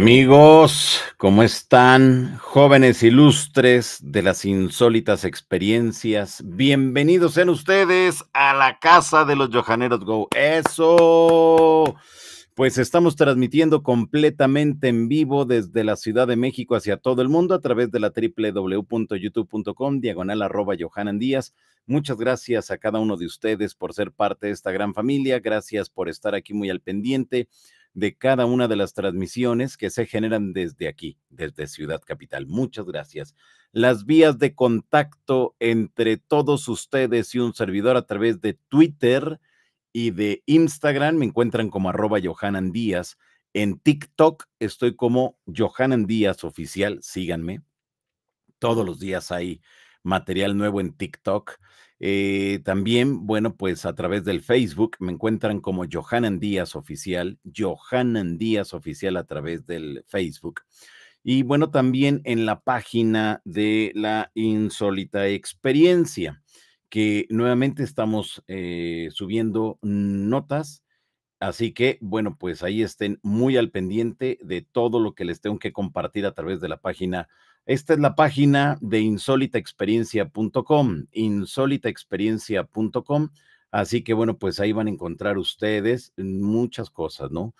Amigos, ¿cómo están? Jóvenes ilustres de las insólitas experiencias, bienvenidos sean ustedes a la casa de los Johaneros Go. Eso, pues estamos transmitiendo completamente en vivo desde la Ciudad de México hacia todo el mundo a través de la www.youtube.com, diagonal Díaz. Muchas gracias a cada uno de ustedes por ser parte de esta gran familia, gracias por estar aquí muy al pendiente de cada una de las transmisiones que se generan desde aquí, desde Ciudad Capital. Muchas gracias. Las vías de contacto entre todos ustedes y un servidor a través de Twitter y de Instagram me encuentran como arroba Johanan Díaz. En TikTok estoy como Johanan Díaz Oficial. Síganme. Todos los días hay material nuevo en TikTok. Eh, también, bueno, pues a través del Facebook me encuentran como Johanan Díaz Oficial, Johanan Díaz Oficial a través del Facebook. Y bueno, también en la página de la insólita experiencia, que nuevamente estamos eh, subiendo notas. Así que, bueno, pues ahí estén muy al pendiente de todo lo que les tengo que compartir a través de la página esta es la página de insólitaexperiencia.com, insólitaexperiencia.com. Así que bueno, pues ahí van a encontrar ustedes muchas cosas, ¿no?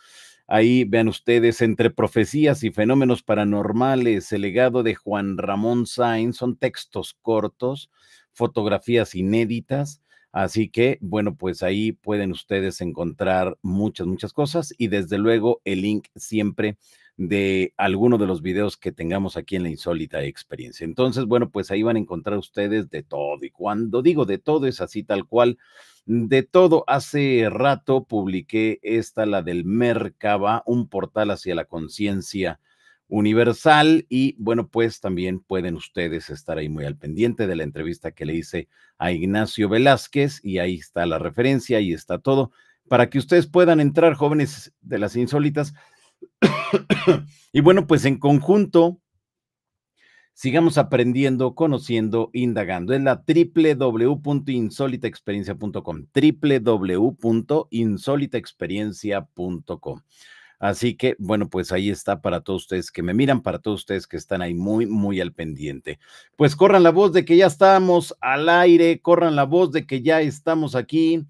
Ahí vean ustedes, entre profecías y fenómenos paranormales, el legado de Juan Ramón Sainz, son textos cortos, fotografías inéditas. Así que, bueno, pues ahí pueden ustedes encontrar muchas, muchas cosas y desde luego el link siempre de alguno de los videos que tengamos aquí en la insólita experiencia. Entonces, bueno, pues ahí van a encontrar ustedes de todo. Y cuando digo de todo, es así tal cual. De todo, hace rato publiqué esta, la del Mercaba, un portal hacia la conciencia universal. Y bueno, pues también pueden ustedes estar ahí muy al pendiente de la entrevista que le hice a Ignacio Velázquez. Y ahí está la referencia, ahí está todo, para que ustedes puedan entrar, jóvenes de las insólitas, y bueno, pues en conjunto, sigamos aprendiendo, conociendo, indagando. Es la www.insolitaexperiencia.com www.insolitaexperiencia.com Así que, bueno, pues ahí está para todos ustedes que me miran, para todos ustedes que están ahí muy, muy al pendiente. Pues corran la voz de que ya estamos al aire, corran la voz de que ya estamos aquí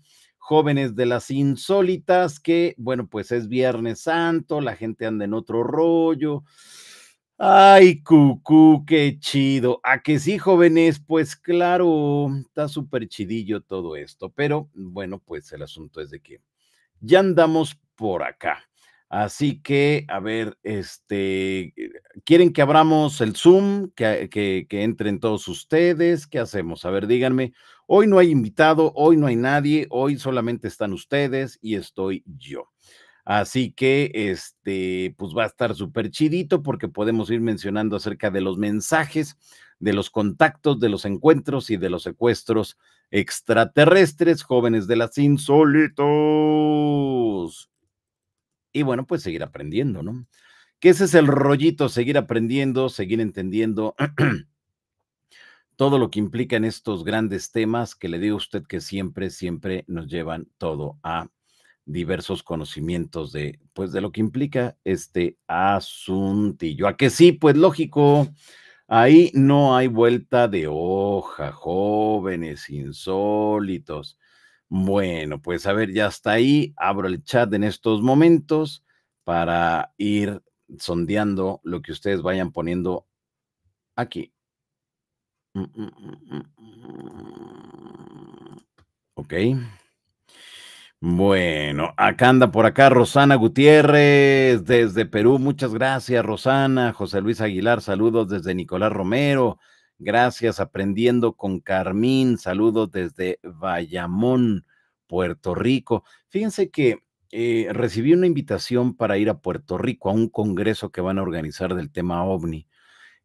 jóvenes de las insólitas, que bueno, pues es Viernes Santo, la gente anda en otro rollo. Ay, cucú, qué chido. A que sí, jóvenes, pues claro, está súper chidillo todo esto, pero bueno, pues el asunto es de que ya andamos por acá. Así que, a ver, este, ¿quieren que abramos el Zoom? Que, entren todos ustedes. ¿Qué hacemos? A ver, díganme. Hoy no hay invitado, hoy no hay nadie, hoy solamente están ustedes y estoy yo. Así que, este, pues va a estar súper chidito porque podemos ir mencionando acerca de los mensajes, de los contactos, de los encuentros y de los secuestros extraterrestres, jóvenes de las insólitos y bueno, pues seguir aprendiendo, ¿no? Que ese es el rollito, seguir aprendiendo, seguir entendiendo todo lo que implican estos grandes temas que le digo a usted que siempre, siempre nos llevan todo a diversos conocimientos de, pues, de lo que implica este asuntillo. A que sí, pues lógico, ahí no hay vuelta de hoja, jóvenes insólitos. Bueno, pues a ver, ya está ahí. Abro el chat en estos momentos para ir sondeando lo que ustedes vayan poniendo aquí. Mm, mm, mm, ok. Bueno, acá anda por acá Rosana Gutiérrez desde Perú. Muchas gracias, Rosana. José Luis Aguilar, saludos desde Nicolás Romero. Gracias, aprendiendo con Carmín. Saludos desde Bayamón, Puerto Rico. Fíjense que eh, recibí una invitación para ir a Puerto Rico a un congreso que van a organizar del tema ovni.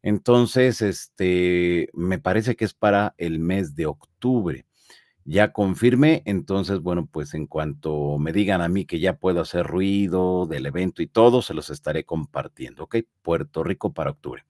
Entonces, este, me parece que es para el mes de octubre. Ya confirmé, entonces, bueno, pues en cuanto me digan a mí que ya puedo hacer ruido del evento y todo, se los estaré compartiendo, ¿ok? Puerto Rico para octubre.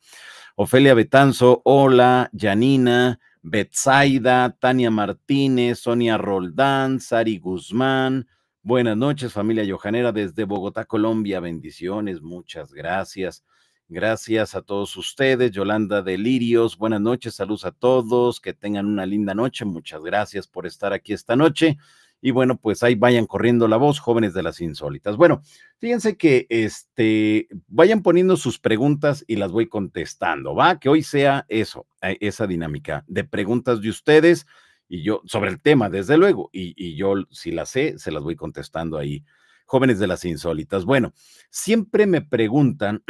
Ofelia Betanzo, hola, Janina, Betsaida, Tania Martínez, Sonia Roldán, Sari Guzmán. Buenas noches, familia Johanera desde Bogotá, Colombia. Bendiciones, muchas gracias. Gracias a todos ustedes. Yolanda Delirios, buenas noches, saludos a todos, que tengan una linda noche. Muchas gracias por estar aquí esta noche. Y bueno, pues ahí vayan corriendo la voz, jóvenes de las insólitas. Bueno, fíjense que este, vayan poniendo sus preguntas y las voy contestando, ¿va? Que hoy sea eso, eh, esa dinámica de preguntas de ustedes y yo, sobre el tema, desde luego, y, y yo si las sé, se las voy contestando ahí, jóvenes de las insólitas. Bueno, siempre me preguntan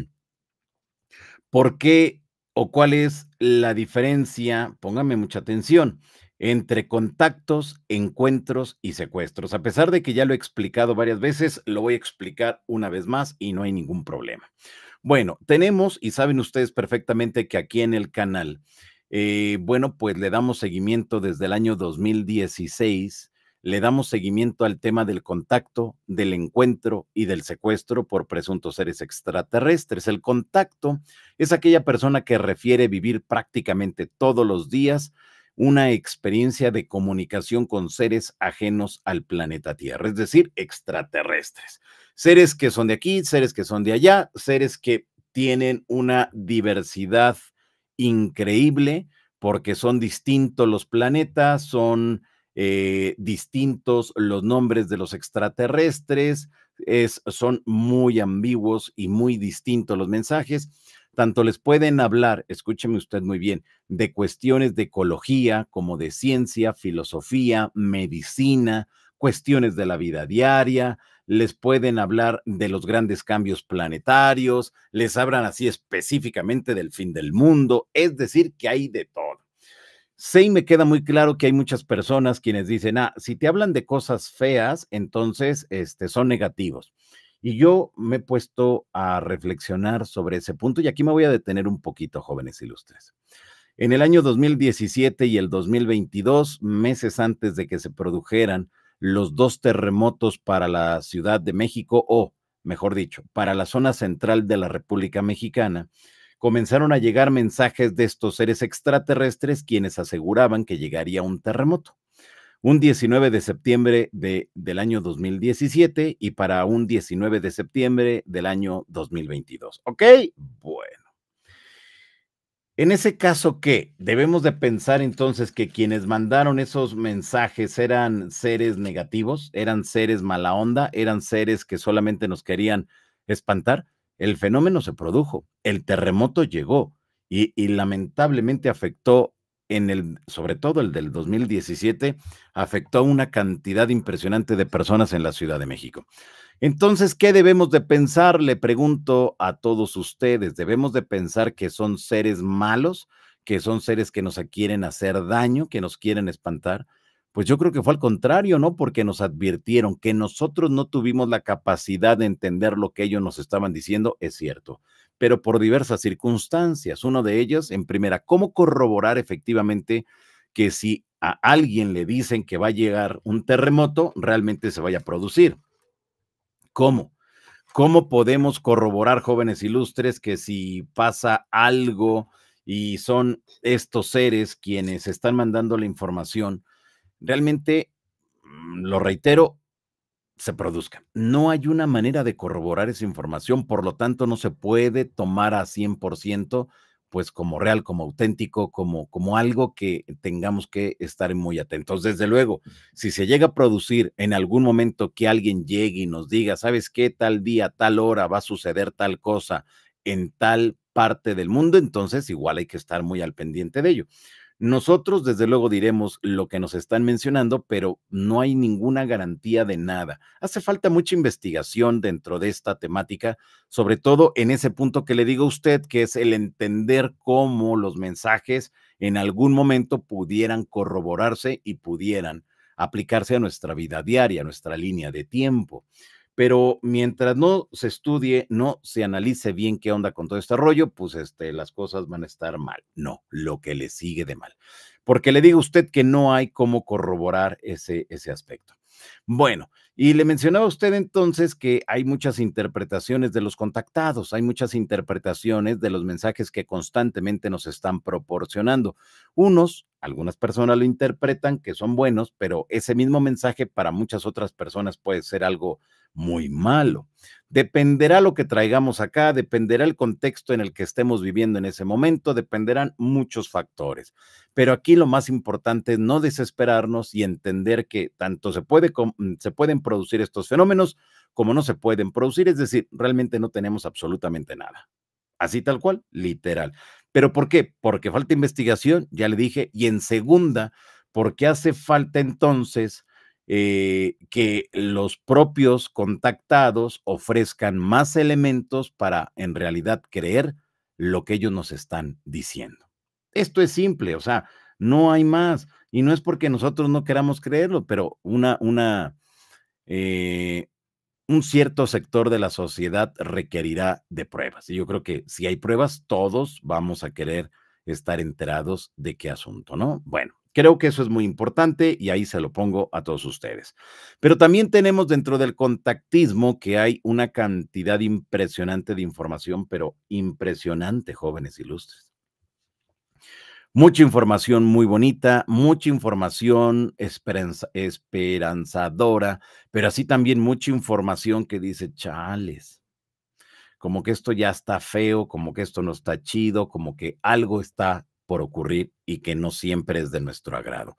por qué o cuál es la diferencia, pónganme mucha atención, entre contactos, encuentros y secuestros. A pesar de que ya lo he explicado varias veces, lo voy a explicar una vez más y no hay ningún problema. Bueno, tenemos, y saben ustedes perfectamente que aquí en el canal, eh, bueno, pues le damos seguimiento desde el año 2016, le damos seguimiento al tema del contacto, del encuentro y del secuestro por presuntos seres extraterrestres. El contacto es aquella persona que refiere vivir prácticamente todos los días una experiencia de comunicación con seres ajenos al planeta Tierra, es decir, extraterrestres. Seres que son de aquí, seres que son de allá, seres que tienen una diversidad increíble porque son distintos los planetas, son eh, distintos los nombres de los extraterrestres, son muy ambiguos y muy distintos los mensajes tanto les pueden hablar, escúcheme usted muy bien, de cuestiones de ecología como de ciencia, filosofía, medicina, cuestiones de la vida diaria, les pueden hablar de los grandes cambios planetarios, les hablan así específicamente del fin del mundo, es decir, que hay de todo. Sé sí, me queda muy claro que hay muchas personas quienes dicen, ah, si te hablan de cosas feas, entonces este, son negativos. Y yo me he puesto a reflexionar sobre ese punto y aquí me voy a detener un poquito, jóvenes ilustres. En el año 2017 y el 2022, meses antes de que se produjeran los dos terremotos para la Ciudad de México, o mejor dicho, para la zona central de la República Mexicana, comenzaron a llegar mensajes de estos seres extraterrestres quienes aseguraban que llegaría un terremoto un 19 de septiembre de, del año 2017 y para un 19 de septiembre del año 2022. ¿Ok? Bueno. En ese caso, ¿qué? Debemos de pensar entonces que quienes mandaron esos mensajes eran seres negativos, eran seres mala onda, eran seres que solamente nos querían espantar. El fenómeno se produjo, el terremoto llegó y, y lamentablemente afectó en el, sobre todo el del 2017, afectó a una cantidad impresionante de personas en la Ciudad de México. Entonces, ¿qué debemos de pensar? Le pregunto a todos ustedes. ¿Debemos de pensar que son seres malos, que son seres que nos quieren hacer daño, que nos quieren espantar? Pues yo creo que fue al contrario, ¿no? Porque nos advirtieron que nosotros no tuvimos la capacidad de entender lo que ellos nos estaban diciendo, es cierto pero por diversas circunstancias. Uno de ellas, en primera, ¿cómo corroborar efectivamente que si a alguien le dicen que va a llegar un terremoto, realmente se vaya a producir? ¿Cómo? ¿Cómo podemos corroborar, jóvenes ilustres, que si pasa algo y son estos seres quienes están mandando la información, realmente, mm, lo reitero, se produzca No hay una manera de corroborar esa información, por lo tanto no se puede tomar a 100% pues como real, como auténtico, como, como algo que tengamos que estar muy atentos. Desde luego, si se llega a producir en algún momento que alguien llegue y nos diga, ¿sabes qué? Tal día, tal hora va a suceder tal cosa en tal parte del mundo, entonces igual hay que estar muy al pendiente de ello. Nosotros, desde luego, diremos lo que nos están mencionando, pero no hay ninguna garantía de nada. Hace falta mucha investigación dentro de esta temática, sobre todo en ese punto que le digo a usted, que es el entender cómo los mensajes en algún momento pudieran corroborarse y pudieran aplicarse a nuestra vida diaria, a nuestra línea de tiempo pero mientras no se estudie, no se analice bien qué onda con todo este rollo, pues este, las cosas van a estar mal. No, lo que le sigue de mal. Porque le digo a usted que no hay cómo corroborar ese, ese aspecto. Bueno, y le mencionaba a usted entonces que hay muchas interpretaciones de los contactados, hay muchas interpretaciones de los mensajes que constantemente nos están proporcionando. Unos, algunas personas lo interpretan que son buenos, pero ese mismo mensaje para muchas otras personas puede ser algo muy malo. Dependerá lo que traigamos acá, dependerá el contexto en el que estemos viviendo en ese momento, dependerán muchos factores. Pero aquí lo más importante es no desesperarnos y entender que tanto se, puede, mm, se pueden producir estos fenómenos como no se pueden producir, es decir, realmente no tenemos absolutamente nada. Así tal cual, literal. ¿Pero por qué? Porque falta investigación, ya le dije, y en segunda, porque hace falta entonces eh, que los propios contactados ofrezcan más elementos para en realidad creer lo que ellos nos están diciendo. Esto es simple, o sea, no hay más. Y no es porque nosotros no queramos creerlo, pero una, una, eh, un cierto sector de la sociedad requerirá de pruebas. Y yo creo que si hay pruebas, todos vamos a querer estar enterados de qué asunto, ¿no? Bueno, creo que eso es muy importante y ahí se lo pongo a todos ustedes. Pero también tenemos dentro del contactismo que hay una cantidad impresionante de información, pero impresionante, jóvenes ilustres. Mucha información muy bonita, mucha información esperanzadora, pero así también mucha información que dice, chales, como que esto ya está feo, como que esto no está chido, como que algo está por ocurrir y que no siempre es de nuestro agrado.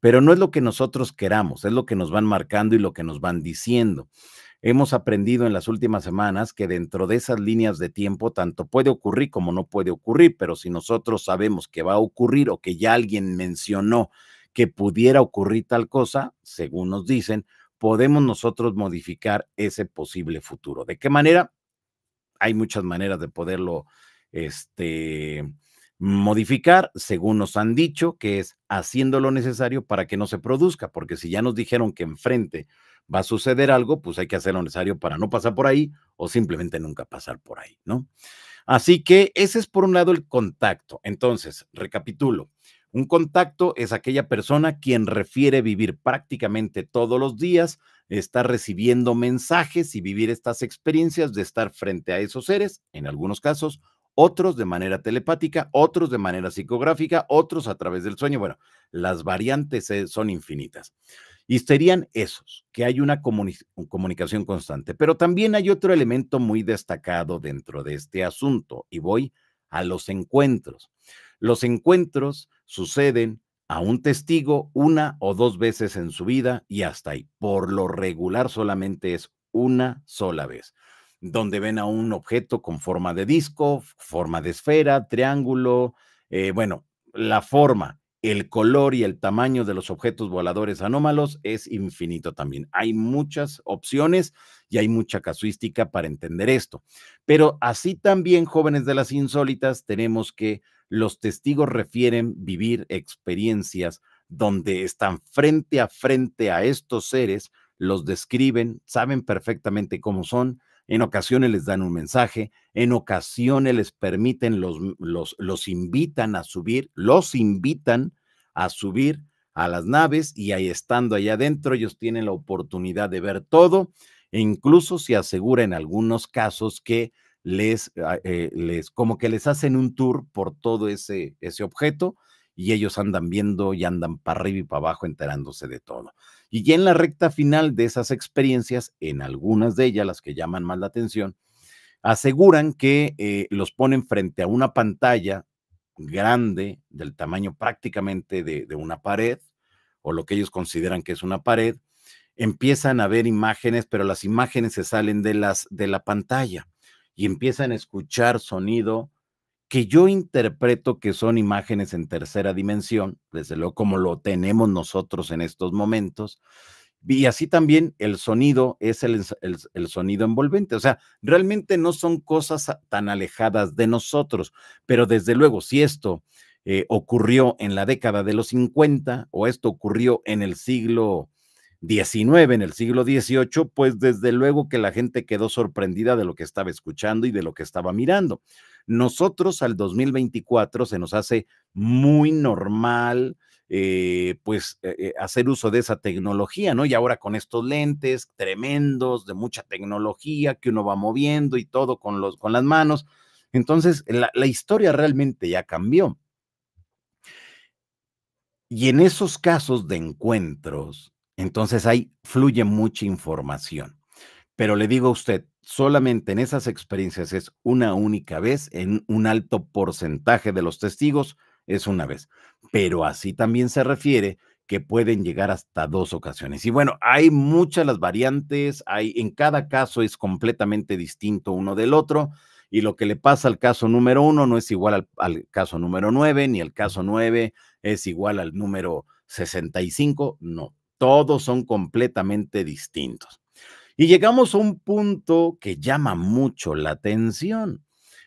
Pero no es lo que nosotros queramos, es lo que nos van marcando y lo que nos van diciendo. Hemos aprendido en las últimas semanas que dentro de esas líneas de tiempo tanto puede ocurrir como no puede ocurrir, pero si nosotros sabemos que va a ocurrir o que ya alguien mencionó que pudiera ocurrir tal cosa, según nos dicen, podemos nosotros modificar ese posible futuro. ¿De qué manera? Hay muchas maneras de poderlo este, modificar, según nos han dicho, que es haciendo lo necesario para que no se produzca, porque si ya nos dijeron que enfrente va a suceder algo, pues hay que hacer lo necesario para no pasar por ahí o simplemente nunca pasar por ahí, ¿no? Así que ese es por un lado el contacto. Entonces, recapitulo. Un contacto es aquella persona quien refiere vivir prácticamente todos los días, estar recibiendo mensajes y vivir estas experiencias de estar frente a esos seres, en algunos casos, otros de manera telepática, otros de manera psicográfica, otros a través del sueño. Bueno, las variantes eh, son infinitas. Y serían esos, que hay una comunicación constante. Pero también hay otro elemento muy destacado dentro de este asunto, y voy a los encuentros. Los encuentros suceden a un testigo una o dos veces en su vida y hasta ahí. Por lo regular solamente es una sola vez, donde ven a un objeto con forma de disco, forma de esfera, triángulo, eh, bueno, la forma el color y el tamaño de los objetos voladores anómalos es infinito también. Hay muchas opciones y hay mucha casuística para entender esto. Pero así también, jóvenes de las insólitas, tenemos que los testigos refieren vivir experiencias donde están frente a frente a estos seres, los describen, saben perfectamente cómo son, en ocasiones les dan un mensaje, en ocasiones les permiten, los, los, los invitan a subir, los invitan a subir a las naves y ahí estando allá adentro ellos tienen la oportunidad de ver todo e incluso se asegura en algunos casos que les, ah, eh, les como que les hacen un tour por todo ese, ese objeto y ellos andan viendo y andan para arriba y para abajo enterándose de todo. Y ya en la recta final de esas experiencias, en algunas de ellas, las que llaman más la atención, aseguran que eh, los ponen frente a una pantalla grande, del tamaño prácticamente de, de una pared, o lo que ellos consideran que es una pared, empiezan a ver imágenes, pero las imágenes se salen de, las, de la pantalla y empiezan a escuchar sonido que yo interpreto que son imágenes en tercera dimensión, desde luego como lo tenemos nosotros en estos momentos, y así también el sonido es el, sonido envolvente. O sea, realmente no son cosas tan alejadas de nosotros, pero desde luego, si esto eh, ocurrió en la década de los 50 o esto ocurrió en el siglo XIX, en el siglo 18 pues desde luego que la gente quedó sorprendida de lo que estaba escuchando y de lo que estaba mirando. Nosotros al 2024 se nos hace muy normal, eh, pues, eh, eh, hacer uso de esa tecnología, ¿no? Y ahora con estos lentes tremendos, de mucha tecnología que uno va moviendo y todo con, los, con las manos. Entonces, la, la historia realmente ya cambió. Y en esos casos de encuentros, entonces ahí fluye mucha información. Pero le digo a usted, solamente en esas experiencias es una única vez, en un alto porcentaje de los testigos es una vez. Pero así también se refiere que pueden llegar hasta dos ocasiones. Y bueno, hay muchas las variantes, hay en cada caso es completamente distinto uno del otro y lo que le pasa al caso número uno no es igual al, caso número nueve, ni el caso nueve es igual al número sesenta y cinco. no, todos son completamente distintos. Y llegamos a un punto que llama mucho la atención,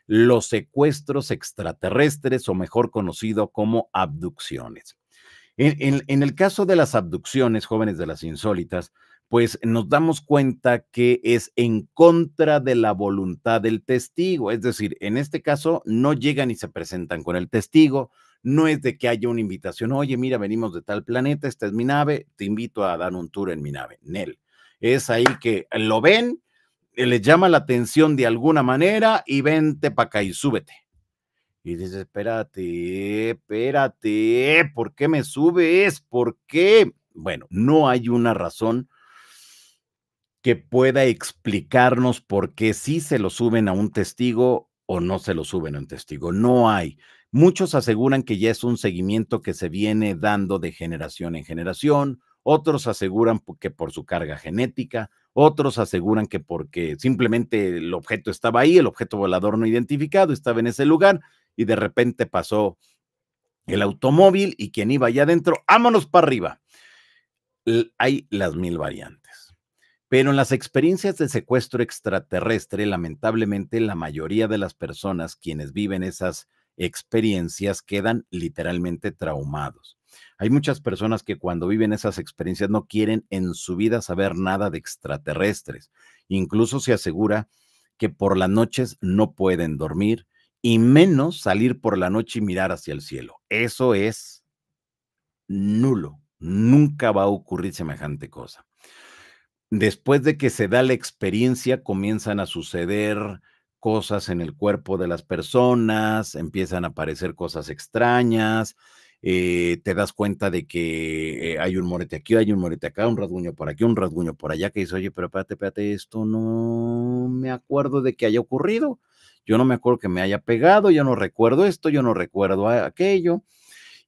los secuestros extraterrestres o mejor conocido como abducciones. En, el caso de las abducciones, jóvenes de las insólitas, pues nos damos cuenta que es en contra de la voluntad del testigo. Es decir, en este caso no llegan y se presentan con el testigo. No es de que haya una invitación, oye, mira, venimos de tal planeta, esta es mi nave, te invito a dar un tour en mi nave. Nel es ahí que lo ven, eh, les llama la atención de alguna manera y vente para acá y súbete. Y dices, espérate, espérate, ¿por qué me subes? ¿Por qué? Bueno, no hay una razón que pueda explicarnos por qué sí se lo suben a un testigo o no se lo suben a un testigo. No hay. Muchos aseguran que ya es un seguimiento que se viene dando de generación en generación otros aseguran que por su carga genética, otros aseguran que porque simplemente el objeto estaba ahí, el objeto volador no identificado estaba en ese lugar y de repente pasó el automóvil y quien iba allá adentro, vámonos para arriba. Hay las mil variantes. Pero en las experiencias de secuestro extraterrestre, lamentablemente la mayoría de las personas quienes viven esas experiencias quedan literalmente traumados. Hay muchas personas que cuando viven esas experiencias no quieren en su vida saber nada de extraterrestres. Incluso se asegura que por las noches no pueden dormir y menos salir por la noche y mirar hacia el cielo. Eso es nulo. Nunca va a ocurrir semejante cosa. Después de que se da la experiencia, comienzan a suceder cosas en el cuerpo de las personas, empiezan a aparecer cosas extrañas, eh, te das cuenta de que eh, hay un morete aquí, hay un morete acá, un rasguño por aquí, un rasguño por allá, que dices, oye, pero espérate, espérate, esto no me acuerdo de que haya ocurrido, yo no me acuerdo que me haya pegado, yo no recuerdo esto, yo no recuerdo aquello,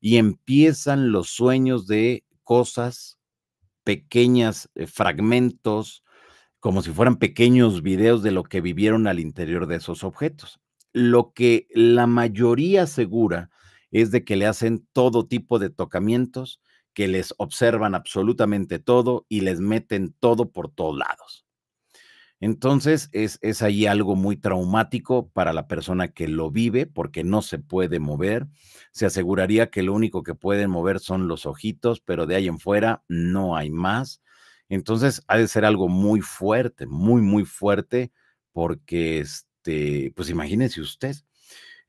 y empiezan los sueños de cosas, pequeñas eh, fragmentos, como si fueran pequeños videos de lo que vivieron al interior de esos objetos. Lo que la mayoría asegura es de que le hacen todo tipo de tocamientos, que les observan absolutamente todo y les meten todo por todos lados. Entonces es, es ahí algo muy traumático para la persona que lo vive porque no se puede mover. Se aseguraría que lo único que pueden mover son los ojitos, pero de ahí en fuera no hay más entonces ha de ser algo muy fuerte, muy, muy fuerte, porque, este, pues imagínense usted.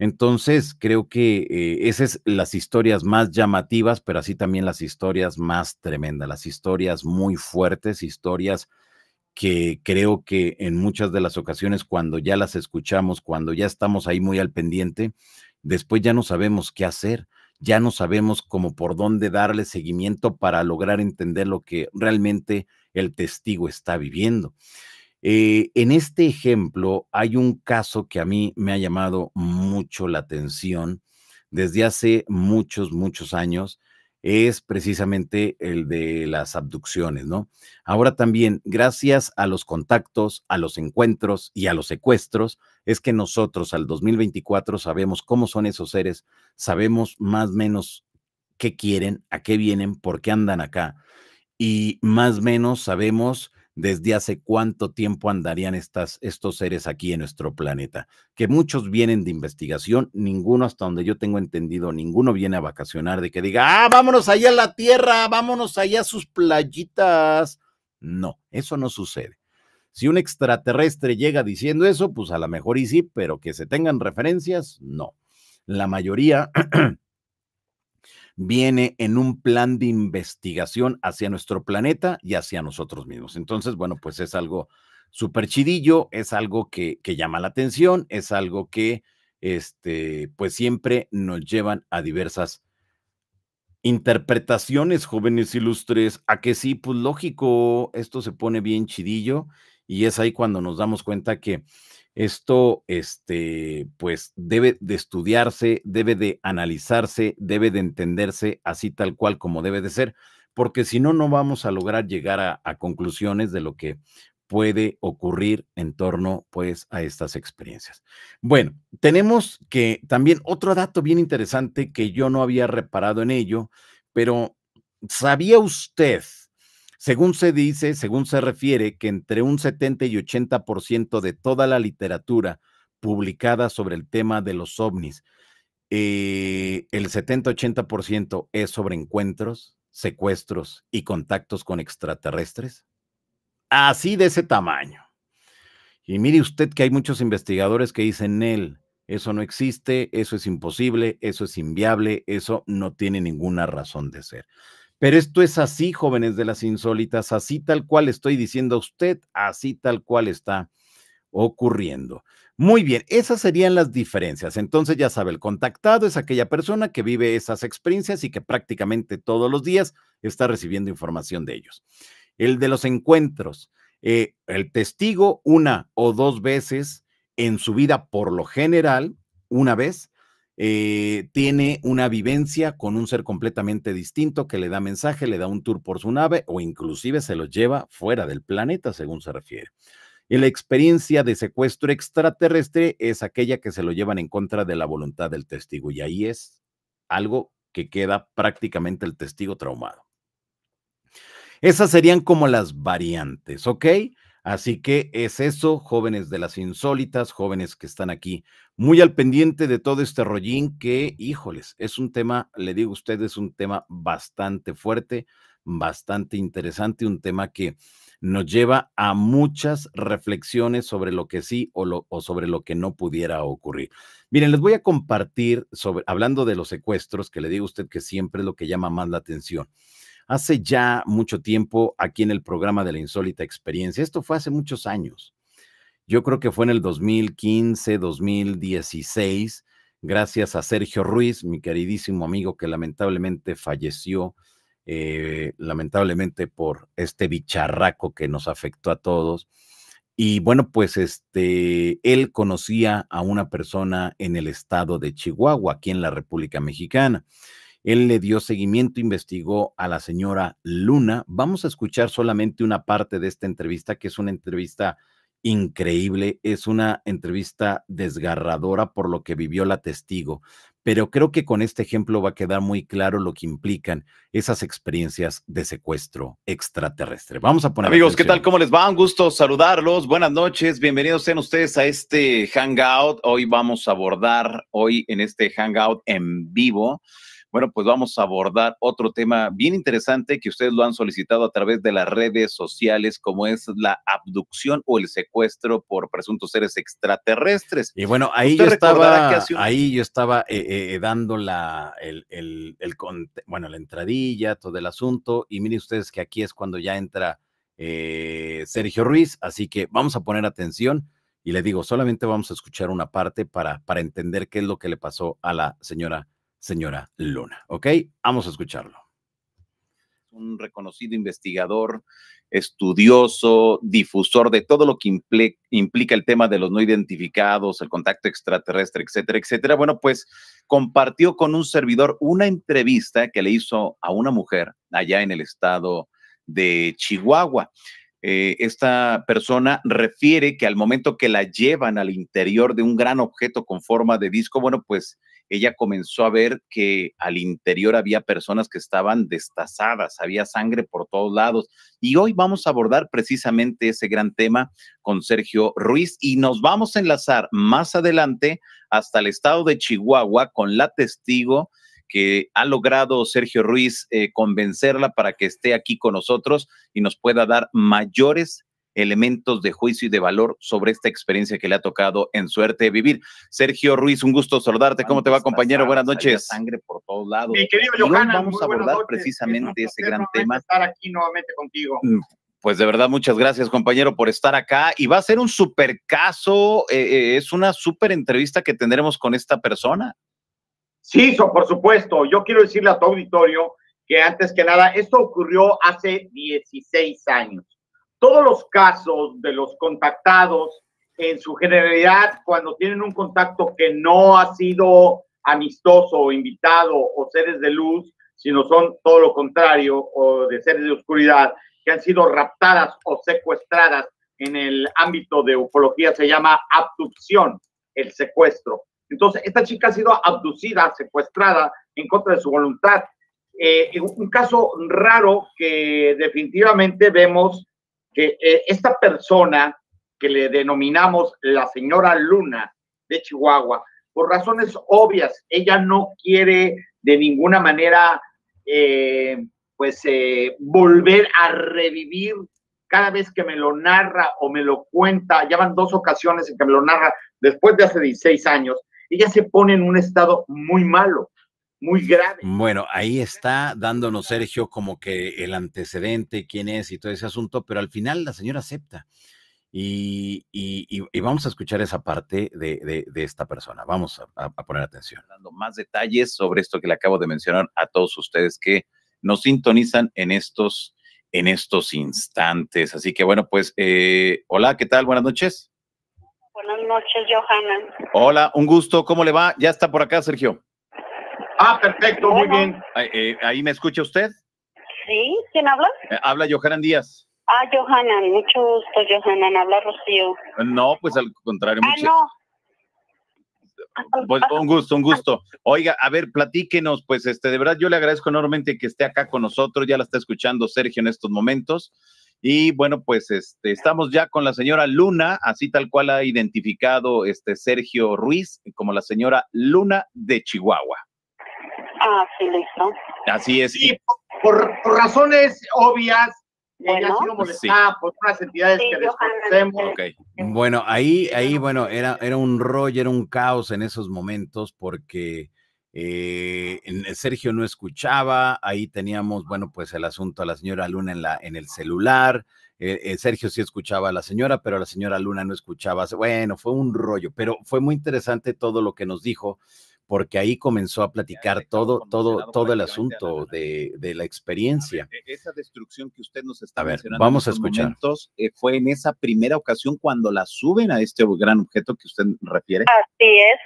Entonces, creo que eh, esas es las historias más llamativas, pero así también las historias más tremendas, las historias muy fuertes, historias que creo que en muchas de las ocasiones cuando ya las escuchamos, cuando ya estamos ahí muy al pendiente, después ya no sabemos qué hacer ya no sabemos cómo por dónde darle seguimiento para lograr entender lo que realmente el testigo está viviendo. Eh, en este ejemplo hay un caso que a mí me ha llamado mucho la atención desde hace muchos, muchos años es precisamente el de las abducciones, ¿no? Ahora también, gracias a los contactos, a los encuentros y a los secuestros, es que nosotros al 2024 sabemos cómo son esos seres, sabemos más o menos qué quieren, a qué vienen, por qué andan acá y más o menos sabemos desde hace cuánto tiempo andarían estas, estos seres aquí en nuestro planeta. Que muchos vienen de investigación, ninguno hasta donde yo tengo entendido, ninguno viene a vacacionar de que diga, ah, vámonos allá a la Tierra, vámonos allá a sus playitas. No, eso no sucede. Si un extraterrestre llega diciendo eso, pues a lo mejor y sí, pero que se tengan referencias, no. La mayoría viene en un plan de investigación hacia nuestro planeta y hacia nosotros mismos. Entonces, bueno, pues es algo súper chidillo, es algo que, llama la atención, es algo que, este, pues siempre nos llevan a diversas interpretaciones, jóvenes ilustres, a que sí, pues lógico, esto se pone bien chidillo y es ahí cuando nos damos cuenta que esto, este, pues debe de estudiarse, debe de analizarse, debe de entenderse así tal cual como debe de ser, porque si no, no vamos a lograr llegar a, a conclusiones de lo que puede ocurrir en torno pues a estas experiencias. Bueno, tenemos que también otro dato bien interesante que yo no había reparado en ello, pero ¿sabía usted según se dice, según se refiere, que entre un 70 y 80% de toda la literatura publicada sobre el tema de los ovnis, eh, el 70-80% es sobre encuentros, secuestros y contactos con extraterrestres. Así de ese tamaño. Y mire usted que hay muchos investigadores que dicen, él, eso no existe, eso es imposible, eso es inviable, eso no tiene ninguna razón de ser. Pero esto es así, jóvenes de las insólitas, así tal cual estoy diciendo a usted, así tal cual está ocurriendo. Muy bien, esas serían las diferencias. Entonces, ya sabe, el contactado es aquella persona que vive esas experiencias y que prácticamente todos los días está recibiendo información de ellos. El de los encuentros, eh, el testigo una o dos veces en su vida por lo general, una vez, eh, tiene una vivencia con un ser completamente distinto que le da mensaje, le da un tour por su nave o inclusive se lo lleva fuera del planeta, según se refiere. Y la experiencia de secuestro extraterrestre es aquella que se lo llevan en contra de la voluntad del testigo y ahí es algo que queda prácticamente el testigo traumado. Esas serían como las variantes, ¿ok? Así que es eso, jóvenes de las insólitas, jóvenes que están aquí muy al pendiente de todo este rollín que, híjoles, es un tema, le digo a ustedes, un tema bastante fuerte, bastante interesante, un tema que nos lleva a muchas reflexiones sobre lo que sí o, lo, o sobre lo que no pudiera ocurrir. Miren, les voy a compartir sobre, hablando de los secuestros, que le digo a usted que siempre es lo que llama más la atención hace ya mucho tiempo aquí en el programa de la insólita experiencia. Esto fue hace muchos años. Yo creo que fue en el 2015, 2016, gracias a Sergio Ruiz, mi queridísimo amigo que lamentablemente falleció, eh, lamentablemente por este bicharraco que nos afectó a todos. Y bueno, pues este, él conocía a una persona en el estado de Chihuahua, aquí en la República Mexicana. Él le dio seguimiento, investigó a la señora Luna. Vamos a escuchar solamente una parte de esta entrevista, que es una entrevista increíble, es una entrevista desgarradora por lo que vivió la testigo, pero creo que con este ejemplo va a quedar muy claro lo que implican esas experiencias de secuestro extraterrestre. Vamos a poner... Amigos, ¿qué tal? ¿Cómo les va? Un gusto saludarlos. Buenas noches, bienvenidos sean ustedes a este Hangout. Hoy vamos a abordar, hoy en este Hangout en vivo, bueno, pues vamos a abordar otro tema bien interesante que ustedes lo han solicitado a través de las redes sociales, como es la abducción o el secuestro por presuntos seres extraterrestres. Y bueno, ahí yo estaba, ahí yo estaba eh, eh, dando la, bueno, la entradilla, todo el asunto, y miren ustedes que aquí es cuando ya entra eh, Sergio Ruiz, así que vamos a poner atención y le digo, solamente vamos a escuchar una parte para, para entender qué es lo que le pasó a la señora señora Luna. ¿Ok? Vamos a escucharlo. Un reconocido investigador, estudioso, difusor de todo lo que implica el tema de los no identificados, el contacto extraterrestre, etcétera, etcétera. Bueno, pues compartió con un servidor una entrevista que le hizo a una mujer allá en el estado de Chihuahua. Eh, esta persona refiere que al momento que la llevan al interior de un gran objeto con forma de disco, bueno, pues ella comenzó a ver que al interior había personas que estaban destazadas, había sangre por todos lados. Y hoy vamos a abordar precisamente ese gran tema con Sergio Ruiz y nos vamos a enlazar más adelante hasta el estado de Chihuahua con la testigo que ha logrado Sergio Ruiz eh, convencerla para que esté aquí con nosotros y nos pueda dar mayores elementos de juicio y de valor sobre esta experiencia que le ha tocado en suerte vivir. Sergio Ruiz, un gusto saludarte. ¿Cómo te va, compañero? Buenas noches. Sangre por todos lados. Mi querido vamos a abordar precisamente ese gran tema. Estar aquí nuevamente contigo. Mm, pues de verdad, muchas gracias, compañero, por estar acá. Y va a ser un super caso, eh, eh, es una super entrevista que tendremos con esta persona. Sí, por supuesto. Yo quiero decirle a tu auditorio que antes que nada, esto ocurrió hace 16 años todos los casos de los contactados, en su generalidad, cuando tienen un contacto que no ha sido amistoso o invitado o seres de luz, sino son todo lo contrario o de seres de oscuridad, que han sido raptadas o secuestradas en el ámbito de ufología, se llama abducción, el secuestro. Entonces, esta chica ha sido abducida, secuestrada en contra de su voluntad. Eh, un caso raro que definitivamente vemos eh, esta persona que le denominamos la señora Luna de Chihuahua, por razones obvias, ella no quiere de ninguna manera, eh, pues, eh, volver a revivir cada vez que me lo narra o me lo cuenta, ya van dos ocasiones en que me lo narra después de hace 16 años, ella se pone en un estado muy malo muy grave. Bueno, ahí está dándonos Sergio como que el antecedente, quién es y todo ese asunto, pero al final la señora acepta. Y, vamos a escuchar esa parte de, esta persona. Vamos a, poner atención. Dando más detalles sobre esto que le acabo de mencionar a todos ustedes que nos sintonizan en estos, en estos instantes. Así que bueno, pues eh, hola, ¿qué tal? Buenas noches. Buenas noches, Johanna. Hola, un gusto. ¿Cómo le va? Ya está por acá, Sergio. Ah, perfecto, muy bien. Eh, ¿Ahí me escucha usted? Sí, ¿quién habla? Eh, habla Johanan Díaz. Ah, Johanan, mucho gusto, Johanan. Habla Rocío. No, pues al contrario. Ah, no. Pues un gusto, un gusto. Oiga, a ver, platíquenos, pues este, de verdad yo le agradezco enormemente que esté acá con nosotros, ya la está escuchando Sergio en estos momentos. Y bueno, pues este, estamos ya con la señora Luna, así tal cual ha identificado este Sergio Ruiz como la señora Luna de Chihuahua. Ah, sí, listo. Así es. Y por, razones obvias, pues bueno, sido por unas entidades que desconocemos. Bueno, ahí, ahí, bueno, era, era un rollo, era un caos en esos momentos porque eh, Sergio no escuchaba, ahí teníamos, bueno, pues el asunto a la señora Luna en, la, en el celular. Eh, eh, Sergio sí escuchaba a la señora, pero la señora Luna no escuchaba. Bueno, fue un rollo, pero fue muy interesante todo lo que nos dijo, porque ahí comenzó a platicar todo, todo, todo el asunto de, la experiencia. E, esa destrucción que usted nos está a vamos a escuchar. Momentos, eh, fue en esa primera ocasión cuando la suben a este gran objeto que usted refiere. Así es.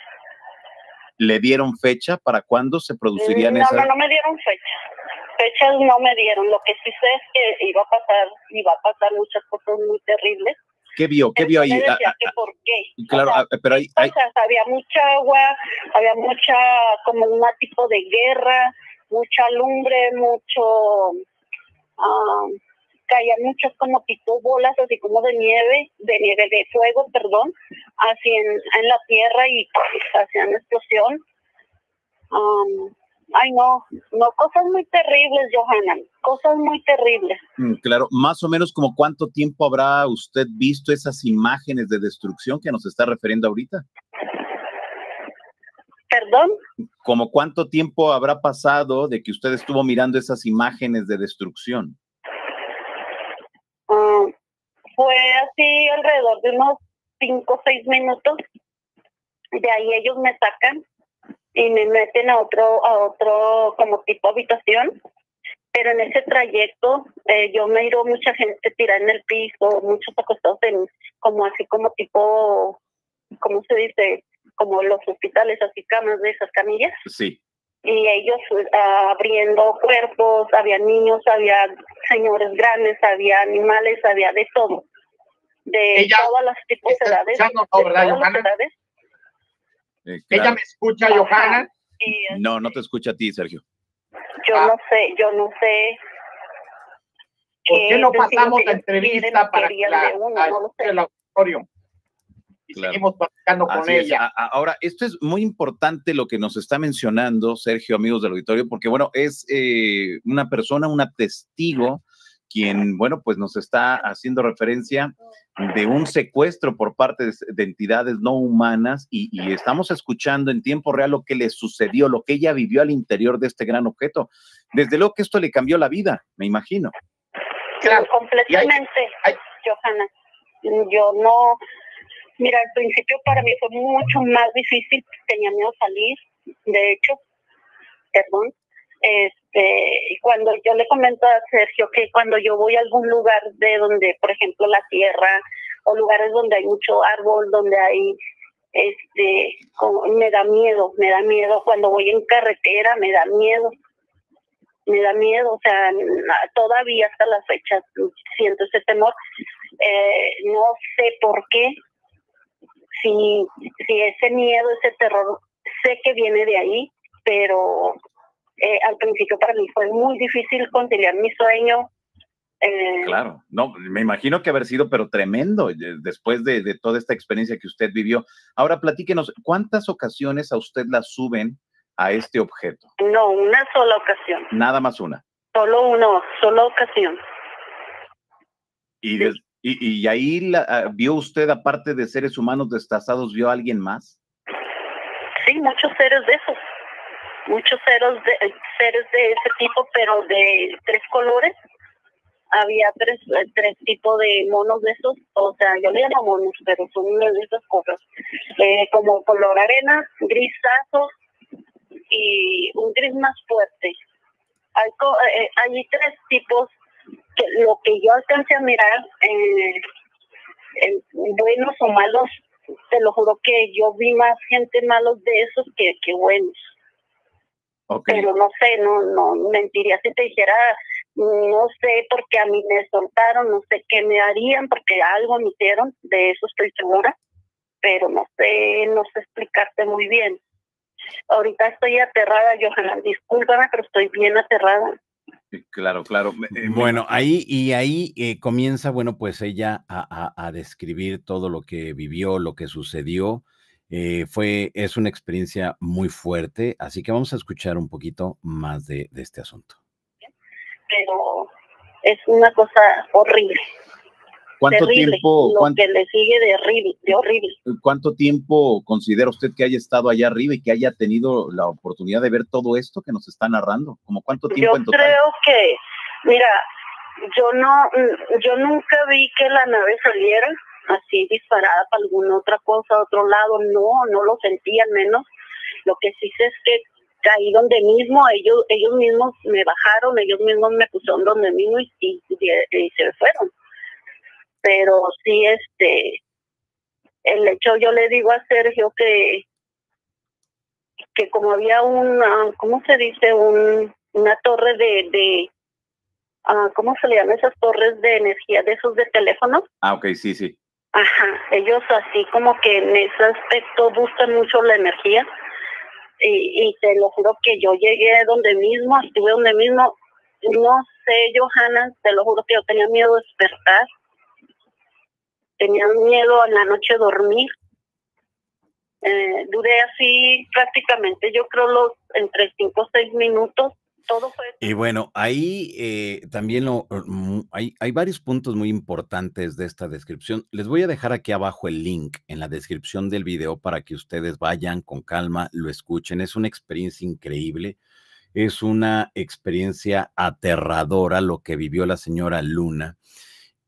¿Le dieron fecha para cuándo se producirían mm, no, esas? No, no me dieron fecha. Fechas no me dieron. Lo que sí sé es que iba a pasar, iba a pasar muchas cosas muy terribles ¿Qué vio? ¿Qué vio ahí? Ah, ah, ¿Por qué? Claro, ah, pero hay, había mucha agua, había mucha, como un tipo de guerra, mucha lumbre, mucho, caían muchas como tipo bolas, así como de nieve, de nieve, de fuego, perdón, así en, la tierra y pues, hacían explosión. Ay, no, no, cosas muy terribles, Johanna, cosas muy terribles. Mm, claro, más o menos como cuánto tiempo habrá usted visto esas imágenes de destrucción que nos está refiriendo ahorita. ¿Perdón? ¿Como cuánto tiempo habrá pasado de que usted estuvo mirando esas imágenes de destrucción? Ah, fue así alrededor de unos cinco o seis minutos. De ahí ellos me sacan y me meten a otro, a otro como tipo habitación. Pero en ese trayecto eh, yo me miro mucha gente tirada en el piso, muchos acostados en como así como tipo, ¿cómo se dice? Como los hospitales, así camas de esas camillas. Sí. Y ellos ah, abriendo cuerpos, había niños, había señores grandes, había animales, había de todo de todas las tipos de edades. de todas las edades. Eh, ¿Ella me escucha, Johanna? no, no te escucha a ti, Sergio. Yo ah. no sé, yo no sé. ¿Por qué no pasamos la entrevista para que la, no el auditorio? Y seguimos platicando con ella. Ahora, esto es muy importante lo que nos está mencionando Sergio, amigos del auditorio, porque bueno, es eh, una persona, una testigo quien, bueno, pues nos está haciendo referencia de un secuestro por parte de entidades no humanas y, estamos escuchando en tiempo real lo que le sucedió, lo que ella vivió al interior de este gran objeto. Desde luego que esto le cambió la vida, me imagino. Claro, completamente, Johanna. Yo no, mira, al principio para mí fue mucho más difícil, tenía miedo salir, de hecho, perdón, es... Este, este, y cuando yo le comento a Sergio que cuando yo voy a algún lugar de donde, por ejemplo, la tierra o lugares donde hay mucho árbol, donde hay, este, me da miedo, me da miedo. Cuando voy en carretera, me da miedo, me da miedo. O sea, todavía hasta la fecha siento ese temor. Eh, no sé por qué, si, si ese miedo, ese terror, sé que viene de ahí, pero eh, al principio para mí fue muy difícil conciliar mi sueño. Eh, claro, no, me imagino que haber sido, pero tremendo eh, después de, toda esta experiencia que usted vivió. Ahora platíquenos, ¿cuántas ocasiones a usted la suben a este objeto? No, una sola ocasión. Nada más una. Solo una, solo ocasión. Y, y, ahí la, ah, vio usted, aparte de seres humanos destazados, vio a alguien más? Sí, muchos seres de esos muchos ceros de, seres eh, de ese tipo, pero de tres colores. Había tres, eh, tres tipos de monos de esos, o sea, yo le llamo monos, pero son de esas cosas. Eh, como color arena, grisazo y un gris más fuerte. Hay, tres tipos que lo que yo alcancé a mirar, buenos o malos, te lo juro que yo vi más gente malos de esos que, que buenos. Pero no sé, no, no, mentiría si te dijera, no sé por qué a mí me soltaron, no sé qué me harían, porque algo me hicieron, de eso estoy segura, pero no sé, no sé explicarte muy bien. Ahorita estoy aterrada, Johanna, discúlpame, pero estoy bien aterrada. Claro, claro. Eh, bueno, ahí y ahí eh, comienza, bueno, pues ella a, describir todo lo que vivió, lo que sucedió. Eh, fue, es una experiencia muy fuerte, así que vamos a escuchar un poquito más de, este asunto. Pero es una cosa horrible. ¿Cuánto tiempo? Lo que le sigue de horrible, ¿Cuánto tiempo considera usted que haya estado allá arriba y que haya tenido la oportunidad de ver todo esto que nos está narrando? cuánto tiempo yo creo que, mira, yo no, yo nunca vi que la nave saliera así disparada para alguna otra cosa, otro lado, no, no lo sentí al menos. Lo que sí sé es que caí donde mismo, ellos, ellos mismos me bajaron, ellos mismos me pusieron donde mismo y, se fueron. Pero sí, este, el hecho, yo le digo a Sergio que, que como había un ¿cómo se dice? una torre de, de ah, ¿cómo se le llaman esas torres de energía de esos de teléfono? Ah, ok, sí, sí. Ajá, ellos así como que en ese aspecto buscan mucho la energía y, y te lo juro que yo llegué donde mismo, estuve donde mismo, no sé, Johanna, te lo juro que yo tenía miedo de despertar, tenía miedo a la noche dormir. Eh, duré así prácticamente, yo creo, los entre 5 o 6 minutos y bueno, ahí eh, también lo, hay, varios puntos muy importantes de esta descripción. Les voy a dejar aquí abajo el link en la descripción del video para que ustedes vayan con calma, lo escuchen. Es una experiencia increíble. Es una experiencia aterradora lo que vivió la señora Luna.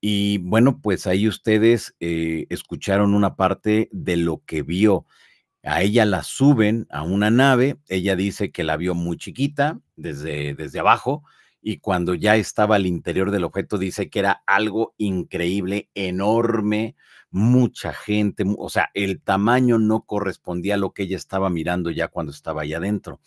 Y bueno, pues ahí ustedes eh, escucharon una parte de lo que vio. A ella la suben a una nave, ella dice que la vio muy chiquita desde, desde abajo y cuando ya estaba al interior del objeto dice que era algo increíble, enorme, mucha gente, o sea, el tamaño no correspondía a lo que ella estaba mirando ya cuando estaba ahí adentro.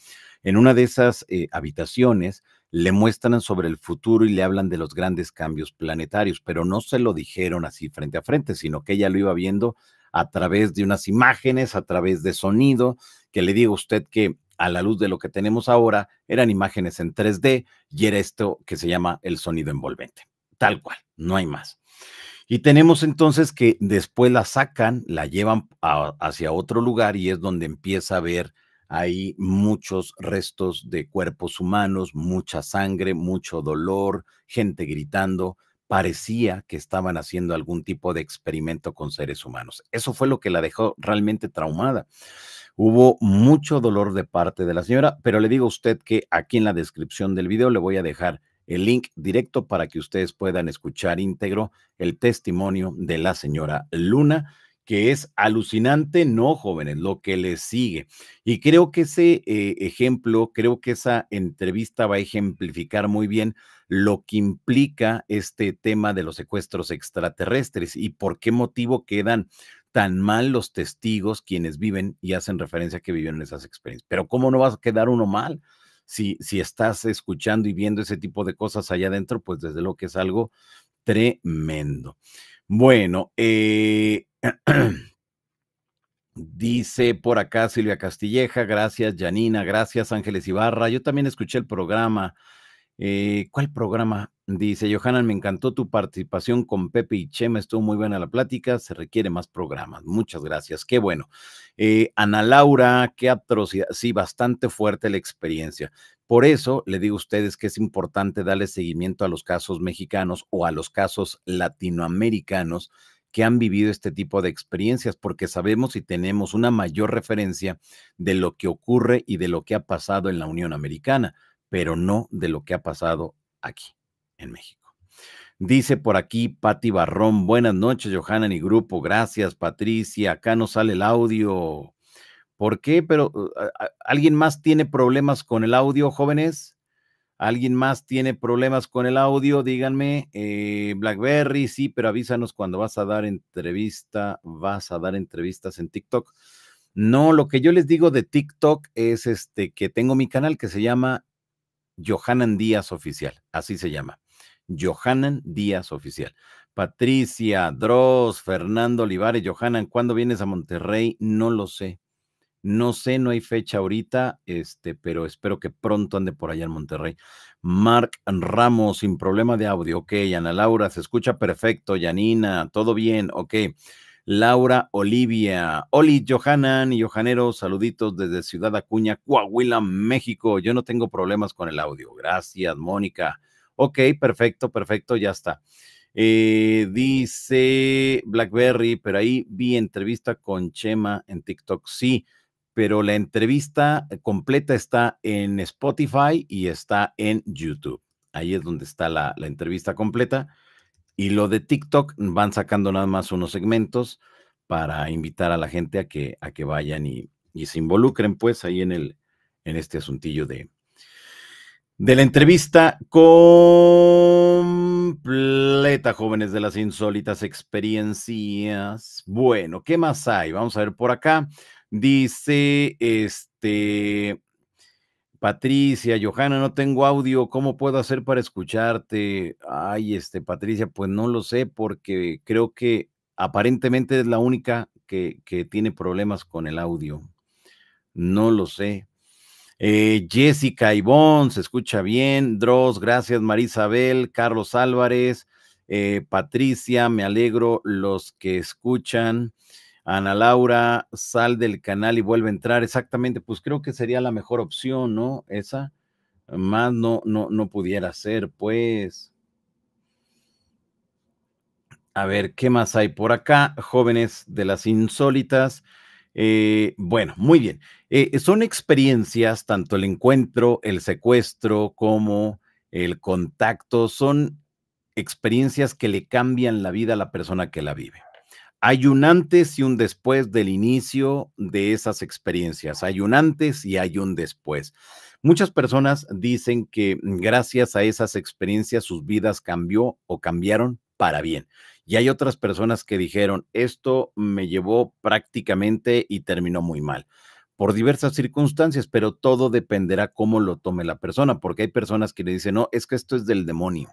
En una de esas eh, habitaciones le muestran sobre el futuro y le hablan de los grandes cambios planetarios, pero no se lo dijeron así frente a frente, sino que ella lo iba viendo a través de unas imágenes, a través de sonido, que le digo a usted que a la luz de lo que tenemos ahora eran imágenes en 3D y era esto que se llama el sonido envolvente. Tal cual, no hay más. Y tenemos entonces que después la sacan, la llevan hacia otro lugar y es donde empieza a ver ahí muchos restos de cuerpos humanos, mucha sangre, mucho dolor, gente gritando, parecía que estaban haciendo algún tipo de experimento con seres humanos. Eso fue lo que la dejó realmente traumada. Hubo mucho dolor de parte de la señora, pero le digo a usted que aquí en la descripción del video le voy a dejar el link directo para que ustedes puedan escuchar íntegro el testimonio de la señora Luna que es alucinante, no jóvenes, lo que les sigue. Y creo que ese eh, ejemplo, creo que esa entrevista va a ejemplificar muy bien lo que implica este tema de los secuestros extraterrestres y por qué motivo quedan tan mal los testigos quienes viven y hacen referencia a que vivieron esas experiencias. Pero ¿cómo no vas a quedar uno mal? Si, si estás escuchando y viendo ese tipo de cosas allá adentro, pues desde lo que es algo tremendo. Bueno, eh, Dice por acá Silvia Castilleja, gracias Janina, gracias Ángeles Ibarra. Yo también escuché el programa. Eh, ¿Cuál programa? Dice Johanna, me encantó tu participación con Pepe y Chema, estuvo muy buena la plática, se requiere más programas. Muchas gracias, qué bueno. Eh, Ana Laura, qué atrocidad, sí, bastante fuerte la experiencia. Por eso le digo a ustedes que es importante darle seguimiento a los casos mexicanos o a los casos latinoamericanos que han vivido este tipo de experiencias, porque sabemos y tenemos una mayor referencia de lo que ocurre y de lo que ha pasado en la Unión Americana, pero no de lo que ha pasado aquí, en México. Dice por aquí Patti Barrón, buenas noches, Johanna y grupo, gracias Patricia, acá no sale el audio. ¿Por qué? Pero uh, ¿alguien más tiene problemas con el audio, jóvenes? ¿Alguien más tiene problemas con el audio? Díganme. Eh, Blackberry, sí, pero avísanos cuando vas a dar entrevista, vas a dar entrevistas en TikTok. No, lo que yo les digo de TikTok es este que tengo mi canal que se llama Johanan Díaz Oficial, así se llama. Johanan Díaz Oficial. Patricia, Dross, Fernando Olivares, Johanan, ¿cuándo vienes a Monterrey? No lo sé. No sé, no hay fecha ahorita, este, pero espero que pronto ande por allá en Monterrey. Mark Ramos, sin problema de audio. Ok, Ana Laura, se escucha perfecto. Yanina, todo bien. Ok. Laura Olivia, Oli Johanan y Johanero, saluditos desde Ciudad Acuña, Coahuila, México. Yo no tengo problemas con el audio. Gracias, Mónica. Ok, perfecto, perfecto, ya está. Eh, dice Blackberry, pero ahí vi entrevista con Chema en TikTok. Sí, pero la entrevista eh, completa está en Spotify y está en YouTube. Ahí es donde está la, la entrevista completa. Y lo de TikTok van sacando nada más unos segmentos para invitar a la gente a que, a que vayan y, y se involucren pues ahí en, el, en este asuntillo de, de la entrevista completa, jóvenes de las insólitas experiencias. Bueno, ¿qué más hay? Vamos a ver por acá. Dice, este, Patricia, Johanna, no tengo audio, ¿cómo puedo hacer para escucharte? Ay, este, Patricia, pues no lo sé porque creo que aparentemente es la única que, tiene problemas con el audio. No lo sé. Eh, Jessica ibón se escucha bien. Dross, gracias. Marisabel, Carlos Álvarez, eh, Patricia, me alegro los que escuchan. Ana Laura, sal del canal y vuelve a entrar. Exactamente, pues creo que sería la mejor opción, ¿no? Esa. Más no, no, pudiera ser, pues. A ver, ¿qué más hay por acá? Jóvenes de las insólitas. Eh, bueno, muy bien. Eh, son experiencias, tanto el encuentro, el secuestro, como el contacto, son experiencias que le cambian la vida a la persona que la vive. Hay un antes y un después del inicio de esas experiencias. Hay un antes y hay un después. Muchas personas dicen que gracias a esas experiencias sus vidas cambió o cambiaron para bien. Y hay otras personas que dijeron, esto me llevó prácticamente y terminó muy mal por diversas circunstancias, pero todo dependerá cómo lo tome la persona, porque hay personas que le dicen, no, es que esto es del demonio,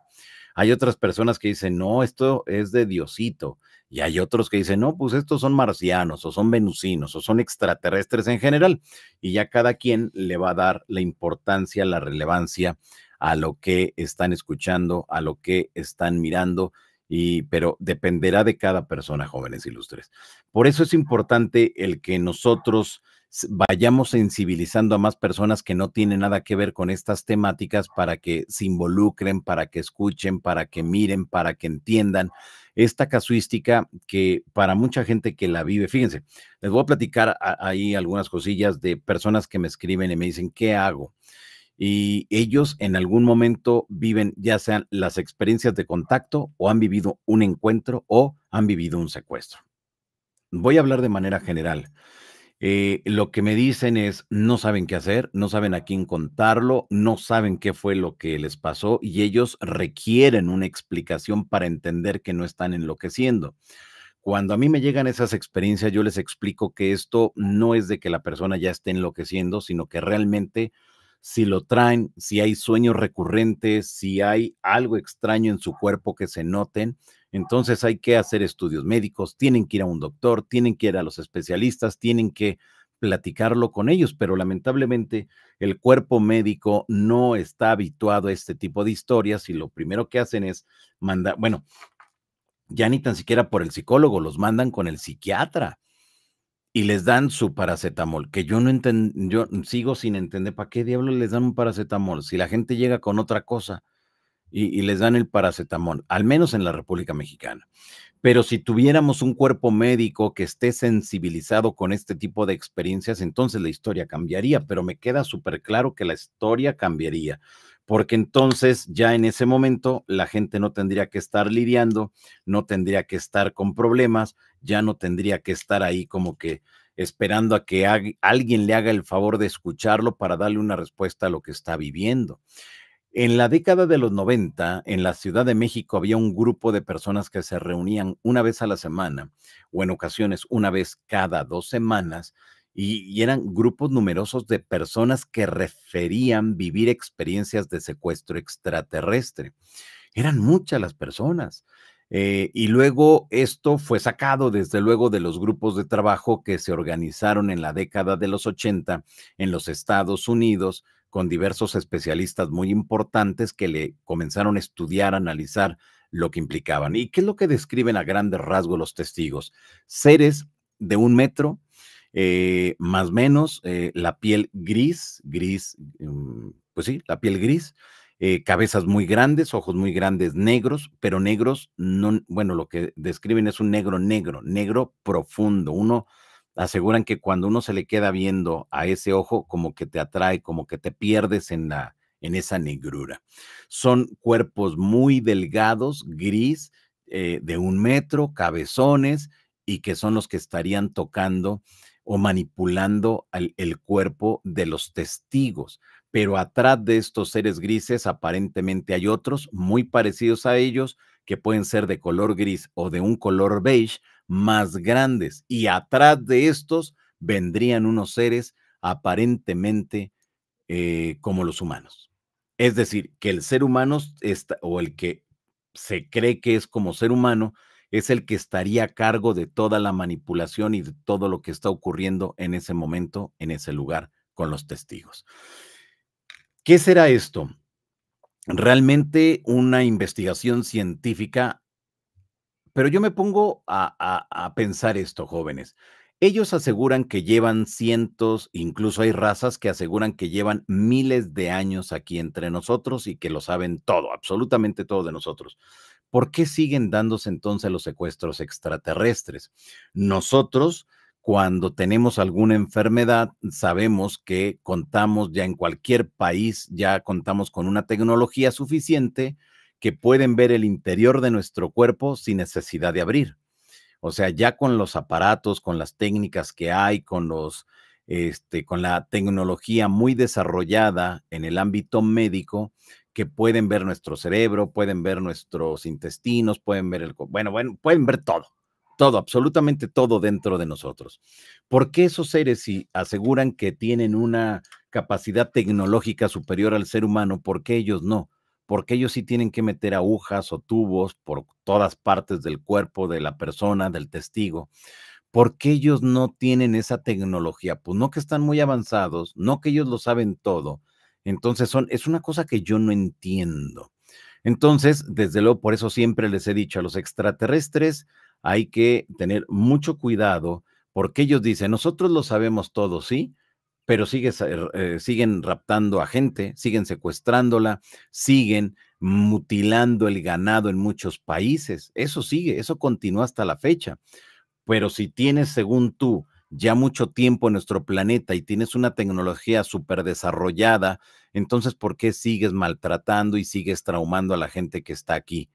hay otras personas que dicen, no, esto es de Diosito. Y hay otros que dicen, no, pues estos son marcianos o son venusinos o son extraterrestres en general. Y ya cada quien le va a dar la importancia, la relevancia a lo que están escuchando, a lo que están mirando. Y, pero dependerá de cada persona, jóvenes ilustres. Por eso es importante el que nosotros vayamos sensibilizando a más personas que no tienen nada que ver con estas temáticas para que se involucren, para que escuchen, para que miren, para que entiendan esta casuística que para mucha gente que la vive, fíjense, les voy a platicar ahí algunas cosillas de personas que me escriben y me dicen, ¿qué hago? Y ellos en algún momento viven ya sean las experiencias de contacto o han vivido un encuentro o han vivido un secuestro. Voy a hablar de manera general. Eh, lo que me dicen es, no saben qué hacer, no saben a quién contarlo, no saben qué fue lo que les pasó y ellos requieren una explicación para entender que no están enloqueciendo. Cuando a mí me llegan esas experiencias, yo les explico que esto no es de que la persona ya esté enloqueciendo, sino que realmente si lo traen, si hay sueños recurrentes, si hay algo extraño en su cuerpo que se noten, entonces hay que hacer estudios médicos, tienen que ir a un doctor, tienen que ir a los especialistas, tienen que platicarlo con ellos, pero lamentablemente el cuerpo médico no está habituado a este tipo de historias y lo primero que hacen es mandar, bueno, ya ni tan siquiera por el psicólogo, los mandan con el psiquiatra y les dan su paracetamol, que yo no yo sigo sin entender para qué diablo les dan un paracetamol si la gente llega con otra cosa y, les dan el paracetamol, al menos en la República Mexicana. Pero si tuviéramos un cuerpo médico que esté sensibilizado con este tipo de experiencias, entonces la historia cambiaría, pero me queda súper claro que la historia cambiaría, porque entonces ya en ese momento la gente no tendría que estar lidiando, no tendría que estar con problemas, ya no tendría que estar ahí como que esperando a que alguien le haga el favor de escucharlo para darle una respuesta a lo que está viviendo. En la década de los 90, en la Ciudad de México había un grupo de personas que se reunían una vez a la semana o en ocasiones una vez cada dos semanas y, eran grupos numerosos de personas que referían vivir experiencias de secuestro extraterrestre. Eran muchas las personas. Eh, y luego esto fue sacado, desde luego, de los grupos de trabajo que se organizaron en la década de los 80 en los Estados Unidos con diversos especialistas muy importantes que le comenzaron a estudiar, a analizar lo que implicaban. ¿Y qué es lo que describen a grandes rasgos los testigos? Seres de un metro, eh, más más menos, eh, la piel gris, gris, mm, pues sí, la piel gris, eh, cabezas muy grandes, ojos muy grandes, negros, pero negros, no, bueno, lo que describen es un negro negro, negro profundo, uno aseguran que cuando uno se le queda viendo a ese ojo, como que te atrae, como que te pierdes en la en esa negrura. Son cuerpos muy delgados, gris, eh, de un metro, cabezones, y que son los que estarían tocando o manipulando el cuerpo de los testigos. Pero atrás de estos seres grises aparentemente hay otros muy parecidos a ellos, que pueden ser de color gris o de un color beige, más grandes y atrás de estos vendrían unos seres aparentemente eh, como los humanos. Es decir, que el ser humano está, o el que se cree que es como ser humano es el que estaría a cargo de toda la manipulación y de todo lo que está ocurriendo en ese momento, en ese lugar, con los testigos. ¿Qué será esto? Realmente una investigación científica pero yo me pongo a, pensar esto, jóvenes. Ellos aseguran que llevan cientos, incluso hay razas que aseguran que llevan miles de años aquí entre nosotros y que lo saben todo, absolutamente todo de nosotros. ¿Por qué siguen dándose entonces los secuestros extraterrestres? Nosotros, cuando tenemos alguna enfermedad, sabemos que contamos ya en cualquier país, ya contamos con una tecnología suficiente que pueden ver el interior de nuestro cuerpo sin necesidad de abrir. O sea, ya con los aparatos, con las técnicas que hay, con los este, con la tecnología muy desarrollada en el ámbito médico, que pueden ver nuestro cerebro, pueden ver nuestros intestinos, pueden ver el, bueno, bueno, pueden ver todo, todo, absolutamente todo dentro de nosotros. ¿Por qué esos seres si aseguran que tienen una capacidad tecnológica superior al ser humano, por qué ellos no? porque ellos sí tienen que meter agujas o tubos por todas partes del cuerpo de la persona, del testigo. ¿Por qué ellos no tienen esa tecnología? Pues no que están muy avanzados, no que ellos lo saben todo. Entonces son, es una cosa que yo no entiendo. Entonces, desde luego, por eso siempre les he dicho a los extraterrestres, hay que tener mucho cuidado porque ellos dicen, nosotros lo sabemos todo, ¿sí? pero eh, eh, siguen raptando a gente, siguen secuestrándola, siguen mutilando el ganado en muchos países. Eso sigue, eso continúa hasta la fecha. Pero si tienes, según tú, ya mucho tiempo en nuestro planeta y tienes una tecnología súper desarrollada, entonces ¿por qué sigues maltratando y sigues traumando a la gente que está aquí,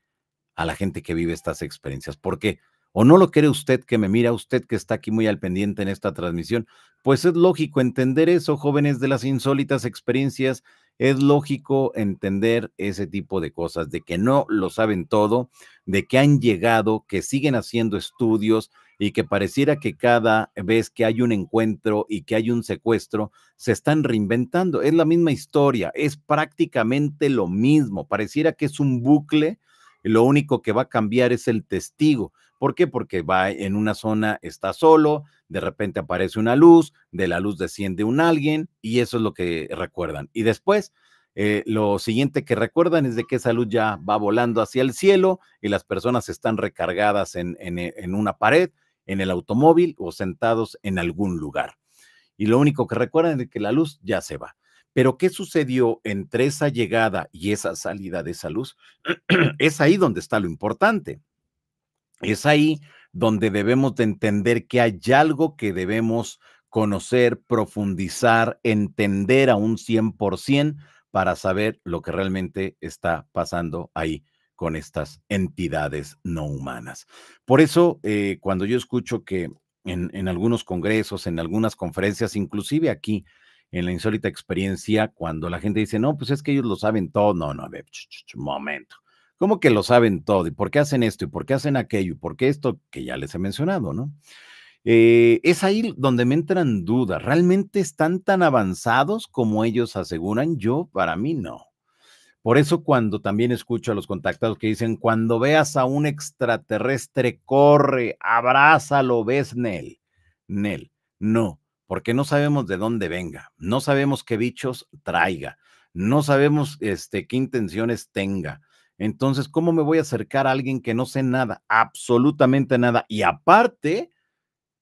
a la gente que vive estas experiencias? ¿Por qué? ¿O no lo quiere usted que me mira, usted que está aquí muy al pendiente en esta transmisión? Pues es lógico entender eso, jóvenes, de las insólitas experiencias. Es lógico entender ese tipo de cosas, de que no lo saben todo, de que han llegado, que siguen haciendo estudios y que pareciera que cada vez que hay un encuentro y que hay un secuestro, se están reinventando. Es la misma historia, es prácticamente lo mismo. Pareciera que es un bucle lo único que va a cambiar es el testigo. ¿Por qué? Porque va en una zona, está solo, de repente aparece una luz, de la luz desciende un alguien y eso es lo que recuerdan. Y después, eh, lo siguiente que recuerdan es de que esa luz ya va volando hacia el cielo y las personas están recargadas en, en, eh, en una pared, en el automóvil o sentados en algún lugar. Y lo único que recuerdan es que la luz ya se va. Pero ¿qué sucedió entre esa llegada y esa salida de esa luz? es ahí donde está lo importante. Es ahí donde debemos de entender que hay algo que debemos conocer, profundizar, entender a un 100% para saber lo que realmente está pasando ahí con estas entidades no humanas. Por eso, eh, cuando yo escucho que en, en, algunos congresos, en algunas conferencias, inclusive aquí en la insólita experiencia cuando la gente dice, no, pues es que ellos lo saben todo. No, no, a ver, momento. ¿Cómo que lo saben todo? ¿Y por qué hacen esto? ¿Y por qué hacen aquello? ¿Y por qué esto que ya les he mencionado, no? Eh, es ahí donde me entran dudas. ¿Realmente están tan avanzados como ellos aseguran? Yo, para mí, no. Por eso cuando también escucho a los contactados que dicen, cuando veas a un extraterrestre, corre, abrázalo, ves Nel. Nel, no porque no sabemos de dónde venga, no sabemos qué bichos traiga, no sabemos este, qué intenciones tenga. Entonces, ¿cómo me voy a acercar a alguien que no sé nada? Absolutamente nada. Y aparte,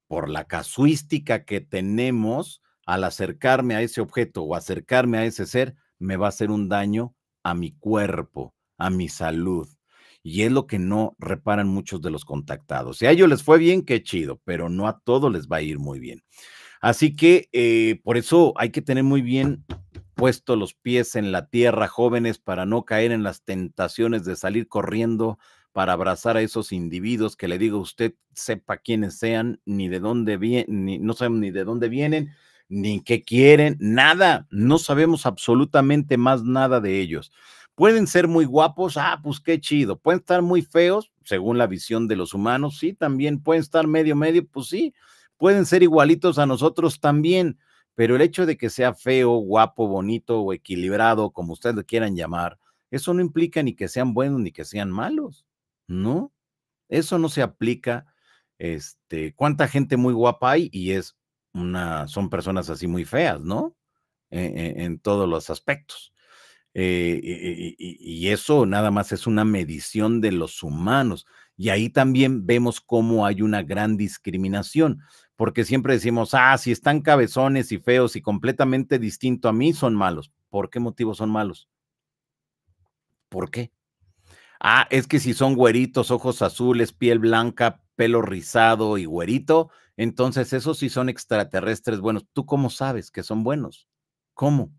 por la casuística que tenemos al acercarme a ese objeto o acercarme a ese ser, me va a hacer un daño a mi cuerpo, a mi salud. Y es lo que no reparan muchos de los contactados. Si a ellos les fue bien, qué chido, pero no a todos les va a ir muy bien. Así que eh, por eso hay que tener muy bien puesto los pies en la tierra, jóvenes, para no caer en las tentaciones de salir corriendo para abrazar a esos individuos que le digo usted sepa quiénes sean, ni de dónde vienen, no sabemos ni de dónde vienen, ni qué quieren, nada, no sabemos absolutamente más nada de ellos. Pueden ser muy guapos, ah, pues qué chido. Pueden estar muy feos, según la visión de los humanos, sí, también pueden estar medio medio, pues sí pueden ser igualitos a nosotros también, pero el hecho de que sea feo, guapo, bonito o equilibrado, como ustedes lo quieran llamar, eso no implica ni que sean buenos ni que sean malos, ¿no? Eso no se aplica. Este, cuánta gente muy guapa hay y es una, son personas así muy feas, ¿no? E, e, en, todos los aspectos. Eh, y, y, eso nada más es una medición de los humanos. Y ahí también vemos cómo hay una gran discriminación porque siempre decimos, ah, si están cabezones y feos y completamente distinto a mí, son malos. ¿Por qué motivo son malos? ¿Por qué? Ah, es que si son güeritos, ojos azules, piel blanca, pelo rizado y güerito, entonces esos sí son extraterrestres buenos. ¿Tú cómo sabes que son buenos? ¿Cómo?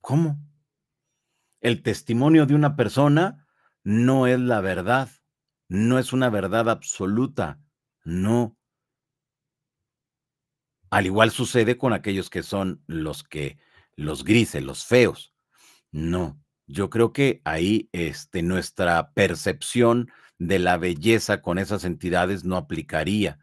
¿Cómo? El testimonio de una persona no es la verdad, no es una verdad absoluta. No. Al igual sucede con aquellos que son los que, los grises, los feos. No. Yo creo que ahí este, nuestra percepción de la belleza con esas entidades no aplicaría.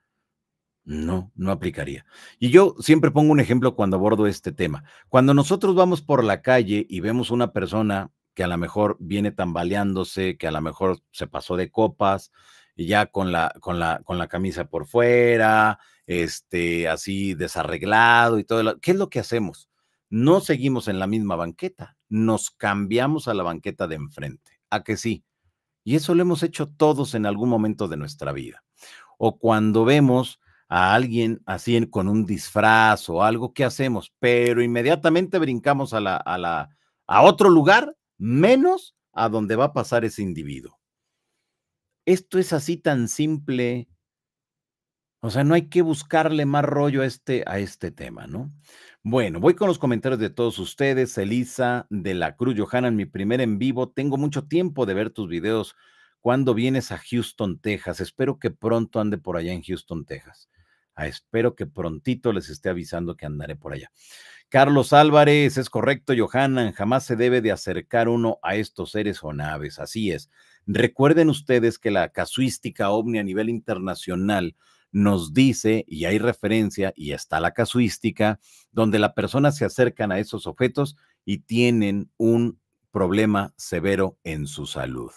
No, no aplicaría. Y yo siempre pongo un ejemplo cuando abordo este tema. Cuando nosotros vamos por la calle y vemos una persona que a lo mejor viene tambaleándose, que a lo mejor se pasó de copas, ya con la, con la, con la camisa por fuera, este, así desarreglado y todo. ¿Qué es lo que hacemos? No seguimos en la misma banqueta, nos cambiamos a la banqueta de enfrente. ¿A que sí? Y eso lo hemos hecho todos en algún momento de nuestra vida. O cuando vemos a alguien así con un disfraz o algo, ¿qué hacemos? Pero inmediatamente brincamos a, la, a, la, a otro lugar, menos a donde va a pasar ese individuo esto es así tan simple. O sea, no hay que buscarle más rollo a este, a este tema, ¿no? Bueno, voy con los comentarios de todos ustedes. Elisa de la Cruz, Johanna, en mi primer en vivo. Tengo mucho tiempo de ver tus videos. cuando vienes a Houston, Texas? Espero que pronto ande por allá en Houston, Texas. Ah, espero que prontito les esté avisando que andaré por allá. Carlos Álvarez, es correcto, Johanna, jamás se debe de acercar uno a estos seres o naves. Así es. Recuerden ustedes que la casuística ovni a nivel internacional nos dice, y hay referencia, y está la casuística, donde las personas se acercan a esos objetos y tienen un problema severo en su salud.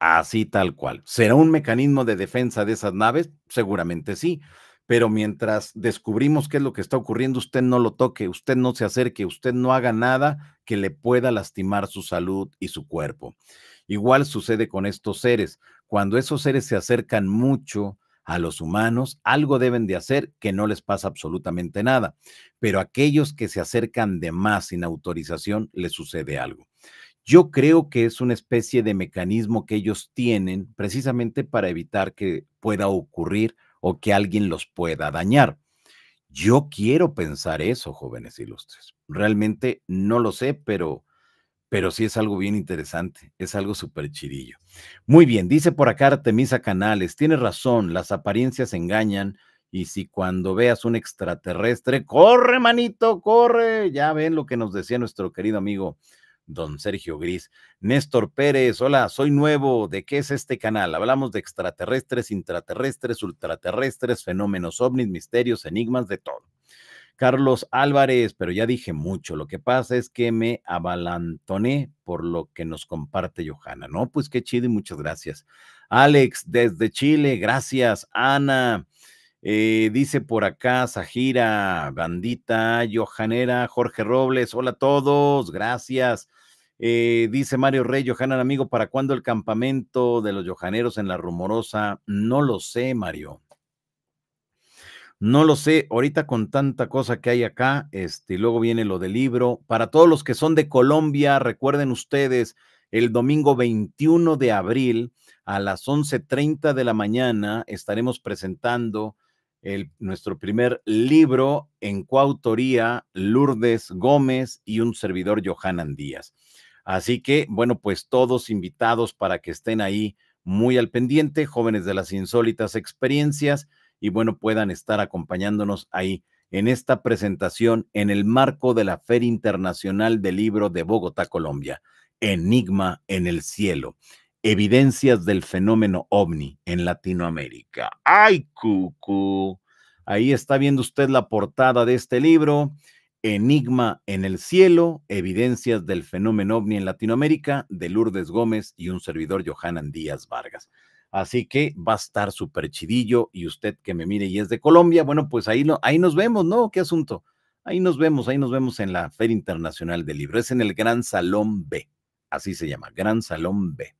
Así tal cual. ¿Será un mecanismo de defensa de esas naves? Seguramente sí. Pero mientras descubrimos qué es lo que está ocurriendo, usted no lo toque, usted no se acerque, usted no haga nada que le pueda lastimar su salud y su cuerpo. Igual sucede con estos seres. Cuando esos seres se acercan mucho a los humanos, algo deben de hacer que no les pasa absolutamente nada. Pero aquellos que se acercan de más sin autorización, les sucede algo. Yo creo que es una especie de mecanismo que ellos tienen precisamente para evitar que pueda ocurrir o que alguien los pueda dañar. Yo quiero pensar eso, jóvenes ilustres. Realmente no lo sé, pero pero sí es algo bien interesante, es algo súper chirillo. Muy bien, dice por acá Artemisa Canales, tiene razón, las apariencias engañan y si cuando veas un extraterrestre, corre manito, corre, ya ven lo que nos decía nuestro querido amigo don Sergio Gris. Néstor Pérez, hola, soy nuevo, ¿de qué es este canal? Hablamos de extraterrestres, intraterrestres, ultraterrestres, fenómenos ovnis, misterios, enigmas, de todo. Carlos Álvarez, pero ya dije mucho. Lo que pasa es que me abalantoné por lo que nos comparte Johanna. No, pues qué chido y muchas gracias. Alex, desde Chile, gracias. Ana, eh, dice por acá Sajira, bandita, Johanera, Jorge Robles, hola a todos, gracias. Eh, dice Mario Rey, Johanna, amigo, ¿para cuándo el campamento de los Johaneros en la rumorosa? No lo sé, Mario. No lo sé, ahorita con tanta cosa que hay acá, este, luego viene lo del libro. Para todos los que son de Colombia, recuerden ustedes, el domingo 21 de abril a las 11.30 de la mañana estaremos presentando el, nuestro primer libro en coautoría, Lourdes Gómez y un servidor Johanan Díaz. Así que, bueno, pues todos invitados para que estén ahí muy al pendiente, jóvenes de las insólitas experiencias y bueno, puedan estar acompañándonos ahí en esta presentación en el marco de la Feria Internacional del Libro de Bogotá, Colombia. Enigma en el cielo. Evidencias del fenómeno ovni en Latinoamérica. ¡Ay, cucú! Ahí está viendo usted la portada de este libro. Enigma en el cielo, evidencias del fenómeno ovni en Latinoamérica, de Lourdes Gómez y un servidor Johanan Díaz Vargas. Así que va a estar súper chidillo y usted que me mire y es de Colombia, bueno, pues ahí, no ahí nos vemos, ¿no? ¿Qué asunto? Ahí nos vemos, ahí nos vemos en la Feria Internacional del Libro. Es en el Gran Salón B, así se llama, Gran Salón B.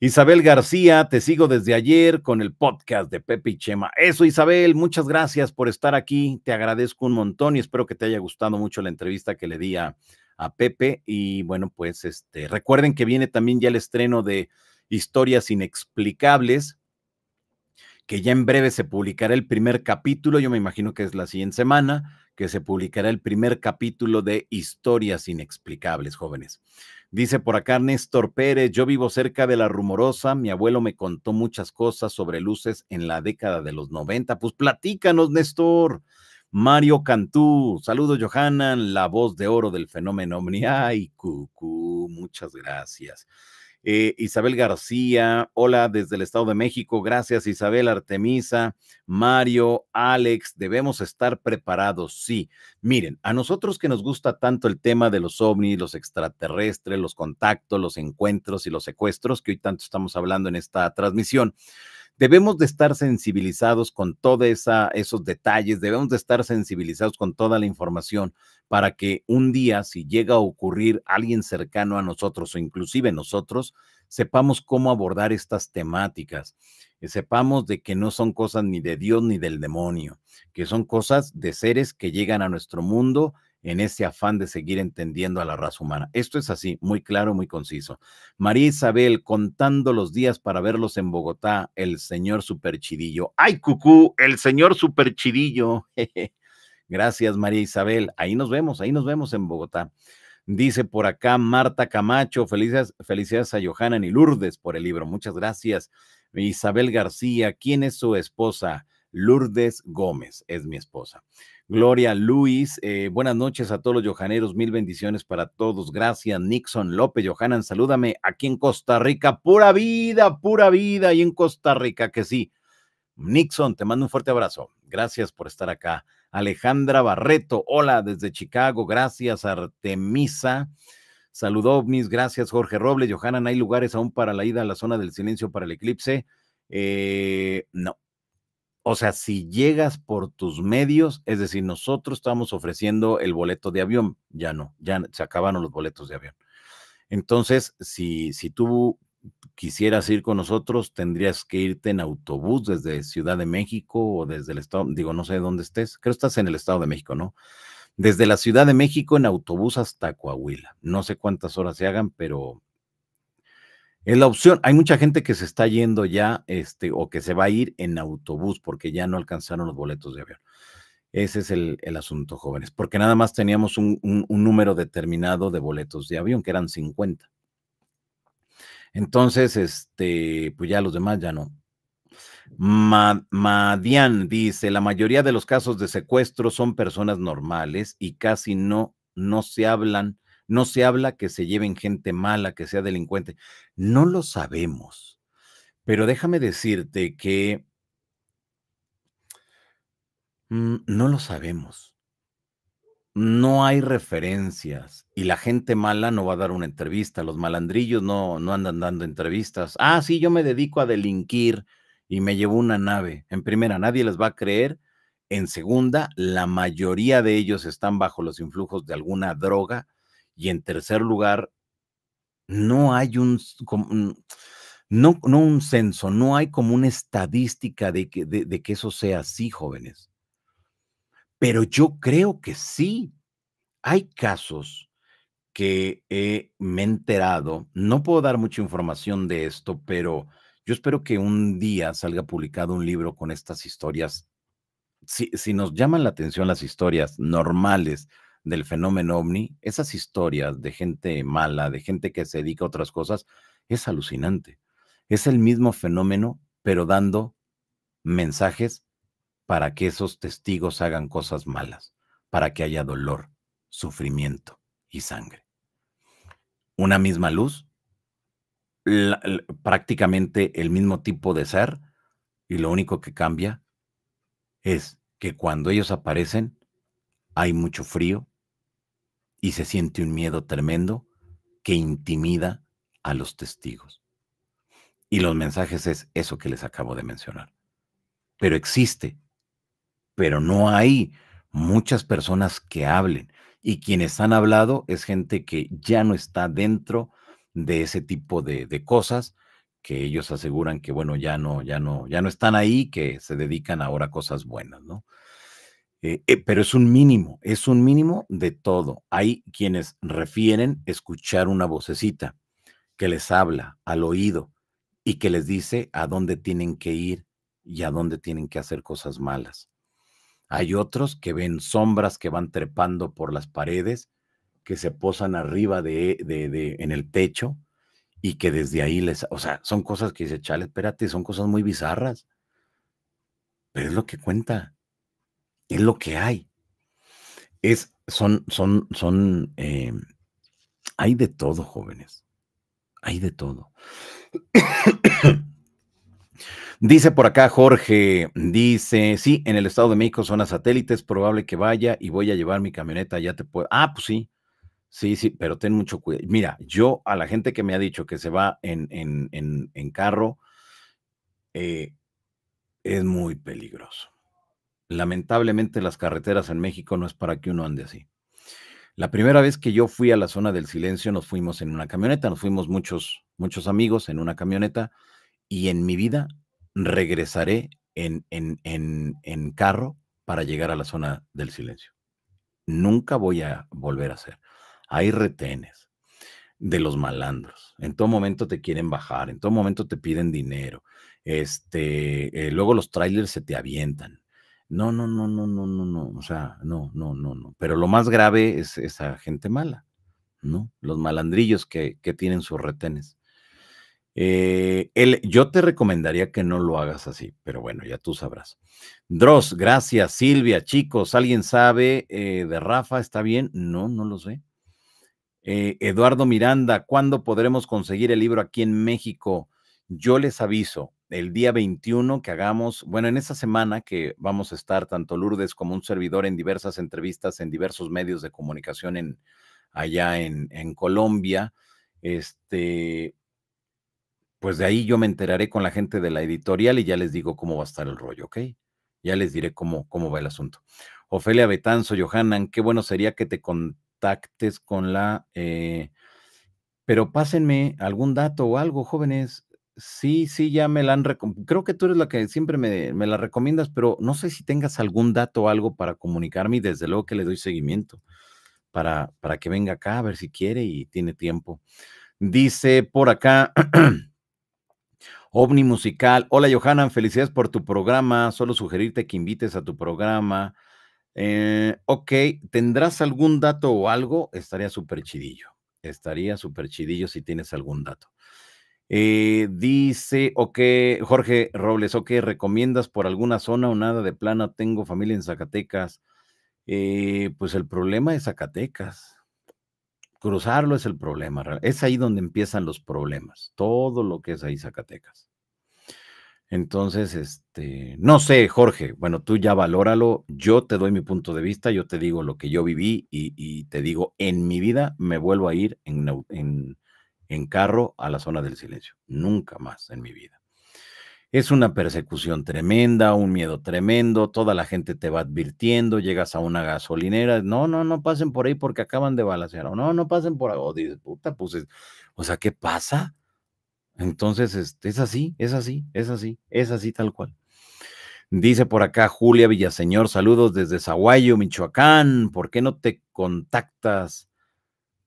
Isabel García, te sigo desde ayer con el podcast de Pepe y Chema. Eso, Isabel, muchas gracias por estar aquí. Te agradezco un montón y espero que te haya gustado mucho la entrevista que le di a, a Pepe. Y bueno, pues este, recuerden que viene también ya el estreno de historias inexplicables, que ya en breve se publicará el primer capítulo, yo me imagino que es la siguiente semana, que se publicará el primer capítulo de Historias Inexplicables, jóvenes. Dice por acá Néstor Pérez, yo vivo cerca de la rumorosa, mi abuelo me contó muchas cosas sobre luces en la década de los 90, pues platícanos, Néstor. Mario Cantú, saludos Johanan, la voz de oro del fenómeno. Ay, cucú, muchas gracias. Eh, Isabel García, hola desde el Estado de México. Gracias, Isabel Artemisa, Mario, Alex. Debemos estar preparados, sí. Miren, a nosotros que nos gusta tanto el tema de los ovnis, los extraterrestres, los contactos, los encuentros y los secuestros, que hoy tanto estamos hablando en esta transmisión, debemos de estar sensibilizados con todos esos detalles, debemos de estar sensibilizados con toda la información para que un día, si llega a ocurrir alguien cercano a nosotros o inclusive nosotros, sepamos cómo abordar estas temáticas, eh, sepamos de que no son cosas ni de Dios ni del demonio, que son cosas de seres que llegan a nuestro mundo en ese afán de seguir entendiendo a la raza humana. Esto es así, muy claro, muy conciso. María Isabel, contando los días para verlos en Bogotá, el señor Superchidillo. ¡Ay, cucú! El señor Superchidillo. Gracias, María Isabel. Ahí nos vemos, ahí nos vemos en Bogotá. Dice por acá Marta Camacho, Felicidades, felicidades a Johanna y Lourdes por el libro. Muchas gracias. Isabel García, ¿quién es su esposa? Lourdes Gómez es mi esposa. Gloria Luis, eh, buenas noches a todos los johaneros, mil bendiciones para todos. Gracias, Nixon López, Johanan, salúdame aquí en Costa Rica, pura vida, pura vida, y en Costa Rica que sí. Nixon, te mando un fuerte abrazo. Gracias por estar acá. Alejandra Barreto, hola desde Chicago, gracias Artemisa. Saludó mis gracias Jorge Robles, Johanan, ¿hay lugares aún para la ida a la zona del silencio para el eclipse? Eh, no, o sea, si llegas por tus medios, es decir, nosotros estamos ofreciendo el boleto de avión, ya no, ya se acabaron los boletos de avión. Entonces, si, si tú quisieras ir con nosotros, tendrías que irte en autobús desde Ciudad de México o desde el Estado, digo, no sé dónde estés, creo que estás en el Estado de México, ¿no? Desde la Ciudad de México en autobús hasta Coahuila. No sé cuántas horas se hagan, pero es la opción. Hay mucha gente que se está yendo ya, este, o que se va a ir en autobús porque ya no alcanzaron los boletos de avión. Ese es el, asunto, jóvenes, porque nada más teníamos un, número determinado de boletos de avión, que eran 50. Entonces, este, pues ya los demás ya no. Madian dice, la mayoría de los casos de secuestro son personas normales y casi no, no se hablan no se habla que se lleven gente mala, que sea delincuente. No lo sabemos. Pero déjame decirte que mm, no lo sabemos. No hay referencias y la gente mala no va a dar una entrevista, los malandrillos no, no andan dando entrevistas. Ah, sí, yo me dedico a delinquir y me llevo una nave. En primera, nadie les va a creer. En segunda, la mayoría de ellos están bajo los influjos de alguna droga y en tercer lugar, no hay un, no, no un censo, no hay como una estadística de que, de, que eso sea así, jóvenes. Pero yo creo que sí. Hay casos que me he enterado, no puedo dar mucha información de esto, pero yo espero que un día salga publicado un libro con estas historias. Si, si nos llaman la atención las historias normales del fenómeno ovni, esas historias de gente mala, de gente que se dedica a otras cosas, es alucinante. Es el mismo fenómeno, pero dando mensajes para que esos testigos hagan cosas malas, para que haya dolor, sufrimiento y sangre. Una misma luz, prácticamente el mismo tipo de ser, y lo único que cambia es que cuando ellos aparecen, hay mucho frío y se siente un miedo tremendo que intimida a los testigos. Y los mensajes es eso que les acabo de mencionar. Pero existe, pero no hay muchas personas que hablen. Y quienes han hablado es gente que ya no está dentro de ese tipo de, cosas, que ellos aseguran que, bueno, ya no, ya no, ya no están ahí, que se dedican ahora a cosas buenas, ¿no? Eh, eh, pero es un mínimo, es un mínimo de todo. Hay quienes refieren escuchar una vocecita que les habla al oído y que les dice a dónde tienen que ir y a dónde tienen que hacer cosas malas. Hay otros que ven sombras que van trepando por las paredes, que se posan arriba de, en el techo y que desde ahí les, o sea, son cosas que dice, chale, espérate, son cosas muy bizarras. Pero es lo que cuenta es lo que hay. Es, son, son, son, eh, hay de todo, jóvenes. Hay de todo. dice por acá Jorge, dice, sí, en el Estado de México son a satélites, probable que vaya y voy a llevar mi camioneta, ya te puedo. Ah, pues sí, sí, sí, pero ten mucho cuidado. Mira, yo a la gente que me ha dicho que se va en, en, en, en carro, eh, es muy peligroso. Lamentablemente las carreteras en México no es para que uno ande así. La primera vez que yo fui a la zona del silencio nos fuimos en una camioneta, nos fuimos muchos, muchos amigos en una camioneta y en mi vida regresaré en, en, en, carro para llegar a la zona del silencio. Nunca voy a volver a hacer. Hay retenes de los malandros. En todo momento te quieren bajar, en todo momento te piden dinero. Este, eh, luego los trailers se te avientan. No, no, no, no, no, no, no. O sea, no, no, no, no. Pero lo más grave es esa gente mala, ¿no? Los malandrillos que, tienen sus retenes. Eh, yo te recomendaría que no lo hagas así, pero bueno, ya tú sabrás. Dross, gracias. Silvia, chicos, ¿alguien sabe eh, de Rafa? ¿Está bien? No, no lo sé. Eh, Eduardo Miranda, ¿cuándo podremos conseguir el libro aquí en México? Yo les aviso, el día 21 que hagamos, bueno, en esa semana que vamos a estar tanto Lourdes como un servidor en diversas entrevistas en diversos medios de comunicación en, allá en, Colombia, este, pues de ahí yo me enteraré con la gente de la editorial y ya les digo cómo va a estar el rollo, ¿ok? Ya les diré cómo, cómo va el asunto. Ofelia Betanzo, Johanan, qué bueno sería que te contactes con la... Eh, pero pásenme algún dato o algo, jóvenes. Sí, sí, ya me la han recomendado. Creo que tú eres la que siempre me, la recomiendas, pero no sé si tengas algún dato o algo para comunicarme desde luego que le doy seguimiento para, para que venga acá a ver si quiere y tiene tiempo. Dice por acá, OVNI Musical. Hola, Johanna, felicidades por tu programa. Solo sugerirte que invites a tu programa. Eh, ok, ¿tendrás algún dato o algo? Estaría súper chidillo. Estaría súper chidillo si tienes algún dato. Eh, dice, ok, Jorge Robles, o ok, ¿recomiendas por alguna zona o nada de plano? Tengo familia en Zacatecas. Eh, pues el problema es Zacatecas. Cruzarlo es el problema. Es ahí donde empiezan los problemas. Todo lo que es ahí Zacatecas. Entonces, este, no sé, Jorge, bueno, tú ya valóralo, yo te doy mi punto de vista, yo te digo lo que yo viví y, te digo, en mi vida me vuelvo a ir en, en carro a la zona del silencio. Nunca más en mi vida. Es una persecución tremenda, un miedo tremendo, toda la gente te va advirtiendo, llegas a una gasolinera, no, no, no pasen por ahí porque acaban de balasear, no, no pasen por ahí, o dices, puta, pues, o sea, ¿qué pasa? Entonces, es, este, es así, es así, es así, es así tal cual. Dice por acá Julia Villaseñor, saludos desde Zaguayo, Michoacán. ¿Por qué no te contactas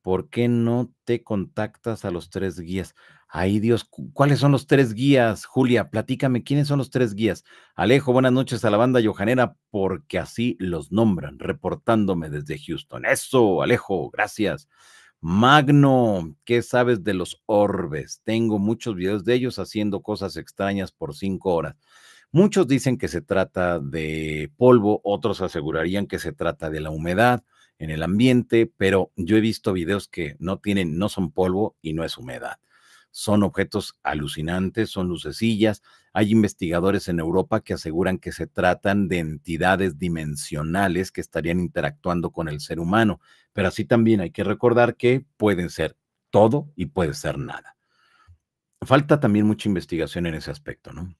¿por qué no te contactas a los tres guías? Ay Dios, ¿cuáles son los tres guías, Julia? Platícame, ¿quiénes son los tres guías? Alejo, buenas noches a la banda yojanera, porque así los nombran, reportándome desde Houston. Eso, Alejo, gracias. Magno, ¿qué sabes de los orbes? Tengo muchos videos de ellos haciendo cosas extrañas por cinco horas. Muchos dicen que se trata de polvo, otros asegurarían que se trata de la humedad, en el ambiente, pero yo he visto videos que no tienen, no son polvo y no es humedad. Son objetos alucinantes, son lucecillas. Hay investigadores en Europa que aseguran que se tratan de entidades dimensionales que estarían interactuando con el ser humano, pero así también hay que recordar que pueden ser todo y puede ser nada. Falta también mucha investigación en ese aspecto, ¿no?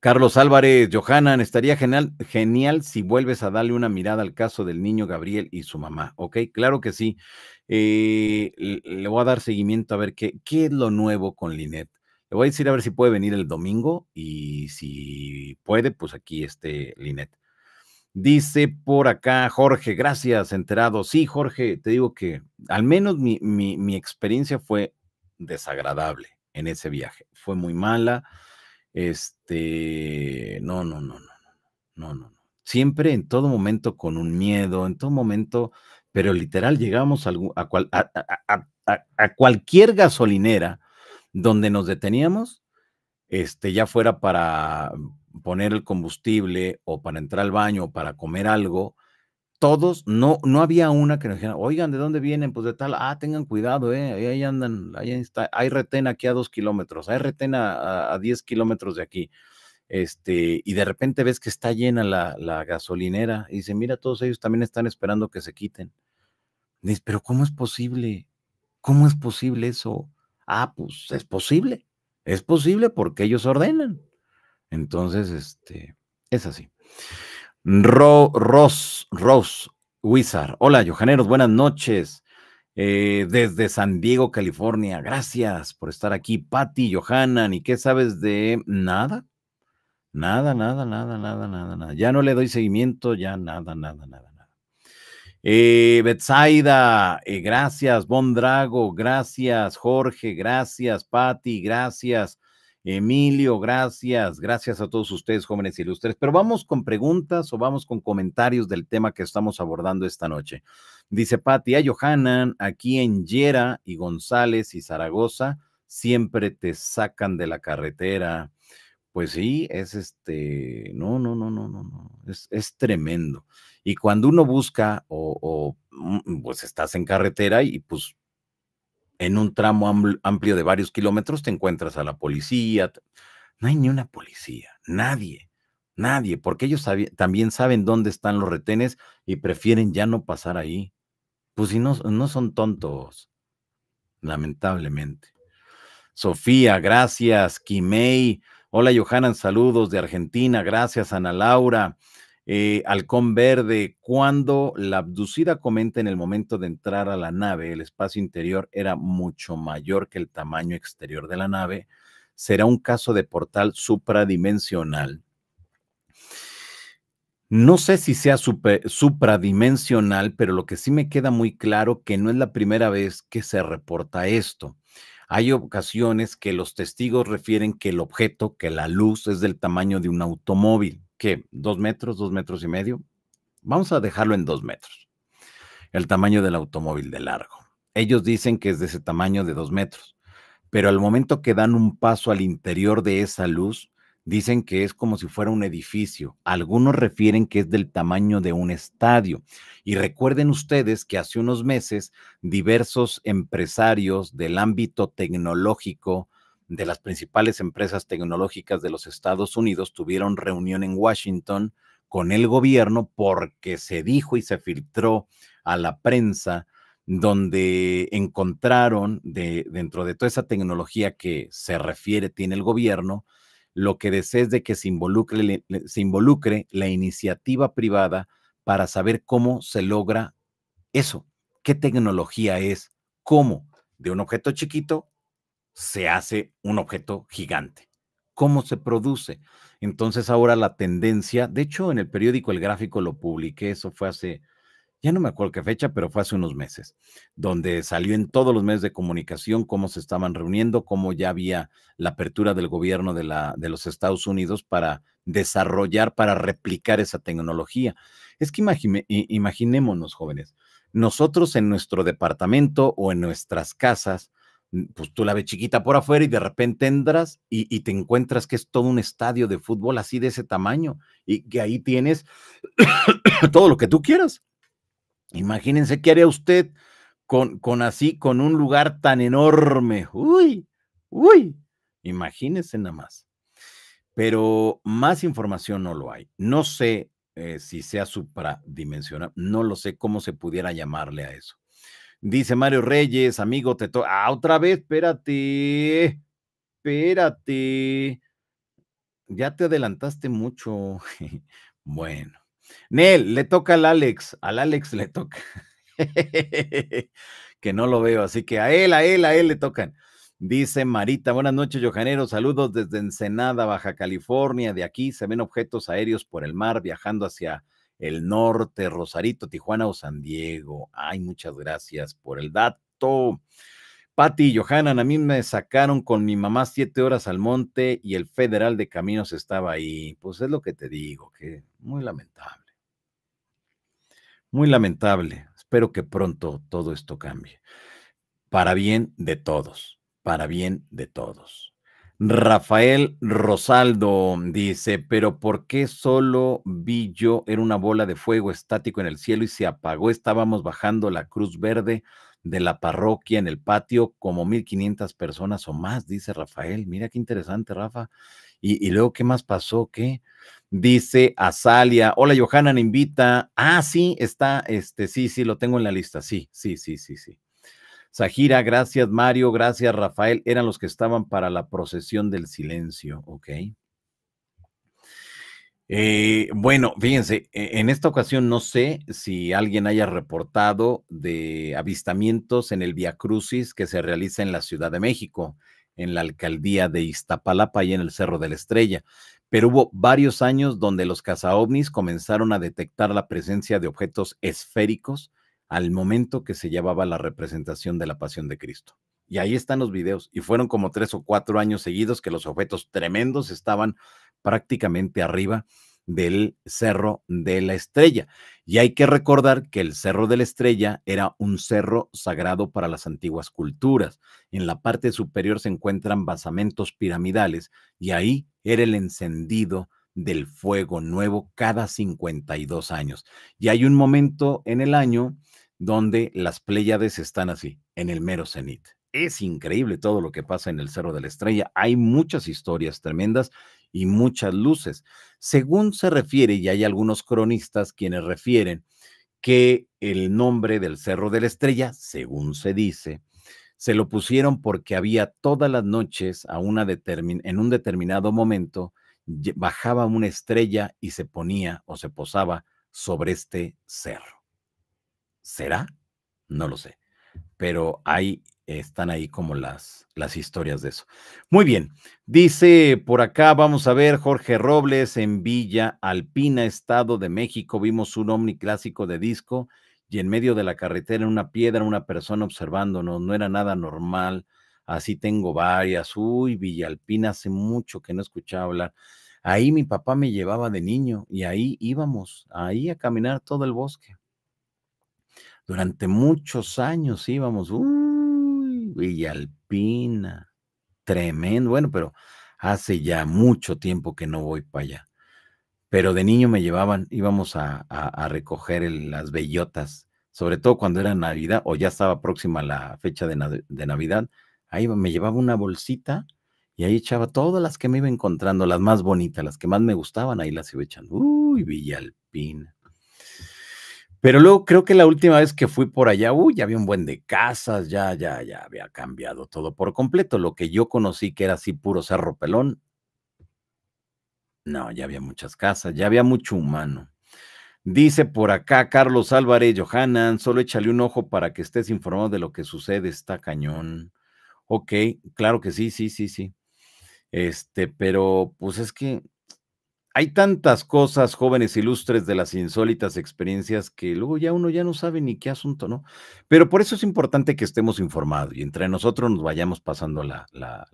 Carlos Álvarez, Johanan, estaría genial, genial si vuelves a darle una mirada al caso del niño Gabriel y su mamá, ¿ok? Claro que sí. Eh, le voy a dar seguimiento a ver qué, qué es lo nuevo con Linet. Le voy a decir a ver si puede venir el domingo y si puede, pues aquí esté Linet. Dice por acá Jorge, gracias, enterado. Sí, Jorge, te digo que al menos mi, mi experiencia fue desagradable en ese viaje. Fue muy mala este, no, no, no, no, no, no, no. Siempre en todo momento con un miedo, en todo momento, pero literal llegamos a, cualquier gasolinera donde nos deteníamos, este, ya fuera para poner el combustible o para entrar al baño o para comer algo, todos, no, no había una que nos dijera, oigan, ¿de dónde vienen? Pues de tal, ah, tengan cuidado, eh, ahí andan, ahí está, hay retena aquí a dos kilómetros, hay retena a, diez kilómetros de aquí. Este, y de repente ves que está llena la, gasolinera y dice, mira, todos ellos también están esperando que se quiten. dice, pero ¿cómo es posible? ¿Cómo es posible eso? Ah, pues es posible, es posible porque ellos ordenan. Entonces, este, es así. Ro, Ross, Ross Wizard. Hola, Johaneros, buenas noches. Eh, desde San Diego, California. Gracias por estar aquí, Patti, Johanan. ¿Y qué sabes de nada? Nada, nada, nada, nada, nada, nada. Ya no le doy seguimiento, ya nada, nada, nada, nada. Eh, Betsaida, eh, gracias. Bondrago, Drago, gracias. Jorge, gracias. Patti, gracias. Emilio, gracias, gracias a todos ustedes, jóvenes ilustres. Pero vamos con preguntas o vamos con comentarios del tema que estamos abordando esta noche. Dice Pati, a Johanan, aquí en Yera y González y Zaragoza, siempre te sacan de la carretera. Pues sí, es este, no, no, no, no, no, no, es, es tremendo. Y cuando uno busca o, o, mm, pues estás en carretera y pues en un tramo amplio de varios kilómetros te encuentras a la policía. No hay ni una policía, nadie, nadie, porque ellos también saben dónde están los retenes y prefieren ya no pasar ahí. Pues si no, no son tontos, lamentablemente. Sofía, gracias. Kimei, hola Johanan, saludos de Argentina, gracias Ana Laura. Eh, Halcón Verde, cuando la abducida comenta en el momento de entrar a la nave, el espacio interior era mucho mayor que el tamaño exterior de la nave, será un caso de portal supradimensional. No sé si sea supradimensional, pero lo que sí me queda muy claro que no es la primera vez que se reporta esto. Hay ocasiones que los testigos refieren que el objeto, que la luz, es del tamaño de un automóvil. ¿Qué? dos metros, dos metros y medio. Vamos a dejarlo en dos metros. El tamaño del automóvil de largo. Ellos dicen que es de ese tamaño de dos metros, pero al momento que dan un paso al interior de esa luz, dicen que es como si fuera un edificio. Algunos refieren que es del tamaño de un estadio. Y recuerden ustedes que hace unos meses diversos empresarios del ámbito tecnológico de las principales empresas tecnológicas de los Estados Unidos tuvieron reunión en Washington con el gobierno porque se dijo y se filtró a la prensa donde encontraron de, dentro de toda esa tecnología que se refiere, tiene el gobierno, lo que desea de que se involucre, se involucre la iniciativa privada para saber cómo se logra eso, qué tecnología es, cómo, de un objeto chiquito se hace un objeto gigante. ¿Cómo se produce? Entonces ahora la tendencia, de hecho en el periódico El Gráfico lo publiqué, eso fue hace, ya no me acuerdo qué fecha, pero fue hace unos meses, donde salió en todos los medios de comunicación cómo se estaban reuniendo, cómo ya había la apertura del gobierno de, la, de los Estados Unidos para desarrollar, para replicar esa tecnología. Es que imagine, imaginémonos, jóvenes, nosotros en nuestro departamento o en nuestras casas pues tú la ves chiquita por afuera y de repente entras y, te encuentras que es todo un estadio de fútbol así de ese tamaño y que ahí tienes todo lo que tú quieras. Imagínense qué haría usted con, así, con un lugar tan enorme. Uy, uy, imagínense nada más. Pero más información no lo hay. No sé eh, si sea supradimensional, no lo sé cómo se pudiera llamarle a eso Dice Mario Reyes, amigo, te toca. Ah, otra vez, espérate. Espérate. Ya te adelantaste mucho. bueno. Nel, le toca al Alex. Al Alex le toca. que no lo veo, así que a él, a él, a él le tocan. Dice Marita, buenas noches, Johanero, Saludos desde Ensenada, Baja California. De aquí se ven objetos aéreos por el mar viajando hacia el norte, Rosarito, Tijuana o San Diego. Ay, muchas gracias por el dato. Pati y Johanan, a mí me sacaron con mi mamá siete horas al monte y el federal de caminos estaba ahí. Pues es lo que te digo, que muy lamentable. Muy lamentable. Espero que pronto todo esto cambie. Para bien de todos, para bien de todos. Rafael Rosaldo dice, pero ¿por qué solo vi yo? Era una bola de fuego estático en el cielo y se apagó. Estábamos bajando la cruz verde de la parroquia en el patio, como 1500 personas o más, dice Rafael. Mira qué interesante, Rafa. Y, luego, ¿qué más pasó? ¿Qué? Dice Azalia. Hola, Johanna, me invita. Ah, sí, está, este, sí, sí, lo tengo en la lista. Sí, sí, sí, sí, sí. Zahira, gracias Mario, gracias Rafael, eran los que estaban para la procesión del silencio, ¿ok? Eh, bueno, fíjense, e-, en esta ocasión no sé si alguien haya reportado de avistamientos en el Via Crucis que se realiza en la Ciudad de México, en la alcaldía de Iztapalapa y en el Cerro de la Estrella, pero hubo varios años donde los cazaovnis comenzaron a detectar la presencia de objetos esféricos al momento que se llevaba la representación de la pasión de Cristo. Y ahí están los videos. Y fueron como tres o cuatro años seguidos que los objetos tremendos estaban prácticamente arriba del Cerro de la Estrella. Y hay que recordar que el Cerro de la Estrella era un cerro sagrado para las antiguas culturas. En la parte superior se encuentran basamentos piramidales y ahí era el encendido del fuego nuevo cada 52 años. Y hay un momento en el año donde las Pléyades están así, en el mero cenit. Es increíble todo lo que pasa en el Cerro de la Estrella. Hay muchas historias tremendas y muchas luces. Según se refiere, y hay algunos cronistas quienes refieren que el nombre del Cerro de la Estrella, según se dice, se lo pusieron porque había todas las noches a una en un determinado momento bajaba una estrella y se ponía o se posaba sobre este cerro. ¿Será? No lo sé. Pero ahí están ahí como las, las historias de eso. Muy bien, dice por acá, vamos a ver, Jorge Robles en Villa Alpina, Estado de México, vimos un omniclásico clásico de disco y en medio de la carretera en una piedra una persona observándonos, no era nada normal, así tengo varias, uy, Villa Alpina, hace mucho que no escuchaba hablar. Ahí mi papá me llevaba de niño y ahí íbamos, ahí a caminar todo el bosque. Durante muchos años íbamos, uy, Villalpina, tremendo, bueno, pero hace ya mucho tiempo que no voy para allá. Pero de niño me llevaban, íbamos a, a, recoger las bellotas, sobre todo cuando era Navidad o ya estaba próxima la fecha de, de Navidad. Ahí me llevaba una bolsita y ahí echaba todas las que me iba encontrando, las más bonitas, las que más me gustaban, ahí las iba echando. Uy, Villalpina. Pero luego creo que la última vez que fui por allá, uy, ya había un buen de casas, ya, ya, ya había cambiado todo por completo. Lo que yo conocí que era así puro cerro pelón, no, ya había muchas casas, ya había mucho humano. Dice por acá Carlos Álvarez, Johanan, solo échale un ojo para que estés informado de lo que sucede, está cañón. Ok, claro que sí, sí, sí, sí. Este, pero pues es que hay tantas cosas, jóvenes ilustres, de las insólitas experiencias que luego ya uno ya no sabe ni qué asunto, ¿no? Pero por eso es importante que estemos informados y entre nosotros nos vayamos pasando la, la,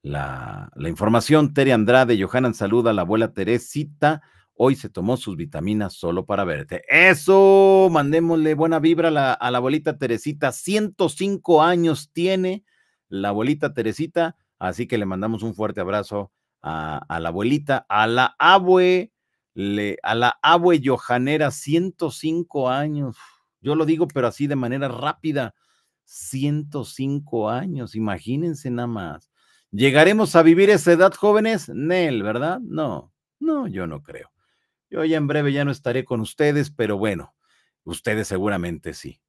la, la, información. Tere Andrade, Johanan saluda a la abuela Teresita. Hoy se tomó sus vitaminas solo para verte. Eso, mandémosle buena vibra a la, a la abuelita Teresita. 105 años tiene la abuelita Teresita, así que le mandamos un fuerte abrazo a, la abuelita, a la abue, le, a la abue Johanera, 105 años. Yo lo digo, pero así de manera rápida, 105 años, imagínense nada más. ¿Llegaremos a vivir esa edad jóvenes? Nel, ¿verdad? No, no, yo no creo. Yo ya en breve ya no estaré con ustedes, pero bueno, ustedes seguramente sí.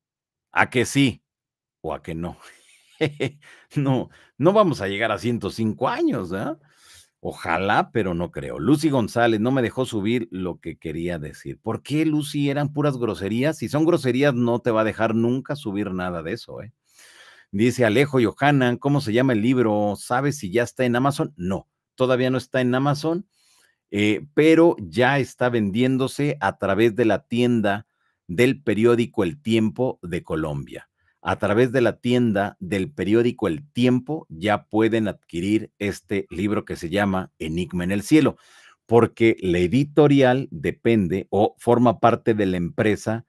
¿A que sí o a que no? no, no vamos a llegar a 105 años, ¿ah? Ojalá, pero no creo. Lucy González no me dejó subir lo que quería decir. ¿Por qué, Lucy? Eran puras groserías. Si son groserías, no te va a dejar nunca subir nada de eso, ¿eh? Dice Alejo Johanan, ¿cómo se llama el libro? ¿Sabes si ya está en Amazon? No, todavía no está en Amazon, eh, pero ya está vendiéndose a través de la tienda del periódico El Tiempo de Colombia a través de la tienda del periódico El Tiempo ya pueden adquirir este libro que se llama Enigma en el Cielo, porque la editorial depende o forma parte de la empresa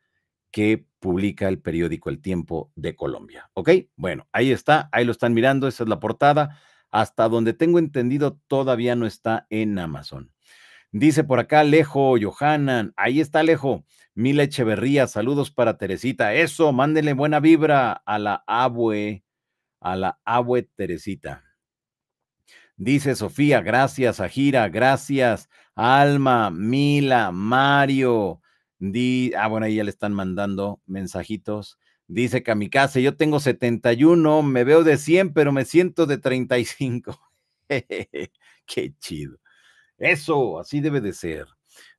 que publica el periódico El Tiempo de Colombia. ¿Ok? Bueno, ahí está, ahí lo están mirando, esa es la portada. Hasta donde tengo entendido, todavía no está en Amazon. Dice por acá Lejo Johanan, ahí está Lejo Mila Echeverría, saludos para Teresita. Eso, mándele buena vibra a la abue, a la abue Teresita. Dice Sofía, gracias Ajira gracias Alma, Mila, Mario. Di, ah, bueno, ahí ya le están mandando mensajitos. Dice Kamikaze, yo tengo 71, me veo de 100, pero me siento de 35. Qué chido. Eso, así debe de ser.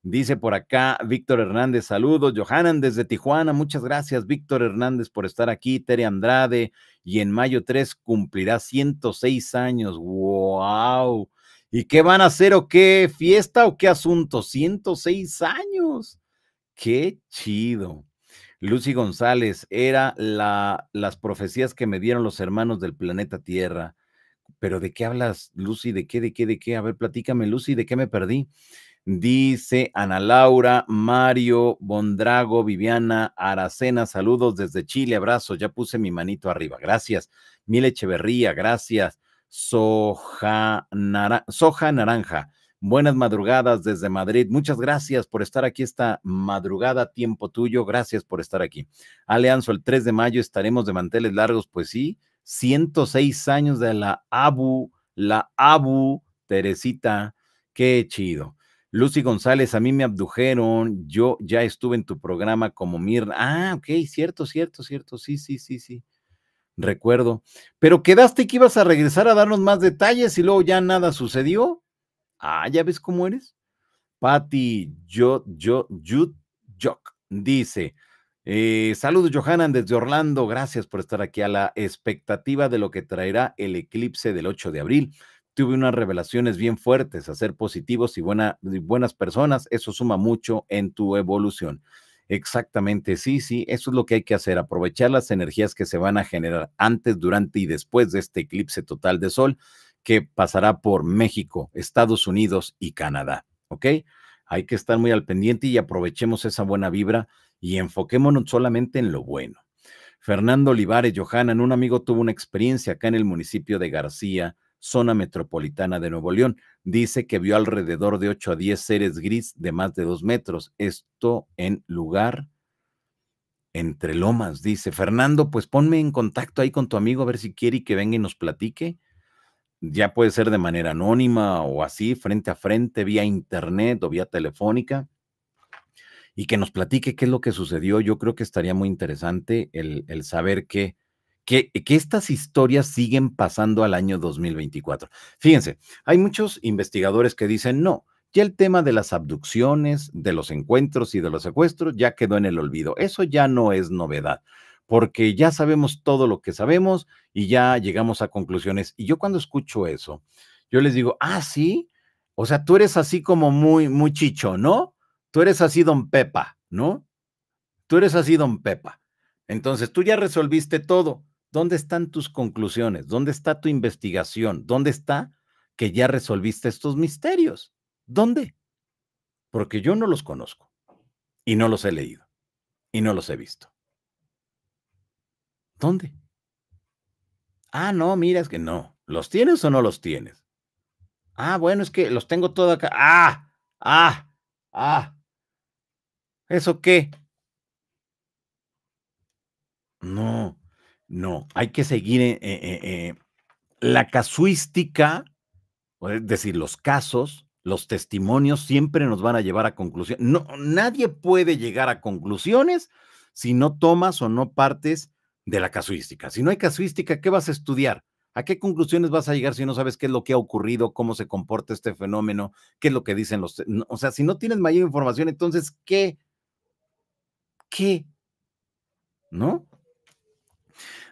Dice por acá Víctor Hernández, saludos. Johanan desde Tijuana, muchas gracias Víctor Hernández por estar aquí. Tere Andrade, y en mayo 3 cumplirá 106 años. ¡Wow! ¿Y qué van a hacer o qué fiesta o qué asunto? 106 años. ¡Qué chido! Lucy González, era la, las profecías que me dieron los hermanos del planeta Tierra pero ¿de qué hablas, Lucy? ¿De qué, de qué, de qué? A ver, platícame, Lucy, ¿de qué me perdí? Dice Ana Laura, Mario, Bondrago, Viviana, Aracena, saludos desde Chile, abrazo, ya puse mi manito arriba, gracias. Mil Echeverría, gracias. Soja, Soja Naranja, buenas madrugadas desde Madrid, muchas gracias por estar aquí esta madrugada, tiempo tuyo, gracias por estar aquí. Aleanzo, el 3 de mayo estaremos de manteles largos, pues sí, 106 años de la ABU, la ABU, Teresita, qué chido. Lucy González, a mí me abdujeron, yo ya estuve en tu programa como Mirna. Ah, ok, cierto, cierto, cierto, sí, sí, sí, sí. Recuerdo. Pero quedaste que ibas a regresar a darnos más detalles y luego ya nada sucedió. Ah, ya ves cómo eres. Patti yo yo yo, yo dice: eh, saludos, Johanan, desde Orlando. Gracias por estar aquí a la expectativa de lo que traerá el eclipse del 8 de abril. Tuve unas revelaciones bien fuertes a ser positivos y, y buenas personas. Eso suma mucho en tu evolución. Exactamente, sí, sí, eso es lo que hay que hacer, aprovechar las energías que se van a generar antes, durante y después de este eclipse total de sol que pasará por México, Estados Unidos y Canadá, ¿ok? Hay que estar muy al pendiente y aprovechemos esa buena vibra y enfoquémonos solamente en lo bueno. Fernando Olivares Johanan, un amigo tuvo una experiencia acá en el municipio de García, zona metropolitana de Nuevo León. Dice que vio alrededor de 8 a 10 seres gris de más de 2 metros. Esto en lugar entre lomas. Dice, Fernando, pues ponme en contacto ahí con tu amigo a ver si quiere y que venga y nos platique. Ya puede ser de manera anónima o así, frente a frente, vía internet o vía telefónica y que nos platique qué es lo que sucedió. Yo creo que estaría muy interesante el, saber que, que, que, estas historias siguen pasando al año 2024. Fíjense, hay muchos investigadores que dicen, no, ya el tema de las abducciones, de los encuentros y de los secuestros ya quedó en el olvido. Eso ya no es novedad, porque ya sabemos todo lo que sabemos y ya llegamos a conclusiones. Y yo cuando escucho eso, yo les digo, ah, sí, o sea, tú eres así como muy, muy chicho, ¿no? tú eres así don Pepa, ¿no? Tú eres así don Pepa. Entonces, tú ya resolviste todo. ¿Dónde están tus conclusiones? ¿Dónde está tu investigación? ¿Dónde está que ya resolviste estos misterios? ¿Dónde? Porque yo no los conozco y no los he leído y no los he visto. ¿Dónde? Ah, no, mira, es que no. ¿Los tienes o no los tienes? Ah, bueno, es que los tengo todo acá. Ah, ah, ah. ¿Eso qué? No, no, hay que seguir eh, eh, eh, la casuística, pues, es decir, los casos, los testimonios siempre nos van a llevar a conclusiones. No, nadie puede llegar a conclusiones si no tomas o no partes de la casuística. Si no hay casuística, ¿qué vas a estudiar? ¿A qué conclusiones vas a llegar si no sabes qué es lo que ha ocurrido, cómo se comporta este fenómeno, qué es lo que dicen los... O sea, si no tienes mayor información, entonces, ¿qué? qué? ¿No?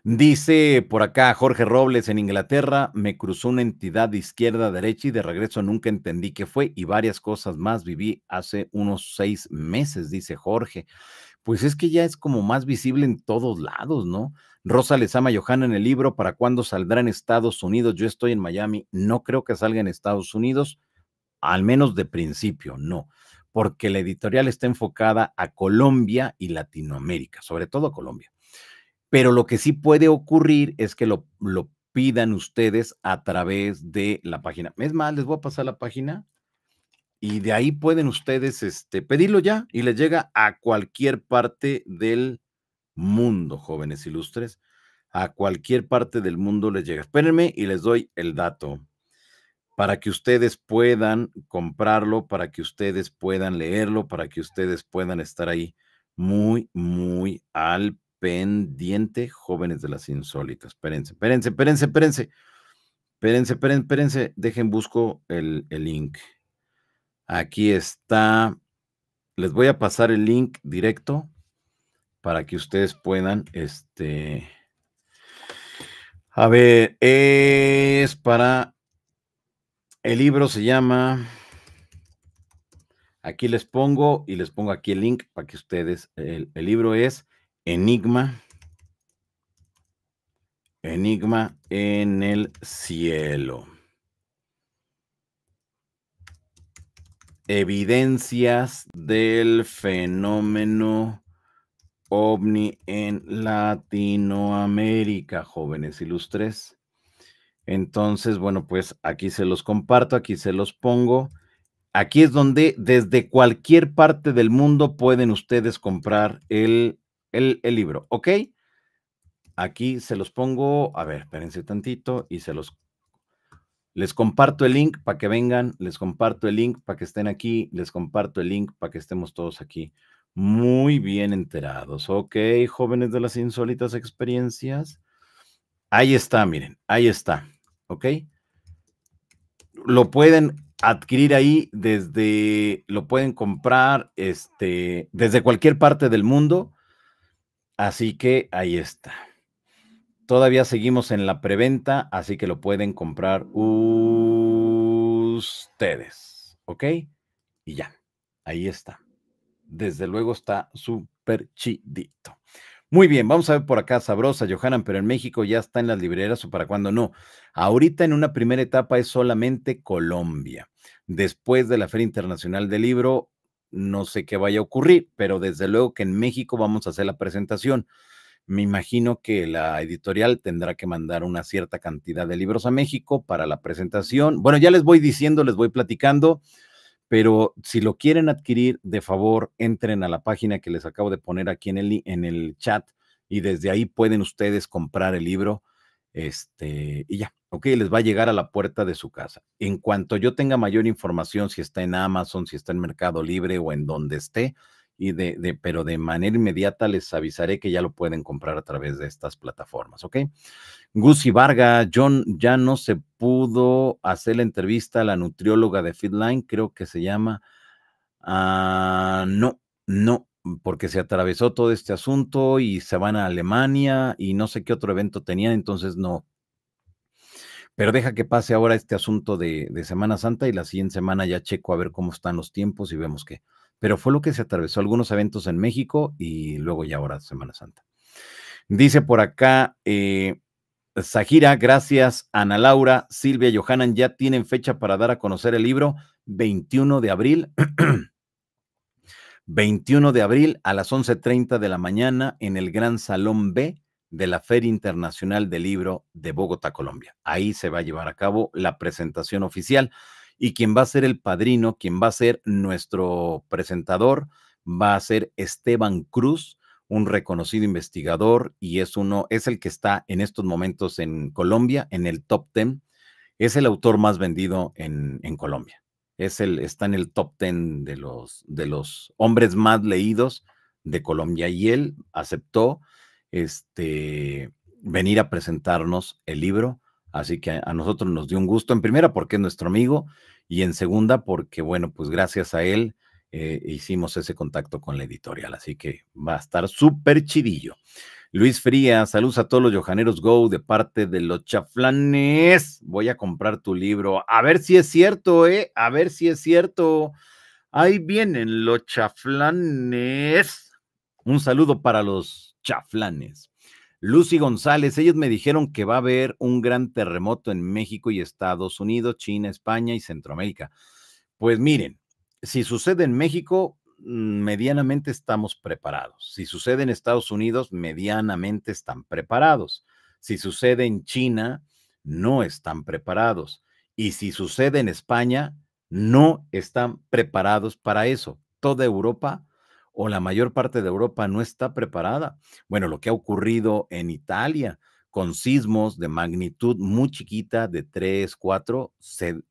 Dice por acá Jorge Robles, en Inglaterra me cruzó una entidad de izquierda a derecha y de regreso nunca entendí qué fue y varias cosas más viví hace unos seis meses, dice Jorge. Pues es que ya es como más visible en todos lados, ¿no? Rosa ama Johanna en el libro, ¿para cuándo saldrá en Estados Unidos? Yo estoy en Miami, no creo que salga en Estados Unidos, al menos de principio, no porque la editorial está enfocada a Colombia y Latinoamérica, sobre todo Colombia. Pero lo que sí puede ocurrir es que lo, lo pidan ustedes a través de la página. Es más, les voy a pasar la página y de ahí pueden ustedes este, pedirlo ya y les llega a cualquier parte del mundo, jóvenes ilustres. A cualquier parte del mundo les llega. Espérenme y les doy el dato para que ustedes puedan comprarlo, para que ustedes puedan leerlo, para que ustedes puedan estar ahí muy, muy al pendiente, jóvenes de las insólitas. Espérense, espérense, espérense, espérense. Espérense, espérense, espérense. Dejen, busco el, el link. Aquí está. Les voy a pasar el link directo para que ustedes puedan, este, a ver, es para el libro se llama, aquí les pongo y les pongo aquí el link para que ustedes, el, libro es Enigma, Enigma en el cielo. Evidencias del fenómeno ovni en Latinoamérica, jóvenes ilustres. Entonces, bueno, pues aquí se los comparto, aquí se los pongo. Aquí es donde desde cualquier parte del mundo pueden ustedes comprar el, libro, ¿ok? Aquí se los pongo, a ver, espérense tantito y se los... Les comparto el link para que vengan, les comparto el link para que estén aquí, les comparto el link para que estemos todos aquí. Muy bien enterados, ¿ok? Jóvenes de las insólitas experiencias. Ahí está, miren, ahí está. ¿ok? Lo pueden adquirir ahí desde, lo pueden comprar este, desde cualquier parte del mundo. Así que ahí está. Todavía seguimos en la preventa, así que lo pueden comprar ustedes. ¿Ok? Y ya, ahí está. Desde luego está súper chidito. Muy bien, vamos a ver por acá, sabrosa, Johanan, pero en México ya está en las librerías o para cuándo no. Ahorita en una primera etapa es solamente Colombia. Después de la Feria Internacional del Libro, no sé qué vaya a ocurrir, pero desde luego que en México vamos a hacer la presentación. Me imagino que la editorial tendrá que mandar una cierta cantidad de libros a México para la presentación. Bueno, ya les voy diciendo, les voy platicando pero si lo quieren adquirir, de favor, entren a la página que les acabo de poner aquí en el, en el chat y desde ahí pueden ustedes comprar el libro. Este, y ya, ok, les va a llegar a la puerta de su casa. En cuanto yo tenga mayor información, si está en Amazon, si está en Mercado Libre o en donde esté, y de, de, pero de manera inmediata les avisaré que ya lo pueden comprar a través de estas plataformas, ¿ok? Gusi Varga, John, ya no se pudo hacer la entrevista a la nutrióloga de Feedline creo que se llama. ah no, no, porque se atravesó todo este asunto y se van a Alemania y no sé qué otro evento tenían, entonces no. Pero deja que pase ahora este asunto de, de Semana Santa y la siguiente semana ya checo a ver cómo están los tiempos y vemos qué pero fue lo que se atravesó algunos eventos en México y luego ya ahora Semana Santa. Dice por acá, eh, Zahira, gracias, Ana Laura, Silvia, Johanan, ya tienen fecha para dar a conocer el libro 21 de abril. 21 de abril a las 11.30 de la mañana en el Gran Salón B de la Feria Internacional del Libro de Bogotá, Colombia. Ahí se va a llevar a cabo la presentación oficial y quien va a ser el padrino, quien va a ser nuestro presentador, va a ser Esteban Cruz, un reconocido investigador y es uno, es el que está en estos momentos en Colombia, en el top ten, Es el autor más vendido en, Colombia. Es el, está en el top ten de los, de los hombres más leídos de Colombia y él aceptó este, venir a presentarnos el libro Así que a nosotros nos dio un gusto, en primera porque es nuestro amigo y en segunda porque, bueno, pues gracias a él eh, hicimos ese contacto con la editorial. Así que va a estar súper chidillo. Luis Frías, saludos a todos los Johaneros Go de parte de los chaflanes. Voy a comprar tu libro. A ver si es cierto, ¿eh? A ver si es cierto. Ahí vienen los chaflanes. Un saludo para los chaflanes. Lucy González, ellos me dijeron que va a haber un gran terremoto en México y Estados Unidos, China, España y Centroamérica. Pues miren, si sucede en México, mm, medianamente estamos preparados. Si sucede en Estados Unidos, medianamente están preparados. Si sucede en China, no están preparados. Y si sucede en España, no están preparados para eso. Toda Europa o la mayor parte de Europa no está preparada. Bueno, lo que ha ocurrido en Italia con sismos de magnitud muy chiquita, de 3, 4, se,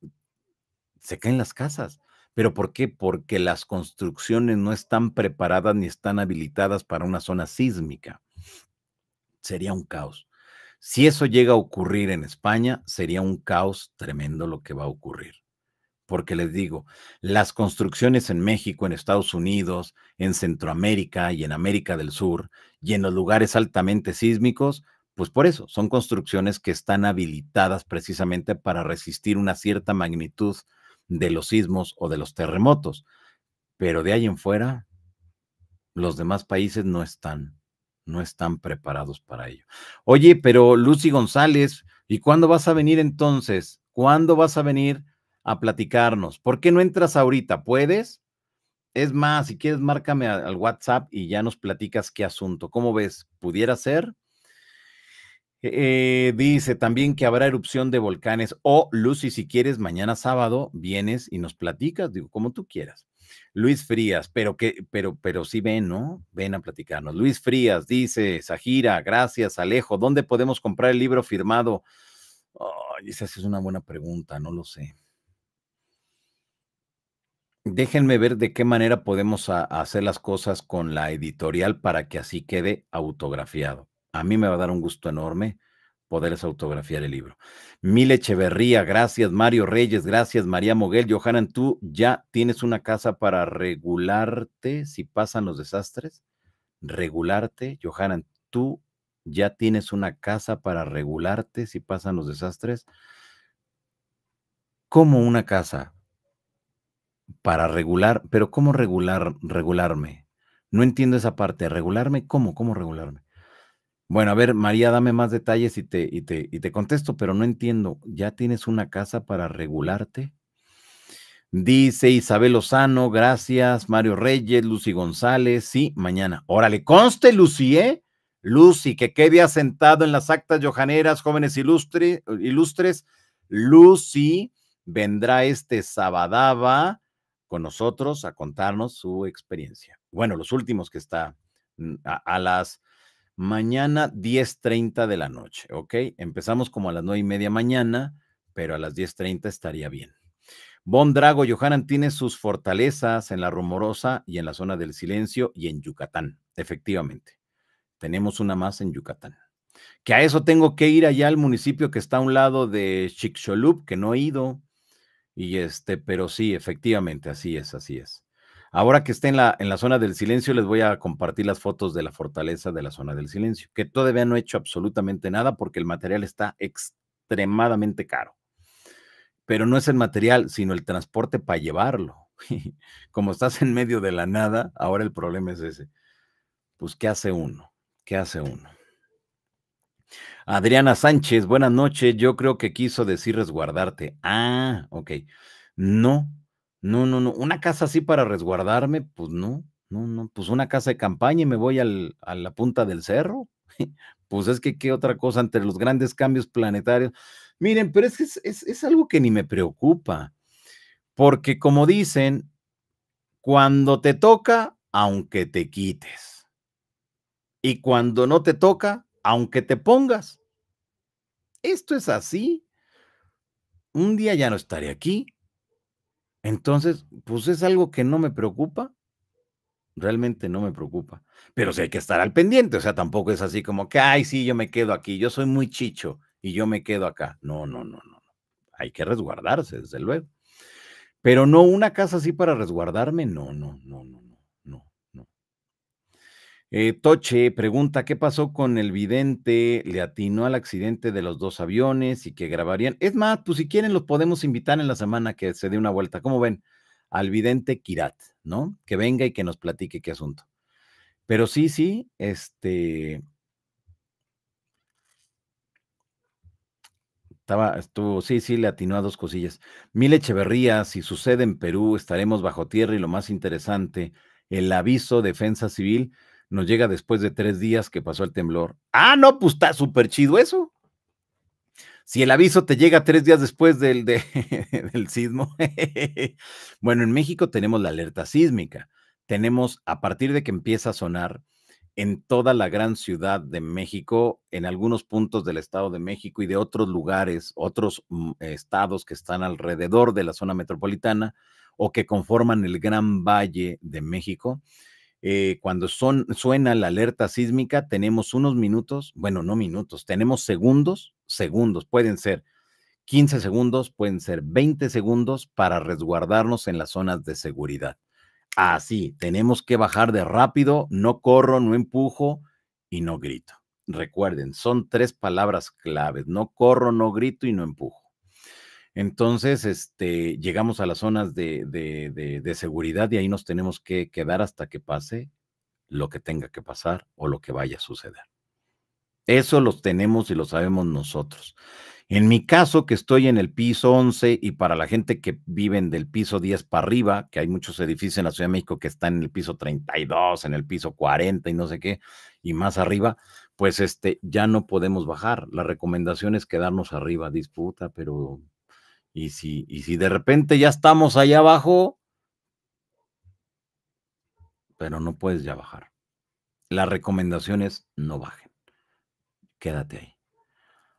se caen las casas. ¿Pero por qué? Porque las construcciones no están preparadas ni están habilitadas para una zona sísmica. Sería un caos. Si eso llega a ocurrir en España, sería un caos tremendo lo que va a ocurrir porque les digo, las construcciones en México, en Estados Unidos, en Centroamérica y en América del Sur y en los lugares altamente sísmicos, pues por eso, son construcciones que están habilitadas precisamente para resistir una cierta magnitud de los sismos o de los terremotos. Pero de ahí en fuera, los demás países no están, no están preparados para ello. Oye, pero Lucy González, ¿y cuándo vas a venir entonces? ¿Cuándo vas a venir? a platicarnos. ¿Por qué no entras ahorita? ¿Puedes? Es más, si quieres, márcame al WhatsApp y ya nos platicas qué asunto. ¿Cómo ves? ¿Pudiera ser? Eh, dice también que habrá erupción de volcanes. O, oh, Lucy, si quieres, mañana sábado vienes y nos platicas, digo, como tú quieras. Luis Frías, pero que, pero, pero sí ven, ¿no? Ven a platicarnos. Luis Frías dice, Sajira, gracias, Alejo, ¿dónde podemos comprar el libro firmado? esa es una buena pregunta, no lo sé déjenme ver de qué manera podemos hacer las cosas con la editorial para que así quede autografiado. A mí me va a dar un gusto enorme poderles autografiar el libro. Mil Echeverría, gracias. Mario Reyes, gracias. María Moguel, Johanan, ¿tú ya tienes una casa para regularte si pasan los desastres? Regularte, Johanan, ¿tú ya tienes una casa para regularte si pasan los desastres? ¿Cómo una casa? para regular, pero ¿cómo regular, regularme? No entiendo esa parte, regularme, ¿cómo? ¿Cómo regularme? Bueno, a ver, María, dame más detalles y te, y te, y te contesto, pero no entiendo, ¿ya tienes una casa para regularte? Dice Isabel Lozano, gracias, Mario Reyes, Lucy González, sí, mañana. Órale, conste, Lucy, ¿eh? Lucy, que quede asentado en las actas johaneras, jóvenes ilustre, ilustres. Lucy vendrá este sabadaba con nosotros a contarnos su experiencia. Bueno, los últimos que está mm, a, las mañana 10.30 de la noche, ¿ok? Empezamos como a las 9 y media mañana, pero a las 10.30 estaría bien. Bon Drago, Johanan tiene sus fortalezas en la rumorosa y en la zona del silencio y en Yucatán, efectivamente. Tenemos una más en Yucatán. Que a eso tengo que ir allá al municipio que está a un lado de Chicxulub, que no he ido. Y este, pero sí, efectivamente, así es, así es. Ahora que esté en la, en la zona del silencio, les voy a compartir las fotos de la fortaleza de la zona del silencio, que todavía no he hecho absolutamente nada porque el material está extremadamente caro. Pero no es el material, sino el transporte para llevarlo. Como estás en medio de la nada, ahora el problema es ese. Pues, ¿qué hace uno? ¿Qué hace uno? Adriana Sánchez, buenas noches. Yo creo que quiso decir resguardarte. Ah, ok. No, no, no, no. Una casa así para resguardarme, pues no, no, no. Pues una casa de campaña y me voy al, a la punta del cerro. Pues es que qué otra cosa entre los grandes cambios planetarios. Miren, pero es que es algo que ni me preocupa. Porque como dicen, cuando te toca, aunque te quites. Y cuando no te toca, aunque te pongas. Esto es así. Un día ya no estaré aquí. Entonces, pues es algo que no me preocupa. Realmente no me preocupa. Pero sí hay que estar al pendiente. O sea, tampoco es así como que, ay, sí, yo me quedo aquí. Yo soy muy chicho y yo me quedo acá. No, no, no, no. Hay que resguardarse, desde luego. Pero no una casa así para resguardarme. No, no, no, no. Eh, Toche pregunta, ¿qué pasó con el vidente? ¿Le atinó al accidente de los dos aviones y que grabarían? Es más, pues si quieren los podemos invitar en la semana que se dé una vuelta. ¿Cómo ven? Al vidente Kirat, ¿no? Que venga y que nos platique qué asunto. Pero sí, sí, este... Estaba, estuvo, sí, sí, le atinó a dos cosillas. Mil Echeverría, si sucede en Perú, estaremos bajo tierra y lo más interesante, el aviso Defensa Civil nos llega después de tres días que pasó el temblor. Ah, no, pues está súper chido eso. Si el aviso te llega tres días después del, de, del sismo. bueno, en México tenemos la alerta sísmica. Tenemos, a partir de que empieza a sonar en toda la gran ciudad de México, en algunos puntos del Estado de México y de otros lugares, otros mm, estados que están alrededor de la zona metropolitana o que conforman el Gran Valle de México, eh, cuando son, suena la alerta sísmica, tenemos unos minutos, bueno, no minutos, tenemos segundos, segundos, pueden ser 15 segundos, pueden ser 20 segundos para resguardarnos en las zonas de seguridad. Así, ah, tenemos que bajar de rápido, no corro, no empujo y no grito. Recuerden, son tres palabras claves, no corro, no grito y no empujo. Entonces, este, llegamos a las zonas de, seguridad y ahí nos tenemos que quedar hasta que pase lo que tenga que pasar o lo que vaya a suceder. Eso los tenemos y lo sabemos nosotros. En mi caso, que estoy en el piso 11 y para la gente que viven del piso 10 para arriba, que hay muchos edificios en la Ciudad de México que están en el piso 32, en el piso 40 y no sé qué, y más arriba, pues este, ya no podemos bajar. La recomendación es quedarnos arriba, disputa, pero y si, y si de repente ya estamos allá abajo, pero no puedes ya bajar. La recomendación es no bajen. Quédate ahí.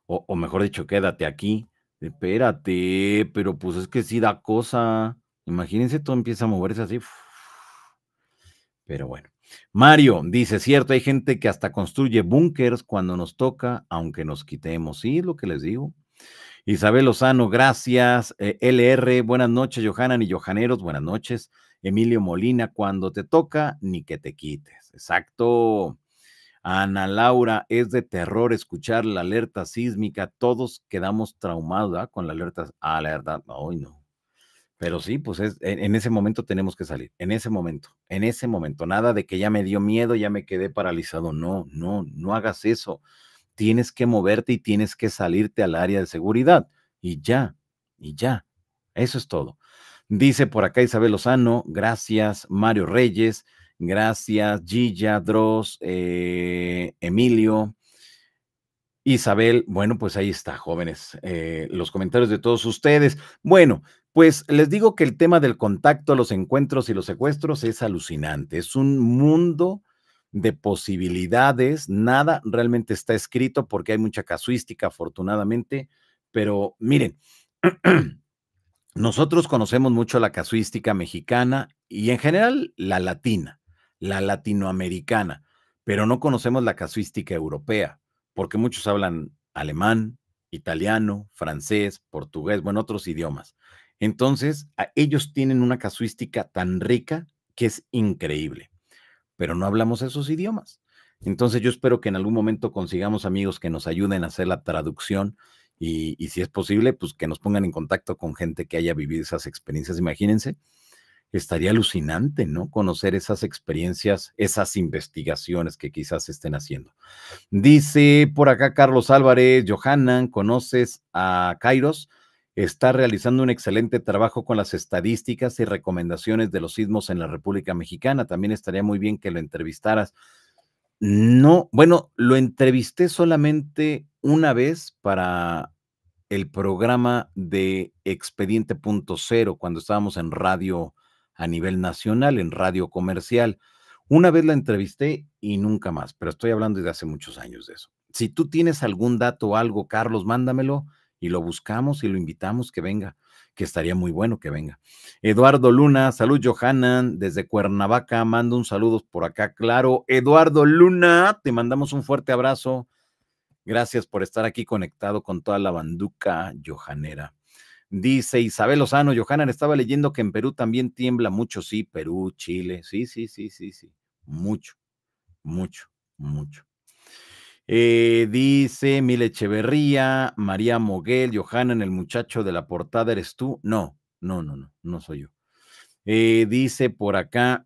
O, mejor dicho, quédate aquí. Espérate, pero pues es que si da cosa. Imagínense, todo empieza a moverse así. Pero bueno. Mario dice, cierto, hay gente que hasta construye búnkers cuando nos toca, aunque nos quitemos. Sí, es lo que les digo. Isabel Lozano, gracias. Eh, LR, buenas noches, Johanan y Johaneros, buenas noches. Emilio Molina, cuando te toca, ni que te quites. Exacto. Ana Laura, es de terror escuchar la alerta sísmica. Todos quedamos traumados con la alerta. Ah, la verdad, hoy no. Pero sí, pues es, en, ese momento tenemos que salir. En ese momento, en ese momento. Nada de que ya me dio miedo, ya me quedé paralizado. No, no, no hagas eso tienes que moverte y tienes que salirte al área de seguridad. Y ya, y ya. Eso es todo. Dice por acá Isabel Lozano, gracias, Mario Reyes, gracias, Gilla, Dross, eh, Emilio, Isabel. Bueno, pues ahí está, jóvenes, eh, los comentarios de todos ustedes. Bueno, pues les digo que el tema del contacto, los encuentros y los secuestros es alucinante. Es un mundo de posibilidades, nada realmente está escrito porque hay mucha casuística, afortunadamente, pero miren, nosotros conocemos mucho la casuística mexicana y en general la latina, la latinoamericana, pero no conocemos la casuística europea, porque muchos hablan alemán, italiano, francés, portugués, bueno, otros idiomas. Entonces, ellos tienen una casuística tan rica que es increíble pero no hablamos esos idiomas. Entonces yo espero que en algún momento consigamos amigos que nos ayuden a hacer la traducción y, si es posible, pues que nos pongan en contacto con gente que haya vivido esas experiencias. Imagínense, estaría alucinante, ¿no? Conocer esas experiencias, esas investigaciones que quizás estén haciendo. Dice por acá Carlos Álvarez, Johanna, ¿conoces a Kairos? está realizando un excelente trabajo con las estadísticas y recomendaciones de los sismos en la República Mexicana. También estaría muy bien que lo entrevistaras. No, bueno, lo entrevisté solamente una vez para el programa de Expediente Punto Cero, cuando estábamos en radio a nivel nacional, en radio comercial. Una vez la entrevisté y nunca más, pero estoy hablando de hace muchos años de eso. Si tú tienes algún dato o algo, Carlos, mándamelo y lo buscamos y lo invitamos que venga, que estaría muy bueno que venga. Eduardo Luna, salud Johanan, desde Cuernavaca, mando un saludo por acá, claro. Eduardo Luna, te mandamos un fuerte abrazo. Gracias por estar aquí conectado con toda la banduca johanera. Dice Isabel Lozano, Johanan, estaba leyendo que en Perú también tiembla mucho, sí, Perú, Chile, sí, sí, sí, sí, sí, mucho, mucho, mucho. Eh, dice Mil Echeverría, María Moguel, Johanan, el muchacho de la portada, ¿eres tú? No, no, no, no, no soy yo. Eh, dice por acá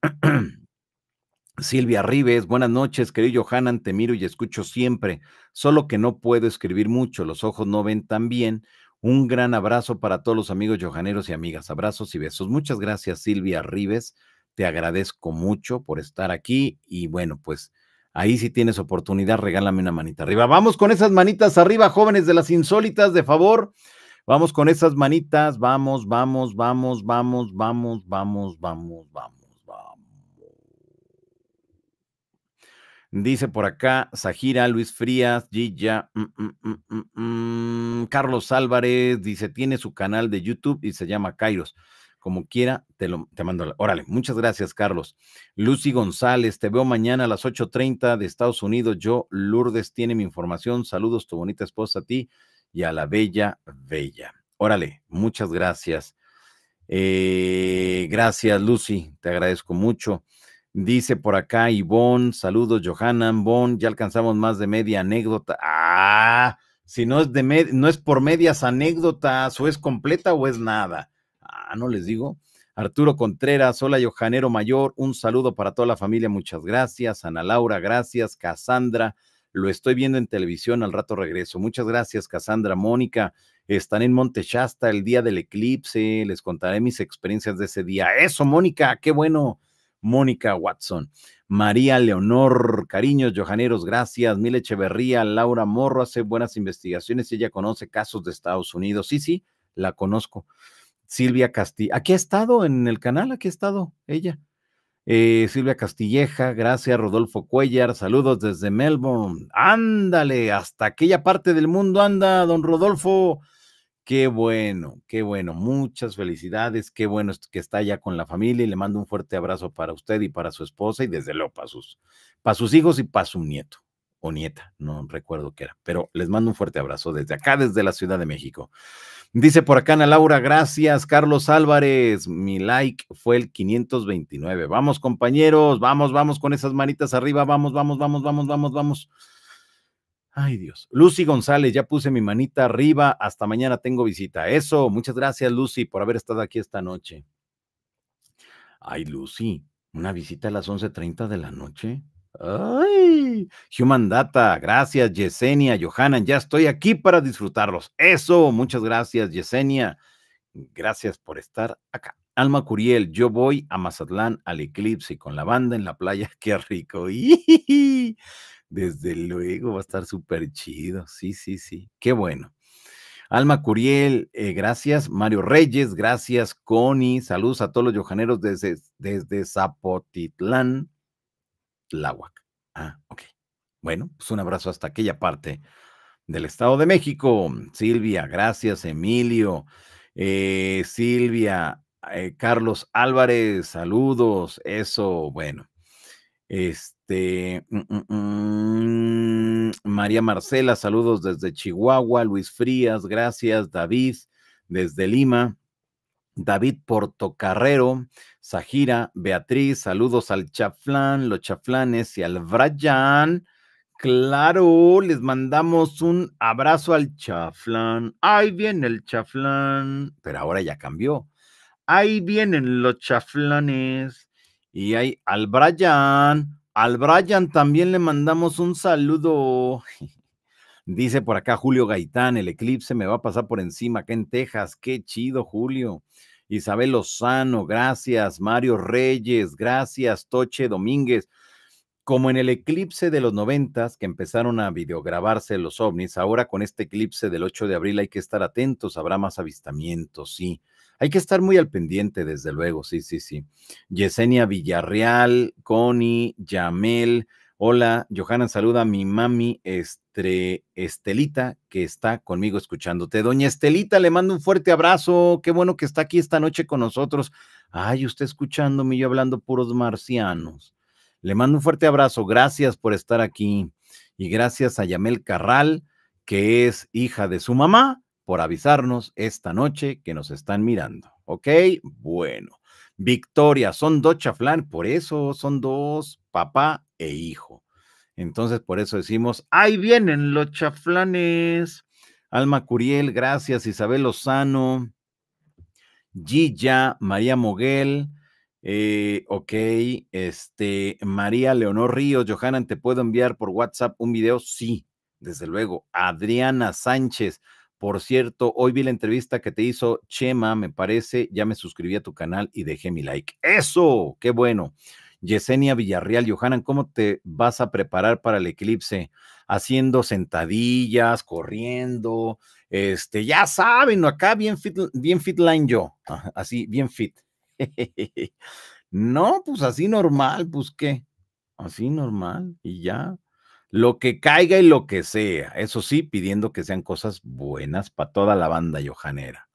Silvia Rives, buenas noches, querido Johanan, te miro y escucho siempre, solo que no puedo escribir mucho, los ojos no ven tan bien. Un gran abrazo para todos los amigos johaneros y amigas. Abrazos y besos. Muchas gracias, Silvia Rives. Te agradezco mucho por estar aquí y bueno, pues Ahí si tienes oportunidad, regálame una manita arriba. Vamos con esas manitas arriba, jóvenes de las insólitas, de favor. Vamos con esas manitas, vamos, vamos, vamos, vamos, vamos, vamos, vamos, vamos, vamos. Dice por acá Zahira, Luis Frías, Gija, mm, mm, mm, Carlos Álvarez, dice, tiene su canal de YouTube y se llama Kairos. Como quiera, te, lo, te mando. Órale, muchas gracias, Carlos. Lucy González, te veo mañana a las 8.30 de Estados Unidos. Yo, Lourdes, tiene mi información. Saludos, tu bonita esposa, a ti y a la bella, bella. Órale, muchas gracias. Eh, gracias, Lucy, te agradezco mucho. Dice por acá Ivonne, saludos, Johanna Bon, ya alcanzamos más de media anécdota. Ah, si no es, de no es por medias anécdotas, o es completa o es nada. Ah, no les digo. Arturo Contreras, hola Johanero Mayor, un saludo para toda la familia, muchas gracias. Ana Laura, gracias. Casandra, lo estoy viendo en televisión, al rato regreso. Muchas gracias, Casandra. Mónica, están en Monte Shasta el día del eclipse, les contaré mis experiencias de ese día. Eso, Mónica, qué bueno. Mónica Watson, María Leonor, cariños, Johaneros, gracias, Mil Echeverría, Laura Morro hace buenas investigaciones ella conoce casos de Estados Unidos. Sí, sí, la conozco. Silvia Castilla. Aquí ha estado en el canal, aquí ha estado ella. Eh, Silvia Castilleja, gracias, Rodolfo Cuellar, saludos desde Melbourne. Ándale, hasta aquella parte del mundo anda, don Rodolfo. Qué bueno, qué bueno, muchas felicidades, qué bueno que está ya con la familia y le mando un fuerte abrazo para usted y para su esposa y desde luego para sus, para sus hijos y para su nieto o nieta, no recuerdo qué era, pero les mando un fuerte abrazo desde acá, desde la Ciudad de México. Dice por acá Ana Laura, gracias, Carlos Álvarez. Mi like fue el 529. Vamos, compañeros, vamos, vamos con esas manitas arriba, vamos, vamos, vamos, vamos, vamos, vamos. Ay, Dios. Lucy González, ya puse mi manita arriba. Hasta mañana tengo visita. Eso, muchas gracias, Lucy, por haber estado aquí esta noche. Ay, Lucy, una visita a las 11:30 de la noche. Ay, Human Data, gracias Yesenia, Johanan, ya estoy aquí para disfrutarlos. Eso, muchas gracias Yesenia. Gracias por estar acá. Alma Curiel, yo voy a Mazatlán al eclipse con la banda en la playa, qué rico. Desde luego va a estar súper chido. Sí, sí, sí. Qué bueno. Alma Curiel, eh, gracias. Mario Reyes, gracias. Connie, saludos a todos los johaneros desde, desde Zapotitlán. Tláhuac. Ah, ok. Bueno, pues un abrazo hasta aquella parte del Estado de México. Silvia, gracias, Emilio. Eh, Silvia, eh, Carlos Álvarez, saludos. Eso, bueno. Este, mm, mm, mm, María Marcela, saludos desde Chihuahua. Luis Frías, gracias. David, desde Lima. David Portocarrero, Sajira, Beatriz, saludos al Chaflán, los Chaflanes y al Brian, Claro, les mandamos un abrazo al Chaflán. Ahí viene el Chaflán, pero ahora ya cambió. Ahí vienen los Chaflanes. Y ahí al Brian, Al Brian también le mandamos un saludo. Dice por acá Julio Gaitán, el eclipse me va a pasar por encima acá en Texas. Qué chido, Julio. Isabel Lozano, gracias. Mario Reyes, gracias. Toche Domínguez. Como en el eclipse de los noventas, que empezaron a videograbarse los ovnis, ahora con este eclipse del 8 de abril hay que estar atentos, habrá más avistamientos, sí. Hay que estar muy al pendiente, desde luego, sí, sí, sí. Yesenia Villarreal, Connie, Yamel, hola, Johanna, saluda a mi mami, este entre Estelita, que está conmigo escuchándote. Doña Estelita, le mando un fuerte abrazo. Qué bueno que está aquí esta noche con nosotros. Ay, usted escuchándome, yo hablando puros marcianos. Le mando un fuerte abrazo. Gracias por estar aquí. Y gracias a Yamel Carral, que es hija de su mamá, por avisarnos esta noche que nos están mirando. ¿Ok? Bueno. Victoria, son dos chaflán, por eso son dos, papá e hijo. Entonces, por eso decimos, ahí vienen los chaflanes. Alma Curiel, gracias. Isabel Lozano, Gilla, María Moguel, eh, ok, este, María Leonor Ríos, Johanan, ¿te puedo enviar por WhatsApp un video? Sí, desde luego. Adriana Sánchez, por cierto, hoy vi la entrevista que te hizo Chema, me parece, ya me suscribí a tu canal y dejé mi like. Eso, qué bueno. Yesenia Villarreal, Johanan, ¿cómo te vas a preparar para el eclipse? Haciendo sentadillas, corriendo, este, ya saben, acá bien fit, bien fit line yo, así, bien fit. No, pues así normal, pues qué, así normal y ya. Lo que caiga y lo que sea, eso sí, pidiendo que sean cosas buenas para toda la banda johanera.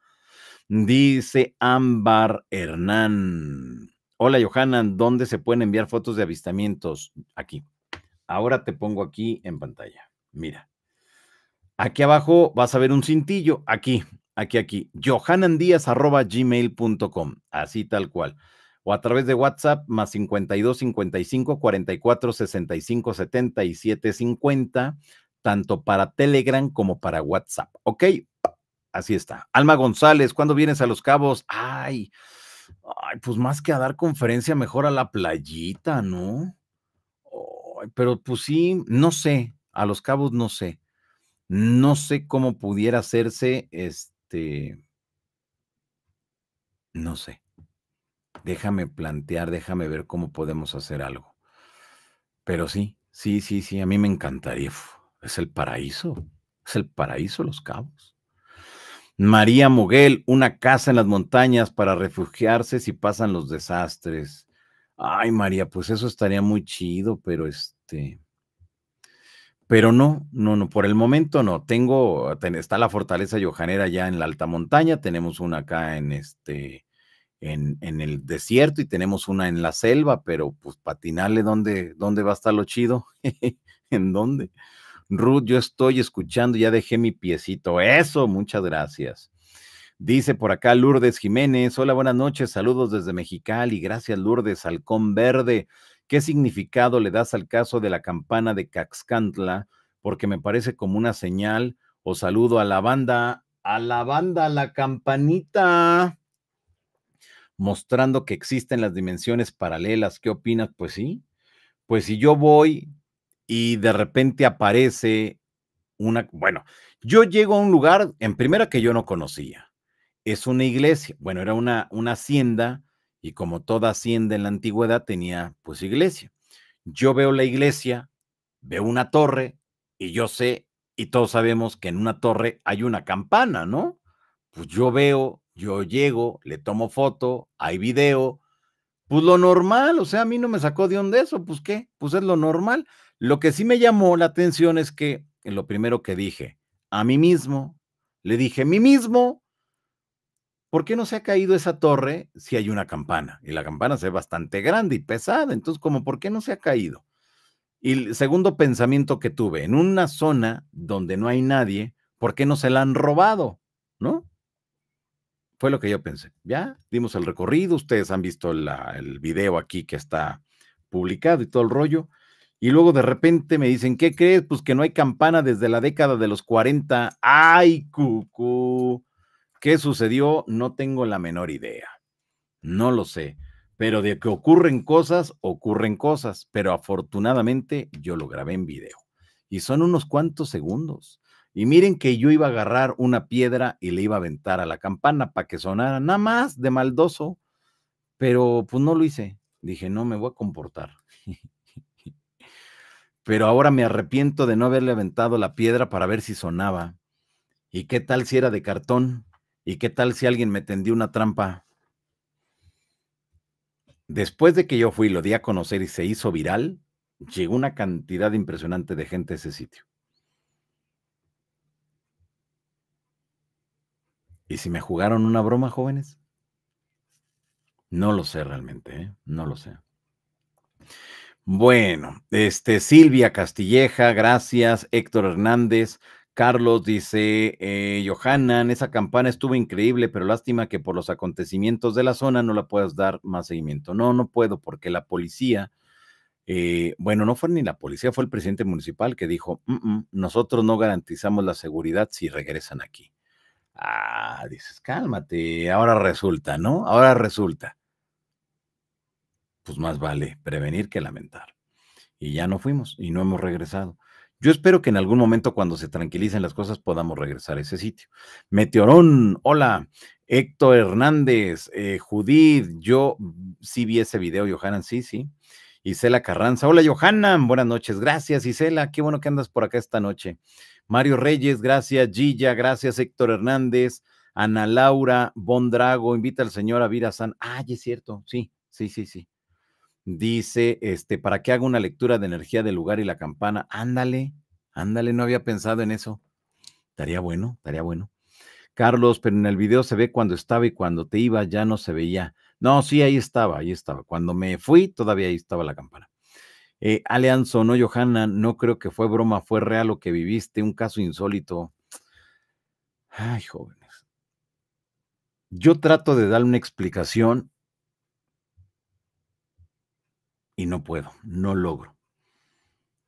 Dice Ámbar Hernán. Hola, Johanan, ¿dónde se pueden enviar fotos de avistamientos? Aquí. Ahora te pongo aquí en pantalla. Mira. Aquí abajo vas a ver un cintillo. Aquí, aquí, aquí. gmail.com. Así tal cual. O a través de WhatsApp más 52 55 44 65 77 50, tanto para Telegram como para WhatsApp. ¿Ok? Así está. Alma González, ¿cuándo vienes a Los Cabos? ¡Ay! Ay, pues más que a dar conferencia, mejor a la playita, ¿no? pero pues sí, no sé, a los cabos no sé. No sé cómo pudiera hacerse este. No sé. Déjame plantear, déjame ver cómo podemos hacer algo. Pero sí, sí, sí, sí, a mí me encantaría. es el paraíso. Es el paraíso, los cabos. María Muguel, una casa en las montañas para refugiarse si pasan los desastres. Ay, María, pues eso estaría muy chido, pero este. Pero no, no, no, por el momento no. Tengo, está la fortaleza yojanera ya en la alta montaña, tenemos una acá en este, en, en, el desierto y tenemos una en la selva, pero pues patinarle, ¿dónde, dónde va a estar lo chido? ¿En dónde? Ruth, yo estoy escuchando, ya dejé mi piecito. Eso, muchas gracias. Dice por acá Lourdes Jiménez, hola, buenas noches, saludos desde Mexicali, gracias Lourdes, halcón verde. ¿Qué significado le das al caso de la campana de Caxcantla? Porque me parece como una señal o saludo a la banda, a la banda, a la campanita, mostrando que existen las dimensiones paralelas. ¿Qué opinas? Pues sí, pues si yo voy y de repente aparece una, bueno, yo llego a un lugar en primera que yo no conocía. Es una iglesia, bueno, era una, una hacienda y como toda hacienda en la antigüedad tenía pues iglesia. Yo veo la iglesia, veo una torre y yo sé y todos sabemos que en una torre hay una campana, ¿no? Pues yo veo, yo llego, le tomo foto, hay video, pues lo normal, o sea, a mí no me sacó de onda eso, pues qué, pues es lo normal. Lo que sí me llamó la atención es que en lo primero que dije a mí mismo, le dije, a mí mismo, ¿por qué no se ha caído esa torre si hay una campana? Y la campana se ve bastante grande y pesada, entonces como, ¿por qué no se ha caído? Y el segundo pensamiento que tuve, en una zona donde no hay nadie, ¿por qué no se la han robado? ¿No? Fue lo que yo pensé. Ya dimos el recorrido, ustedes han visto el video aquí que está publicado y todo el rollo y luego de repente me dicen, ¿qué crees? Pues que no hay campana desde la década de los 40. ¡Ay, cucú! ¿Qué sucedió? No tengo la menor idea. No lo sé. Pero de que ocurren cosas, ocurren cosas. Pero afortunadamente yo lo grabé en video. Y son unos cuantos segundos. Y miren que yo iba a agarrar una piedra y le iba a aventar a la campana para que sonara nada más de maldoso. Pero pues no lo hice. Dije, no me voy a comportar. pero ahora me arrepiento de no haberle aventado la piedra para ver si sonaba. ¿Y qué tal si era de cartón? ¿Y qué tal si alguien me tendió una trampa? Después de que yo fui, lo di a conocer y se hizo viral, llegó una cantidad impresionante de gente a ese sitio. ¿Y si me jugaron una broma, jóvenes? No lo sé realmente, ¿eh? no lo sé. Bueno, este, Silvia Castilleja, gracias. Héctor Hernández, Carlos dice, eh, en esa campana estuvo increíble, pero lástima que por los acontecimientos de la zona no la puedas dar más seguimiento. No, no puedo, porque la policía, eh, bueno, no fue ni la policía, fue el presidente municipal que dijo, mm, mm, nosotros no garantizamos la seguridad si regresan aquí. Ah, dices, cálmate, ahora resulta, ¿no? Ahora resulta pues más vale prevenir que lamentar. Y ya no fuimos y no hemos regresado. Yo espero que en algún momento cuando se tranquilicen las cosas podamos regresar a ese sitio. Meteorón, hola. Héctor Hernández, eh, Judith, yo sí vi ese video, Johanna, sí, sí. Isela Carranza, hola Johanna. buenas noches, gracias Isela, qué bueno que andas por acá esta noche. Mario Reyes, gracias Gilla, gracias Héctor Hernández, Ana Laura Bondrago, invita al señor a Vira San. Ah, es cierto, sí, sí, sí, sí. Dice, este, ¿para qué hago una lectura de energía del lugar y la campana? Ándale, ándale, no había pensado en eso. Estaría bueno, estaría bueno. Carlos, pero en el video se ve cuando estaba y cuando te iba ya no se veía. No, sí, ahí estaba, ahí estaba. Cuando me fui, todavía ahí estaba la campana. Eh, Alianzo, no, Johanna, no creo que fue broma, fue real lo que viviste, un caso insólito. Ay, jóvenes. Yo trato de dar una explicación y no puedo, no logro.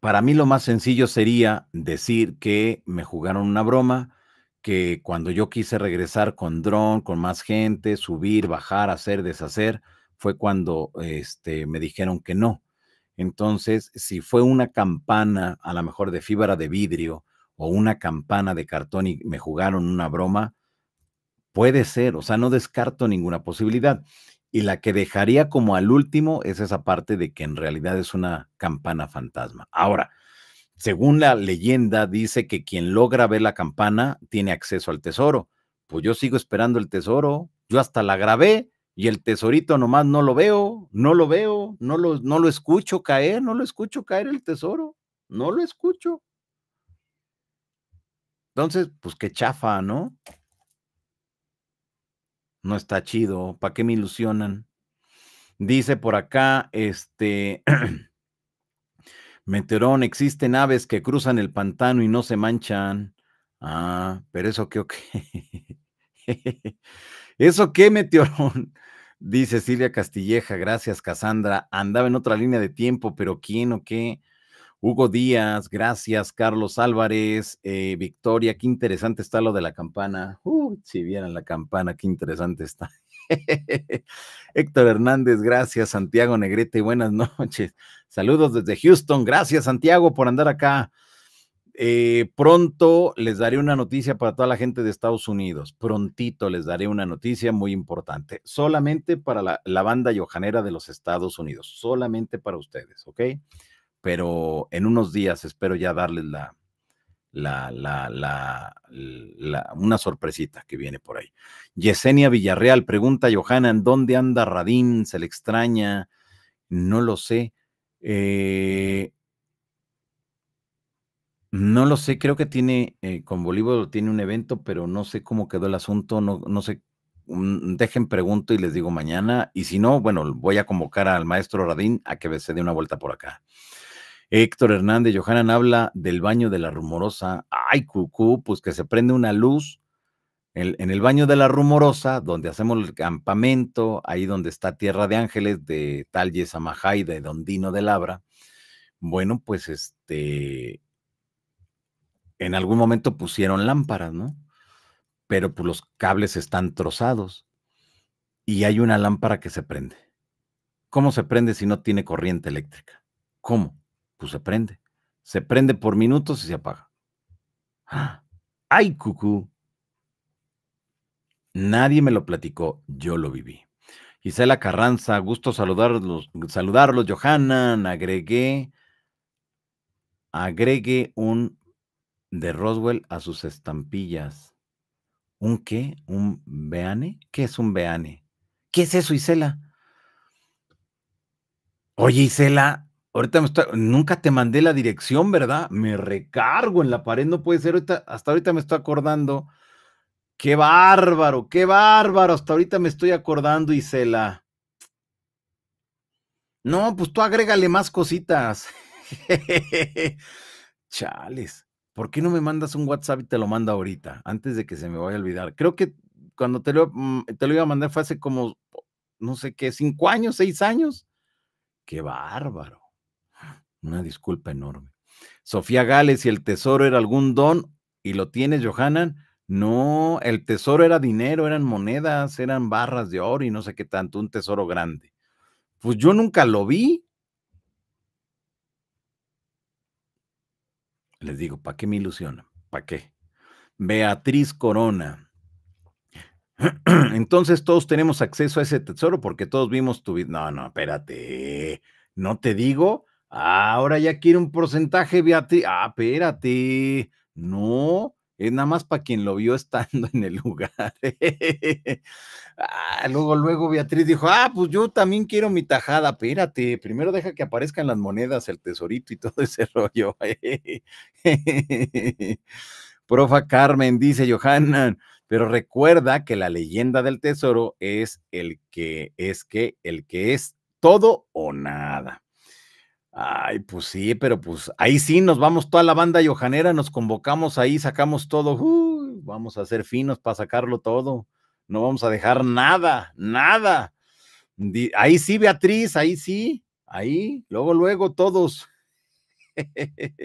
Para mí lo más sencillo sería decir que me jugaron una broma, que cuando yo quise regresar con dron, con más gente, subir, bajar, hacer, deshacer, fue cuando este, me dijeron que no. Entonces, si fue una campana, a lo mejor de fibra de vidrio o una campana de cartón y me jugaron una broma, puede ser, o sea, no descarto ninguna posibilidad. Y la que dejaría como al último es esa parte de que en realidad es una campana fantasma. Ahora, según la leyenda, dice que quien logra ver la campana tiene acceso al tesoro. Pues yo sigo esperando el tesoro. Yo hasta la grabé y el tesorito nomás no lo veo, no lo veo, no lo, no lo escucho caer, no lo escucho caer el tesoro, no lo escucho. Entonces, pues qué chafa, ¿no? no está chido, ¿para qué me ilusionan? Dice por acá, este, Meteorón, existen aves que cruzan el pantano y no se manchan. Ah, pero eso qué, qué. ¿Eso qué, Meteorón? Dice Silvia Castilleja, gracias Cassandra. Andaba en otra línea de tiempo, pero ¿quién o qué? Hugo Díaz, gracias, Carlos Álvarez, eh, Victoria, qué interesante está lo de la campana. si vieran la campana, qué interesante está. Héctor Hernández, gracias, Santiago Negrete, buenas noches. Saludos desde Houston, gracias, Santiago, por andar acá. Eh, pronto les daré una noticia para toda la gente de Estados Unidos. Prontito les daré una noticia muy importante, solamente para la, la banda yojanera de los Estados Unidos, solamente para ustedes, ¿ok? pero en unos días espero ya darles la, la, la, la, la, una sorpresita que viene por ahí. Yesenia Villarreal pregunta a Johanna, ¿en dónde anda Radín? ¿Se le extraña? No lo sé. Eh no lo sé, creo que tiene, eh, con Bolívar tiene un evento, pero no sé cómo quedó el asunto, no, no sé. Mm, dejen pregunto y les digo mañana, y si no, bueno, voy a convocar al maestro Radín a que se dé una vuelta por acá. Héctor Hernández, Johanan habla del baño de la rumorosa. Ay, cucú, pues que se prende una luz en, el baño de la rumorosa, donde hacemos el campamento, ahí donde está Tierra de Ángeles, de Tal Yesamahay, de Don Dino de Labra. Bueno, pues este, en algún momento pusieron lámparas, ¿no? Pero pues los cables están trozados y hay una lámpara que se prende. ¿Cómo se prende si no tiene corriente eléctrica? ¿Cómo? pues se prende. Se prende por minutos y se apaga. ¡Ay, cucú! Nadie me lo platicó, yo lo viví. Gisela Carranza, gusto saludarlos, saludarlos. Johanan, agregué, agregué un de Roswell a sus estampillas. ¿Un qué? ¿Un beane? ¿Qué es un beane? ¿Qué es eso, Isela? Oye, Isela, Ahorita me estoy, nunca te mandé la dirección, ¿verdad? Me recargo en la pared, no puede ser. Ahorita, hasta ahorita me estoy acordando. Qué bárbaro, qué bárbaro. Hasta ahorita me estoy acordando, y la. No, pues tú agrégale más cositas. Chales, ¿por qué no me mandas un WhatsApp y te lo manda ahorita, antes de que se me vaya a olvidar? Creo que cuando te lo, mm, te lo iba a mandar fue hace como, no sé qué, cinco años, seis años. Qué bárbaro. Una disculpa enorme. Sofía Gales, si el tesoro era algún don y lo tienes, Johanan, no, el tesoro era dinero, eran monedas, eran barras de oro y no sé qué tanto, un tesoro grande. Pues yo nunca lo vi. Les digo, ¿para qué me ilusiona? ¿Para qué? Beatriz Corona. Entonces todos tenemos acceso a ese tesoro porque todos vimos tu vida. No, no, espérate. No te digo Ah, ahora ya quiere un porcentaje, Beatriz. Ah, espérate. No, es nada más para quien lo vio estando en el lugar. Ah, luego, luego Beatriz dijo, ah, pues yo también quiero mi tajada, espérate, primero deja que aparezcan las monedas, el tesorito y todo ese rollo. Eh. Profa Carmen, dice Johanna, pero recuerda que la leyenda del tesoro es el que es que el que es todo o nada. Ay, pues sí, pero pues ahí sí nos vamos toda la banda yojanera, nos convocamos ahí, sacamos todo. vamos a ser finos para sacarlo todo. No vamos a dejar nada, nada. Ahí sí, Beatriz, ahí sí, ahí, luego, luego, todos.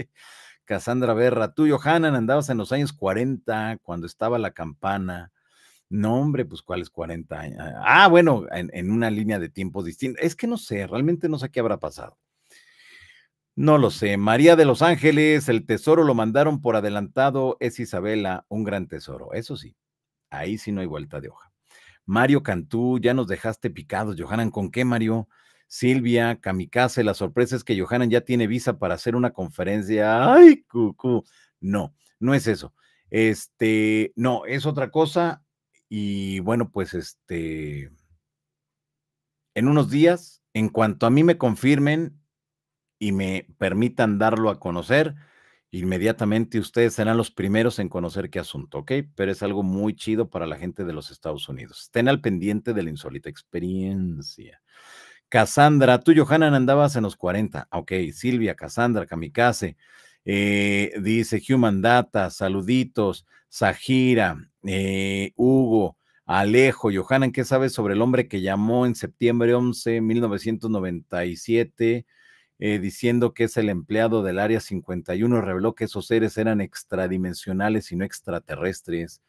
Cassandra Berra, tú, Johanan, andabas en los años 40, cuando estaba la campana. No, hombre, pues cuáles 40 años. Ah, bueno, en, una línea de tiempo distinta. Es que no sé, realmente no sé qué habrá pasado. No lo sé. María de los Ángeles, el tesoro lo mandaron por adelantado. Es Isabela, un gran tesoro. Eso sí, ahí sí no hay vuelta de hoja. Mario Cantú, ya nos dejaste picados. Johanan, ¿con qué, Mario? Silvia, Kamikaze, la sorpresa es que Johanan ya tiene visa para hacer una conferencia. ¡Ay, cucú! No, no es eso. Este, no, es otra cosa. Y bueno, pues este, en unos días, en cuanto a mí me confirmen, y me permitan darlo a conocer, inmediatamente ustedes serán los primeros en conocer qué asunto, ¿ok? Pero es algo muy chido para la gente de los Estados Unidos. Estén al pendiente de la insólita experiencia. Cassandra, tú, Johanan, andabas en los 40. Ok, Silvia, Cassandra, Kamikaze. Eh, dice Human Data, saluditos, Sahira, eh, Hugo, Alejo, Johanan, ¿qué sabes sobre el hombre que llamó en septiembre 11, 1997? Eh, diciendo que es el empleado del Área 51, reveló que esos seres eran extradimensionales y no extraterrestres.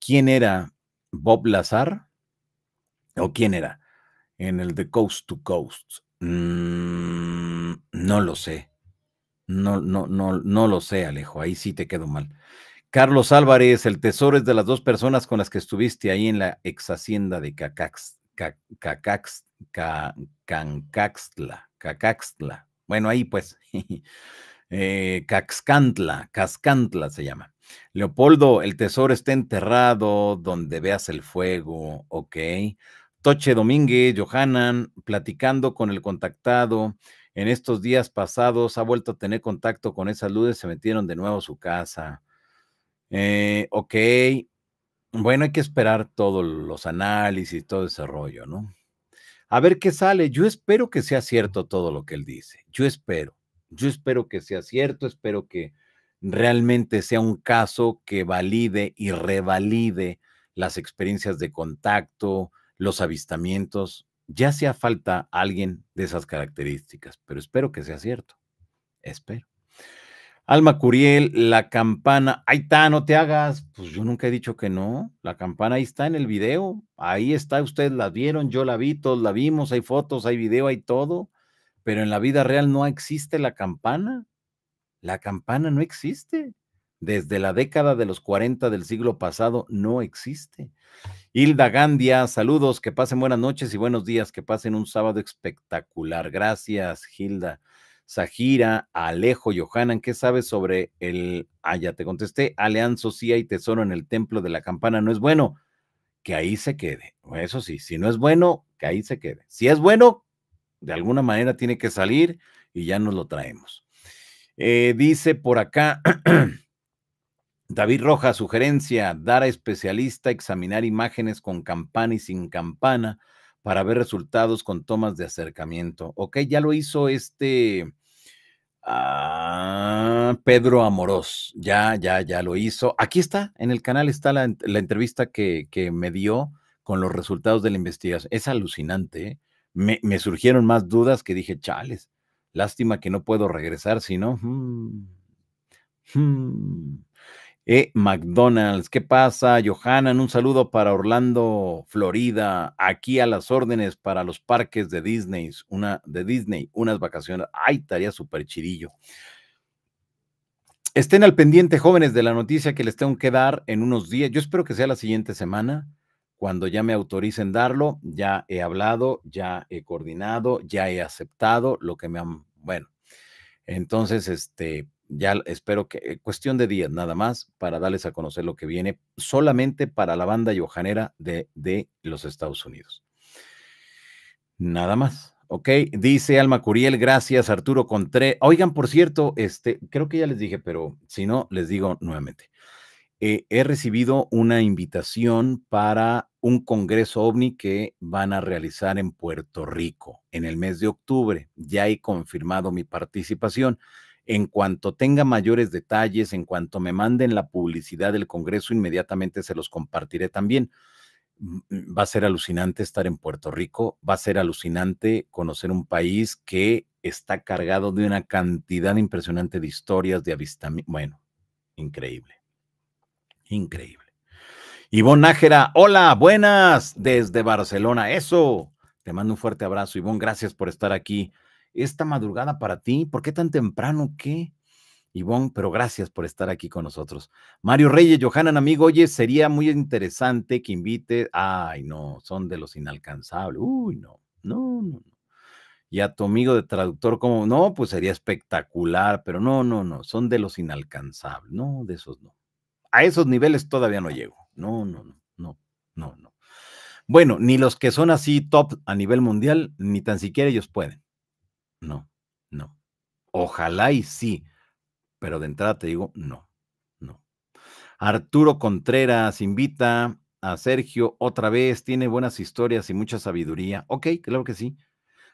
¿Quién era? ¿Bob Lazar? ¿O quién era? En el de Coast to Coast. Mm, no lo sé. No, no, no, no lo sé, Alejo. Ahí sí te quedo mal. Carlos Álvarez, el tesoro es de las dos personas con las que estuviste ahí en la ex hacienda de Cacax, Cacaxtla. Cacaxtla. Bueno, ahí pues. eh, Caxcantla, Cascantla se llama. Leopoldo, el tesoro está enterrado donde veas el fuego, ok. Toche Domínguez, Johanan, platicando con el contactado. En estos días pasados ha vuelto a tener contacto con esas luces, se metieron de nuevo a su casa. Eh, ok, bueno, hay que esperar todos los análisis, todo ese rollo, ¿no? a ver qué sale. Yo espero que sea cierto todo lo que él dice. Yo espero. Yo espero que sea cierto. Espero que realmente sea un caso que valide y revalide las experiencias de contacto, los avistamientos. Ya sea falta alguien de esas características, pero espero que sea cierto. Espero. Alma Curiel, la campana, ahí está, no te hagas. Pues yo nunca he dicho que no. La campana ahí está en el video. Ahí está, ustedes la vieron, yo la vi, todos la vimos, hay fotos, hay video, hay todo. Pero en la vida real no existe la campana. La campana no existe. Desde la década de los 40 del siglo pasado no existe. Hilda Gandia, saludos, que pasen buenas noches y buenos días, que pasen un sábado espectacular. Gracias, Hilda. Sajira, Alejo, Johanan, ¿qué sabes sobre el... Ah, ya te contesté, Aleanzo, sí hay Tesoro en el Templo de la Campana no es bueno, que ahí se quede. Eso sí, si no es bueno, que ahí se quede. Si es bueno, de alguna manera tiene que salir y ya nos lo traemos. Eh, dice por acá... David Rojas, sugerencia, dar a especialista, examinar imágenes con campana y sin campana, para ver resultados con tomas de acercamiento. Ok, ya lo hizo este ah, Pedro Amorós, ya, ya, ya lo hizo. Aquí está, en el canal está la, entrevista que, me dio con los resultados de la investigación. Es alucinante, ¿eh? me, surgieron más dudas que dije, chales, lástima que no puedo regresar, sino... Mm, mm". Eh, McDonald's, ¿qué pasa? Johanan, un saludo para Orlando, Florida, aquí a las órdenes para los parques de Disney, una de Disney, unas vacaciones. Ay, estaría súper chidillo. Estén al pendiente, jóvenes, de la noticia que les tengo que dar en unos días. Yo espero que sea la siguiente semana, cuando ya me autoricen darlo. Ya he hablado, ya he coordinado, ya he aceptado lo que me han. Bueno, entonces, este, ya espero que, eh, cuestión de días nada más, para darles a conocer lo que viene solamente para la banda yohanera de, de los Estados Unidos. Nada más. Ok, dice Alma Curiel, gracias Arturo Contré. Oigan, por cierto, este, creo que ya les dije, pero si no, les digo nuevamente. Eh, he recibido una invitación para un congreso ovni que van a realizar en Puerto Rico en el mes de octubre. Ya he confirmado mi participación. En cuanto tenga mayores detalles, en cuanto me manden la publicidad del Congreso, inmediatamente se los compartiré también. Mm, mm, va a ser alucinante estar en Puerto Rico, va a ser alucinante conocer un país que está cargado de una cantidad impresionante de historias, de avistamiento. Bueno, increíble, increíble. Ivonne Nájera, hola, buenas desde Barcelona. Eso, te mando un fuerte abrazo, Ivonne, gracias por estar aquí esta madrugada para ti? ¿Por qué tan temprano? ¿Qué? Ivonne, pero gracias por estar aquí con nosotros. Mario Reyes, Johanan, amigo, oye, sería muy interesante que invite. Ay, no, son de los inalcanzables. Uy, no, no, no. Y a tu amigo de traductor, como, no, pues sería espectacular, pero no, no, no, son de los inalcanzables. No, de esos no. A esos niveles todavía no llego. No, no, no, no, no, no. Bueno, ni los que son así top a nivel mundial, ni tan siquiera ellos pueden no, no. Ojalá y sí, pero de entrada te digo, no, no. Arturo Contreras invita a Sergio otra vez, tiene buenas historias y mucha sabiduría. Ok, claro que sí.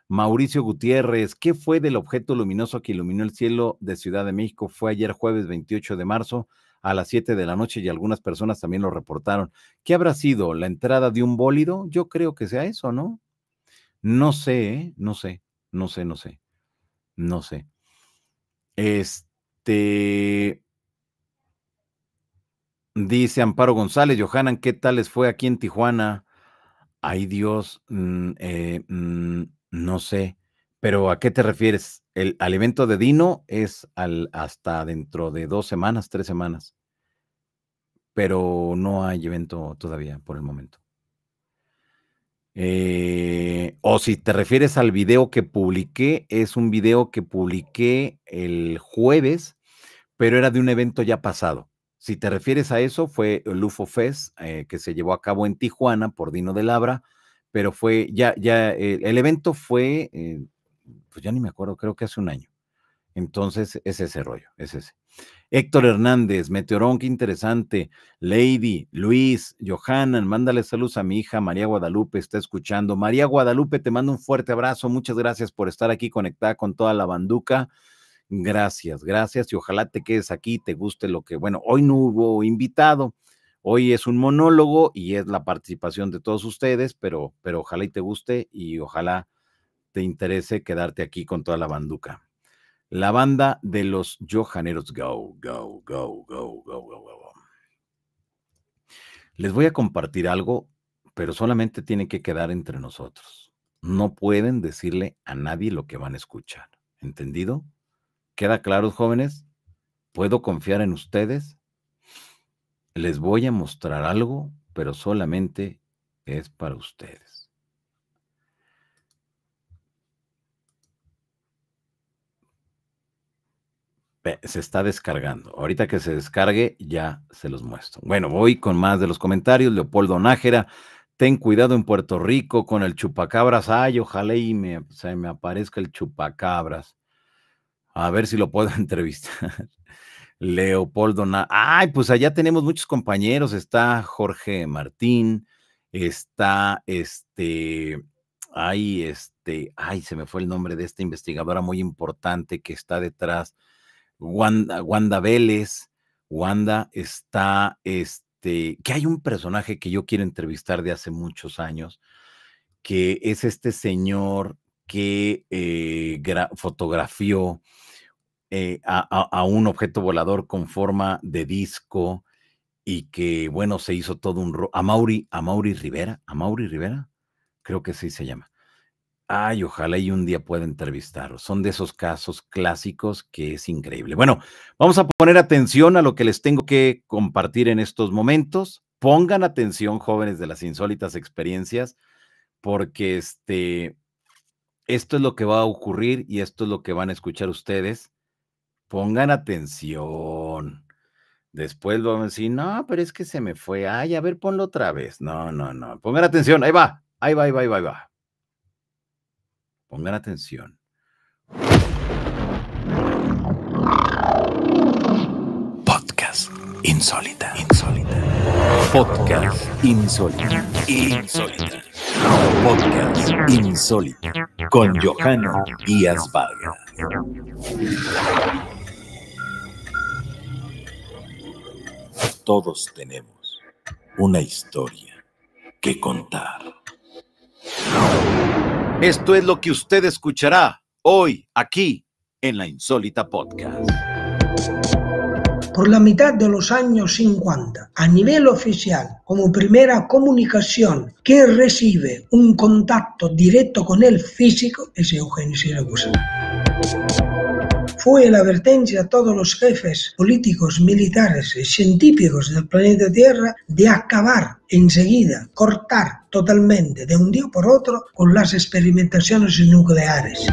Mauricio Gutiérrez, ¿qué fue del objeto luminoso que iluminó el cielo de Ciudad de México? Fue ayer jueves 28 de marzo a las 7 de la noche y algunas personas también lo reportaron. ¿Qué habrá sido? ¿La entrada de un bólido? Yo creo que sea eso, ¿no? No sé, ¿eh? no sé. No sé, no sé. No sé. Este. Dice Amparo González, Johanan, ¿qué tal les fue aquí en Tijuana? Ay Dios, mm, eh, mm, no sé, pero ¿a qué te refieres? El al evento de Dino es al, hasta dentro de dos semanas, tres semanas, pero no hay evento todavía por el momento. Eh, o si te refieres al video que publiqué, es un video que publiqué el jueves, pero era de un evento ya pasado. Si te refieres a eso, fue el UFO Fest eh, que se llevó a cabo en Tijuana por Dino de Labra, pero fue ya, ya, eh, el evento fue, pues ya ni me acuerdo, creo que hace un año. Entonces, es ese rollo, es ese. Héctor Hernández, Meteorón, qué interesante. Lady, Luis, Johanan, mándale saludos a mi hija María Guadalupe, está escuchando. María Guadalupe, te mando un fuerte abrazo. Muchas gracias por estar aquí conectada con toda la banduca. Gracias, gracias y ojalá te quedes aquí, te guste lo que, bueno, hoy no hubo invitado, hoy es un monólogo y es la participación de todos ustedes, pero, pero ojalá y te guste y ojalá te interese quedarte aquí con toda la banduca. La banda de los Johaneros. Go, go, go, go, go, go, go. Les voy a compartir algo, pero solamente tiene que quedar entre nosotros. No pueden decirle a nadie lo que van a escuchar. ¿Entendido? ¿Queda claro, jóvenes? ¿Puedo confiar en ustedes? Les voy a mostrar algo, pero solamente es para ustedes. Se está descargando. Ahorita que se descargue, ya se los muestro. Bueno, voy con más de los comentarios. Leopoldo Nájera, ten cuidado en Puerto Rico con el chupacabras. Ay, ojalá y me, se me aparezca el chupacabras. A ver si lo puedo entrevistar. Leopoldo Nájera. Ay, pues allá tenemos muchos compañeros. Está Jorge Martín, está este, ay, este, ay, se me fue el nombre de esta investigadora muy importante que está detrás Wanda, Wanda Vélez, Wanda está, este, que hay un personaje que yo quiero entrevistar de hace muchos años, que es este señor que eh, fotografió eh, a, a, un objeto volador con forma de disco y que, bueno, se hizo todo un... A Mauri, a Mauri Rivera, a Mauri Rivera, creo que sí se llama. Ay, ojalá y un día pueda entrevistarlo. Son de esos casos clásicos que es increíble. Bueno, vamos a poner atención a lo que les tengo que compartir en estos momentos. Pongan atención, jóvenes, de las insólitas experiencias, porque este, esto es lo que va a ocurrir y esto es lo que van a escuchar ustedes. Pongan atención. Después vamos a decir, no, pero es que se me fue. Ay, a ver, ponlo otra vez. No, no, no. Pongan atención. Ahí va. Ahí va, ahí va, ahí va, ahí va. Pongan atención. Podcast insólita. Insólita. Podcast insólita. Insólita. Podcast insólita. Con Johanna Díaz Vargas. Todos tenemos una historia que contar. Esto es lo que usted escuchará hoy aquí en la Insólita Podcast. Por la mitad de los años 50, a nivel oficial, como primera comunicación que recibe un contacto directo con el físico, es Eugenio Siracusa. fue la advertencia a todos los jefes políticos, militares y científicos del planeta Tierra de acabar enseguida, cortar totalmente de un día por otro con las experimentaciones nucleares.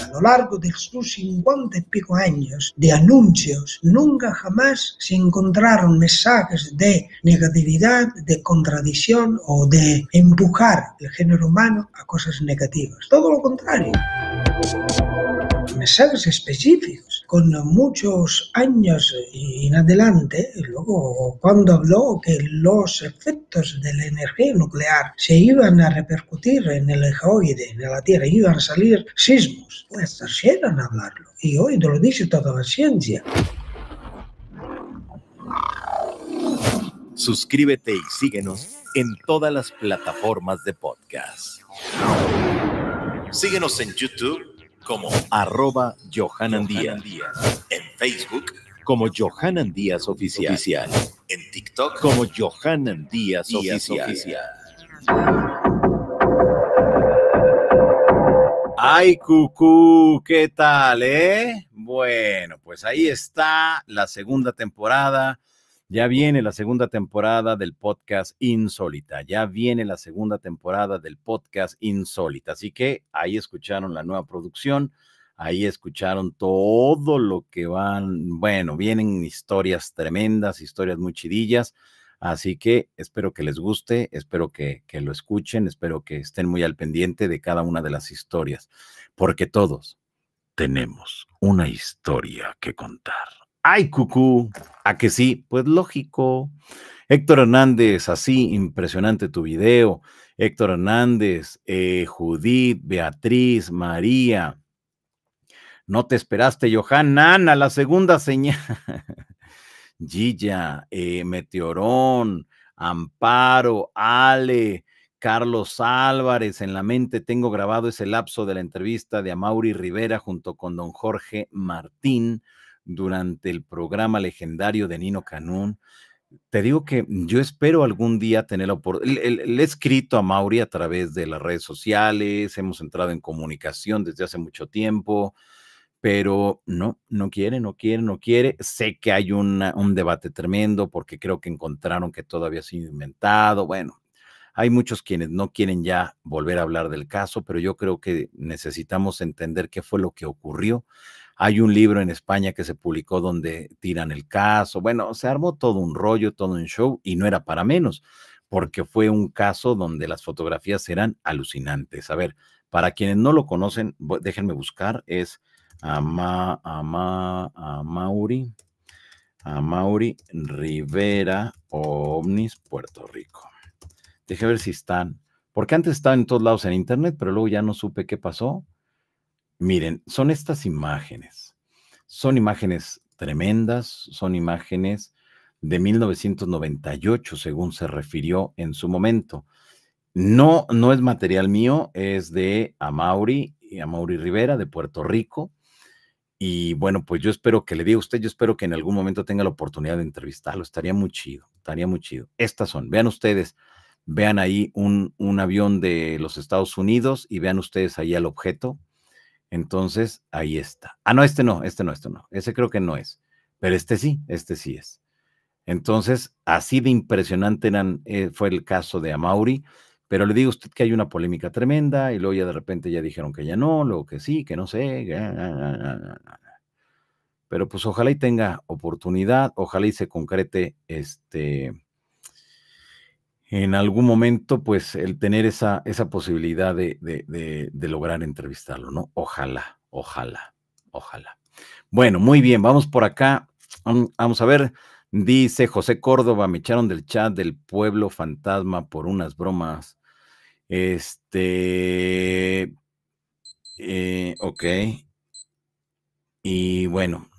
A lo largo de sus cincuenta y pico años de anuncios, nunca jamás se encontraron mensajes de negatividad, de contradicción o de empujar el género humano a cosas negativas. Todo lo contrario. Mensajes específicos con muchos años en adelante, luego cuando habló que los efectos de la energía nuclear se iban a repercutir en el geoide, en la Tierra, iban a salir sismos, pues a hablarlo. Y hoy lo dice toda la ciencia. Suscríbete y síguenos en todas las plataformas de podcast. Síguenos en YouTube como arroba Johanan Díaz. En Facebook como Johanan Díaz Oficial. En TikTok como Johanan Díaz, Oficial. Ay, cucú, ¿qué tal, eh? Bueno, pues ahí está la segunda temporada ya viene la segunda temporada del podcast Insólita. Ya viene la segunda temporada del podcast Insólita. Así que ahí escucharon la nueva producción. Ahí escucharon todo lo que van. Bueno, vienen historias tremendas, historias muy chidillas. Así que espero que les guste, espero que, que, lo escuchen, espero que estén muy al pendiente de cada una de las historias, porque todos tenemos una historia que contar. Ay, cucú, a que sí, pues lógico. Héctor Hernández, así impresionante tu video. Héctor Hernández, eh, Judith, Beatriz, María. No te esperaste, Johan. Nana, la segunda señal. Gilla, eh, Meteorón, Amparo, Ale, Carlos Álvarez. En la mente tengo grabado ese lapso de la entrevista de Amauri Rivera junto con don Jorge Martín durante el programa legendario de Nino Canún. Te digo que yo espero algún día la oportunidad. Le he escrito a Mauri a través de las redes sociales, hemos entrado en comunicación desde hace mucho tiempo, pero no, no quiere, no quiere, no quiere. Sé que hay un debate tremendo porque creo que encontraron que todavía había sido inventado. Bueno, hay muchos quienes no quieren ya volver a hablar del caso, pero yo creo que necesitamos entender qué fue lo que ocurrió. Hay un libro en España que se publicó donde tiran el caso. Bueno, se armó todo un rollo, todo un show y no era para menos, porque fue un caso donde las fotografías eran alucinantes. A ver, para quienes no lo conocen, déjenme buscar, es Ama, Ama, Amauri, Amauri Rivera Omnis, Puerto Rico. Deje ver si están, porque antes estaban en todos lados en internet, pero luego ya no supe qué pasó. Miren, son estas imágenes. Son imágenes tremendas, son imágenes de 1998, según se refirió en su momento. No, no es material mío, es de Amaury y Amauri Rivera de Puerto Rico. Y bueno, pues yo espero que le diga a usted, yo espero que en algún momento tenga la oportunidad de entrevistarlo. Estaría muy chido, estaría muy chido. Estas son, vean ustedes, vean ahí un, un avión de los Estados Unidos y vean ustedes ahí el objeto entonces, ahí está. Ah, no, este no, este no, este no. Ese creo que no es. Pero este sí, este sí es. Entonces, así de impresionante eh, fue el caso de Amauri. Pero le digo a usted que hay una polémica tremenda y luego ya de repente ya dijeron que ya no, luego que sí, que no sé. Ah, ah, ah, pero pues ojalá y tenga oportunidad, ojalá y se concrete este en algún momento, pues el tener esa, esa posibilidad de, lograr entrevistarlo, ¿no? Ojalá, ojalá, ojalá. Bueno, muy bien, vamos por acá. Mm, vamos a ver, dice José Córdoba, me echaron del chat del pueblo fantasma por unas bromas. Este, eh, ok. Y bueno,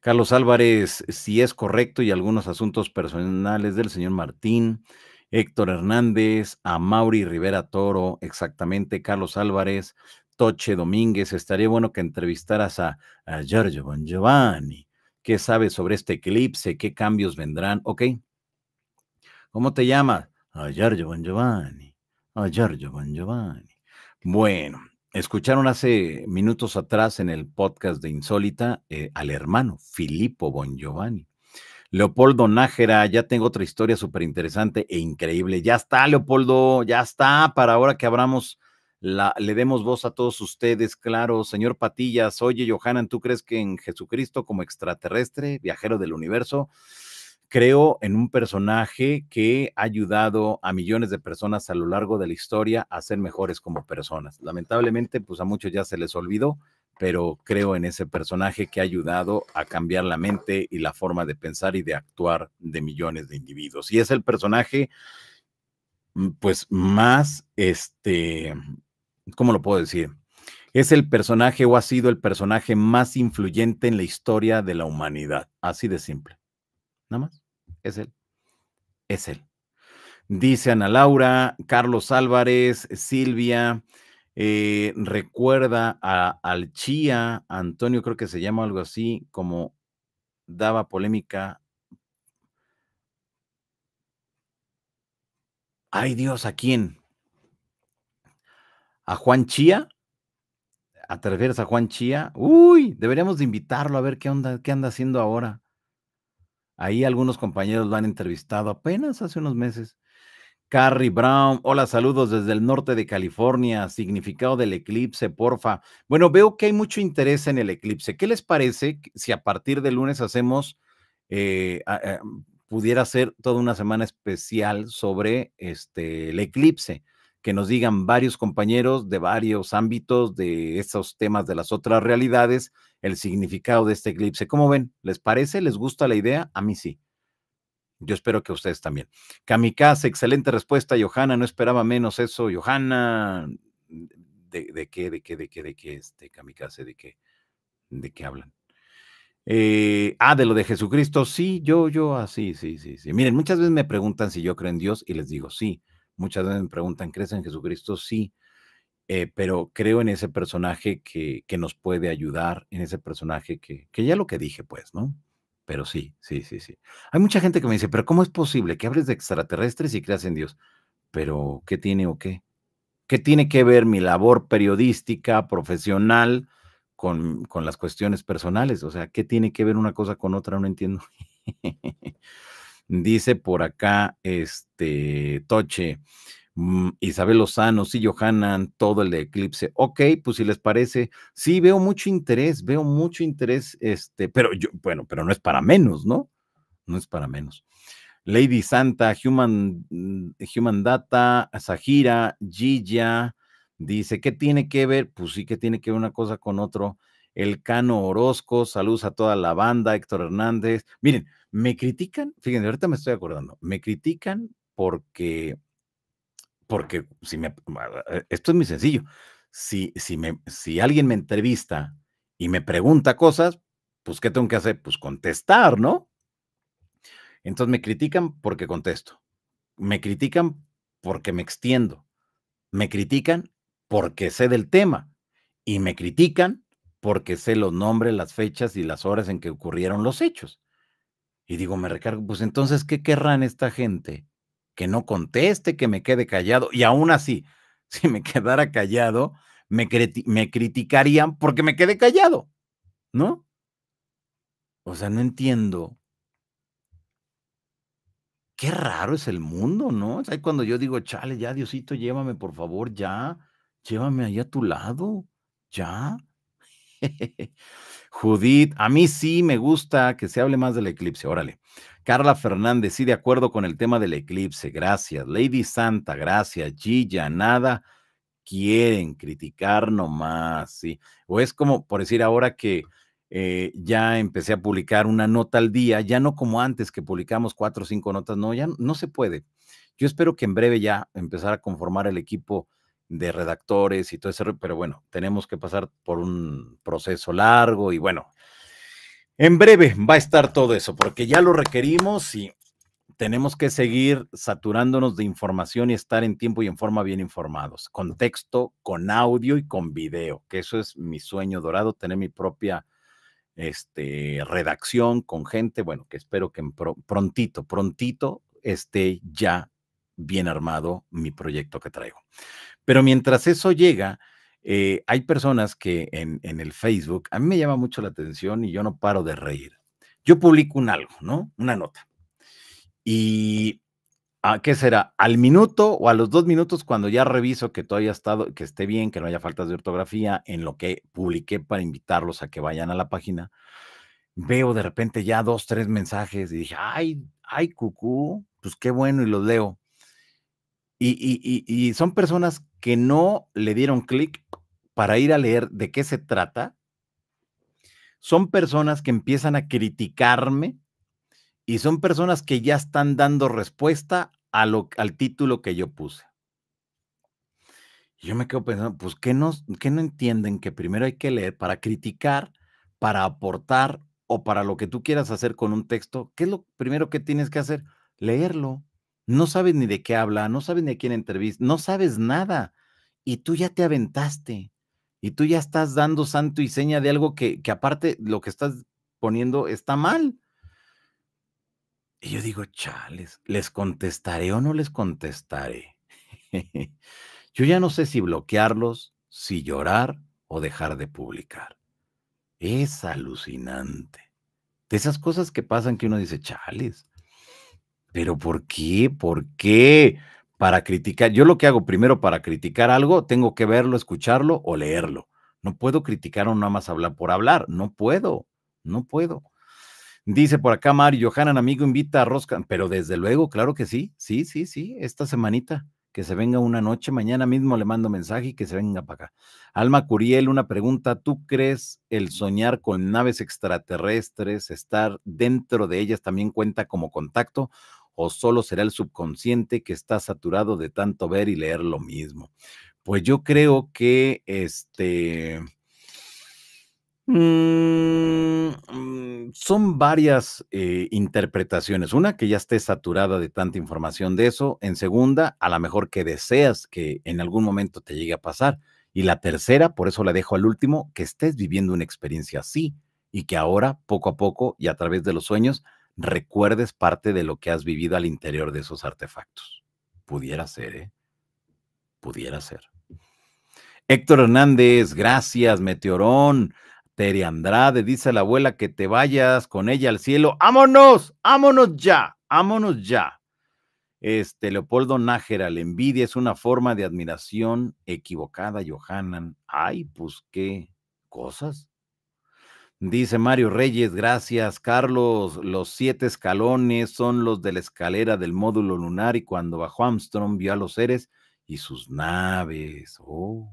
Carlos Álvarez, si es correcto y algunos asuntos personales del señor Martín. Héctor Hernández, a Mauri Rivera Toro, exactamente, Carlos Álvarez, Toche Domínguez. Estaría bueno que entrevistaras a, Giorgio Bon Giovanni. ¿Qué sabe sobre este eclipse? ¿Qué cambios vendrán? ¿Ok? ¿Cómo te llamas? A Giorgio Bon Giovanni. A Giorgio Bon Giovanni. Bueno, escucharon hace minutos atrás en el podcast de Insólita eh, al hermano Filippo Bongiovanni. Leopoldo Nájera, ya tengo otra historia súper interesante e increíble. Ya está, Leopoldo, ya está, para ahora que abramos, la, le demos voz a todos ustedes, claro. Señor Patillas, oye, Johanan, ¿tú crees que en Jesucristo como extraterrestre, viajero del universo, creo en un personaje que ha ayudado a millones de personas a lo largo de la historia a ser mejores como personas? Lamentablemente, pues a muchos ya se les olvidó pero creo en ese personaje que ha ayudado a cambiar la mente y la forma de pensar y de actuar de millones de individuos. Y es el personaje, mm, pues, más, este, ¿cómo lo puedo decir? Es el personaje o ha sido el personaje más influyente en la historia de la humanidad. Así de simple. Nada más. Es él. Es él. Dice Ana Laura, Carlos Álvarez, Silvia, eh, recuerda a, al Chía, Antonio creo que se llama algo así, como daba polémica. Ay Dios, ¿a quién? ¿A Juan Chía? ¿A te refieres a Juan Chía? Uy, deberíamos de invitarlo a ver qué onda, qué anda haciendo ahora. Ahí algunos compañeros lo han entrevistado apenas hace unos meses. Carrie Brown, hola, saludos desde el norte de California, significado del eclipse, porfa. Bueno, veo que hay mucho interés en el eclipse. ¿Qué les parece si a partir de lunes hacemos, eh, eh, pudiera ser toda una semana especial sobre este, el eclipse? Que nos digan varios compañeros de varios ámbitos de estos temas de las otras realidades, el significado de este eclipse. ¿Cómo ven? ¿Les parece? ¿Les gusta la idea? A mí sí. Yo espero que ustedes también. Kamikaze, excelente respuesta, Johanna. No esperaba menos eso, Johanna. Mm, ¿De, qué, de qué, de qué, de qué, este, Kamikaze, de qué, de qué hablan? Eh, ah, de lo de Jesucristo, sí, yo, yo, así, ah, sí, sí, sí. Miren, muchas veces me preguntan si yo creo en Dios y les digo sí. Muchas veces me preguntan, ¿crees en Jesucristo? Sí. Eh, pero creo en ese personaje que, que, nos puede ayudar, en ese personaje que, que ya lo que dije, pues, ¿no? Pero sí, sí, sí, sí. Hay mucha gente que me dice, pero ¿cómo es posible que hables de extraterrestres y creas en Dios? Pero, ¿qué tiene o qué? ¿Qué tiene que ver mi labor periodística, profesional, con, con las cuestiones personales? O sea, ¿qué tiene que ver una cosa con otra? No entiendo. Dice por acá, este, Toche, Mm, Isabel Lozano, sí, Johanan, todo el de Eclipse. Ok, pues si les parece, sí, veo mucho interés, veo mucho interés, este, pero yo, bueno, pero no es para menos, ¿no? No es para menos. Lady Santa, Human, mm, Human Data, Sahira, Gilla, dice, ¿qué tiene que ver? Pues sí, que tiene que ver una cosa con otro. El Cano Orozco, saludos a toda la banda, Héctor Hernández. Miren, me critican, fíjense, ahorita me estoy acordando, me critican porque porque si me, ah, eh, esto es muy sencillo, si, si, me, si alguien me entrevista y me pregunta cosas, pues ¿qué tengo que hacer? Pues contestar, ¿no? Entonces me critican porque contesto, me critican porque me extiendo, me critican porque sé del tema y me critican porque sé los nombres, las fechas y las horas en que ocurrieron los hechos. Y digo, me recargo, pues entonces, ¿qué querrán esta gente? que no conteste, que me quede callado. Y aún así, si me quedara callado, me, me criticarían porque me quedé callado, ¿no? O sea, no entiendo. Qué raro es el mundo, ¿no? O sea, cuando yo digo, chale, ya, Diosito, llévame, por favor, ya, llévame ahí a tu lado, ya. Judith, a mí sí me gusta que se hable más del eclipse, órale. Carla Fernández, sí, de acuerdo con el tema del eclipse, gracias. Lady Santa, gracias. Gilla, nada quieren criticar nomás, sí. O es como, por decir ahora que eh, ya empecé a publicar una nota al día, ya no como antes que publicamos cuatro o cinco notas, no, ya no se puede. Yo espero que en breve ya empezar a conformar el equipo de redactores y todo eso, pero bueno, tenemos que pasar por un proceso largo y bueno, en breve va a estar todo eso, porque ya lo requerimos y tenemos que seguir saturándonos de información y estar en tiempo y en forma bien informados, con texto, con audio y con video, que eso es mi sueño dorado, tener mi propia este, redacción con gente, bueno, que espero que prontito, prontito esté ya bien armado mi proyecto que traigo. Pero mientras eso llega, eh, hay personas que en, el Facebook, a mí me llama mucho la atención y yo no paro de reír. Yo publico un algo, ¿no? Una nota. Y, ¿a ah, ¿qué será? Al minuto o a los dos minutos cuando ya reviso que todo haya estado, que esté bien, que no haya faltas de ortografía en lo que publiqué para invitarlos a que vayan a la página, veo de repente ya dos, tres mensajes y dije, ay, ay, cucú, pues qué bueno y los leo. Y, son personas que no le dieron clic para ir a leer de qué se trata. Son personas que empiezan a criticarme y son personas que ya están dando respuesta al título que yo puse. Yo me quedo pensando, pues, ¿qué no entienden que primero hay que leer para criticar, para aportar o para lo que tú quieras hacer con un texto? ¿Qué es lo primero que tienes que hacer? Leerlo no sabes ni de qué habla, no sabes ni a quién entrevista, no sabes nada. Y tú ya te aventaste y tú ya estás dando santo y seña de algo que, que aparte lo que estás poniendo está mal. Y yo digo, chales, ¿les contestaré o no les contestaré? yo ya no sé si bloquearlos, si llorar o dejar de publicar. Es alucinante. De esas cosas que pasan que uno dice, chales, pero ¿por qué? ¿Por qué? Para criticar, yo lo que hago primero para criticar algo, tengo que verlo, escucharlo o leerlo. No puedo criticar o nada más hablar por hablar, no puedo, no puedo. Dice por acá Mario Johanan, amigo, invita a Rosca, pero desde luego, claro que sí, sí, sí, sí, esta semanita, que se venga una noche, mañana mismo le mando mensaje y que se venga para acá. Alma Curiel, una pregunta, ¿tú crees el soñar con naves extraterrestres, estar dentro de ellas también cuenta como contacto o solo será el subconsciente que está saturado de tanto ver y leer lo mismo? Pues yo creo que este... Mm, mm, son varias eh, interpretaciones. Una, que ya estés saturada de tanta información de eso. En segunda, a lo mejor que deseas que en algún momento te llegue a pasar. Y la tercera, por eso la dejo al último, que estés viviendo una experiencia así y que ahora, poco a poco y a través de los sueños, recuerdes parte de lo que has vivido al interior de esos artefactos. Pudiera ser, ¿eh? Pudiera ser. Héctor Hernández, gracias, Meteorón. Teri Andrade, dice a la abuela que te vayas con ella al cielo. ámonos ámonos ya! ámonos ya! Este, Leopoldo Nájera, la envidia es una forma de admiración equivocada, Johanan. Ay, pues qué cosas. Dice Mario Reyes, gracias Carlos, los siete escalones son los de la escalera del módulo lunar y cuando bajó Armstrong vio a los seres y sus naves. Oh.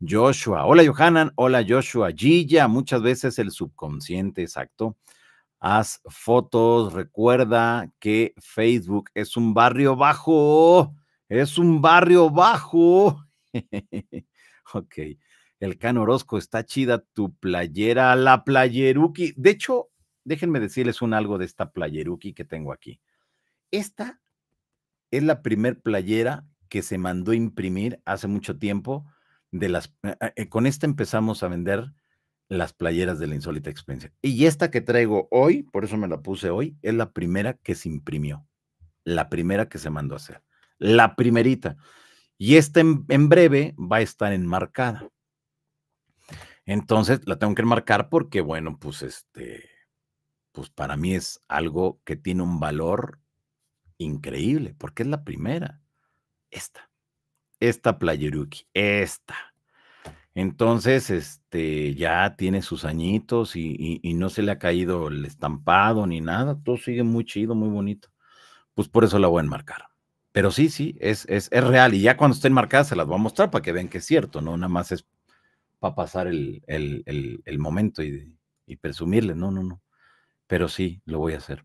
Joshua, hola Johanan, hola Joshua, Gilla, muchas veces el subconsciente, exacto. Haz fotos, recuerda que Facebook es un barrio bajo, es un barrio bajo. ok el Can Orozco, está chida tu playera, la playeruki. De hecho, déjenme decirles un algo de esta playeruki que tengo aquí. Esta es la primer playera que se mandó imprimir hace mucho tiempo. De las, eh, eh, eh, con esta empezamos a vender las playeras de la insólita experiencia. Y esta que traigo hoy, por eso me la puse hoy, es la primera que se imprimió, la primera que se mandó a hacer, la primerita. Y esta en breve va a estar enmarcada. Entonces la tengo que marcar porque, bueno, pues este, pues para mí es algo que tiene un valor increíble, porque es la primera. Esta, esta Playeruki, esta. Entonces, este, ya tiene sus añitos y, no se le ha caído el estampado ni nada, todo sigue muy chido, muy bonito. Pues por eso la voy a enmarcar. Pero sí, sí, es, es, es real. Y ya cuando esté enmarcada se las voy a mostrar para que vean que es cierto, ¿no? Nada más es para pasar el, momento y, presumirle. No, no, no. Pero sí, lo voy a hacer.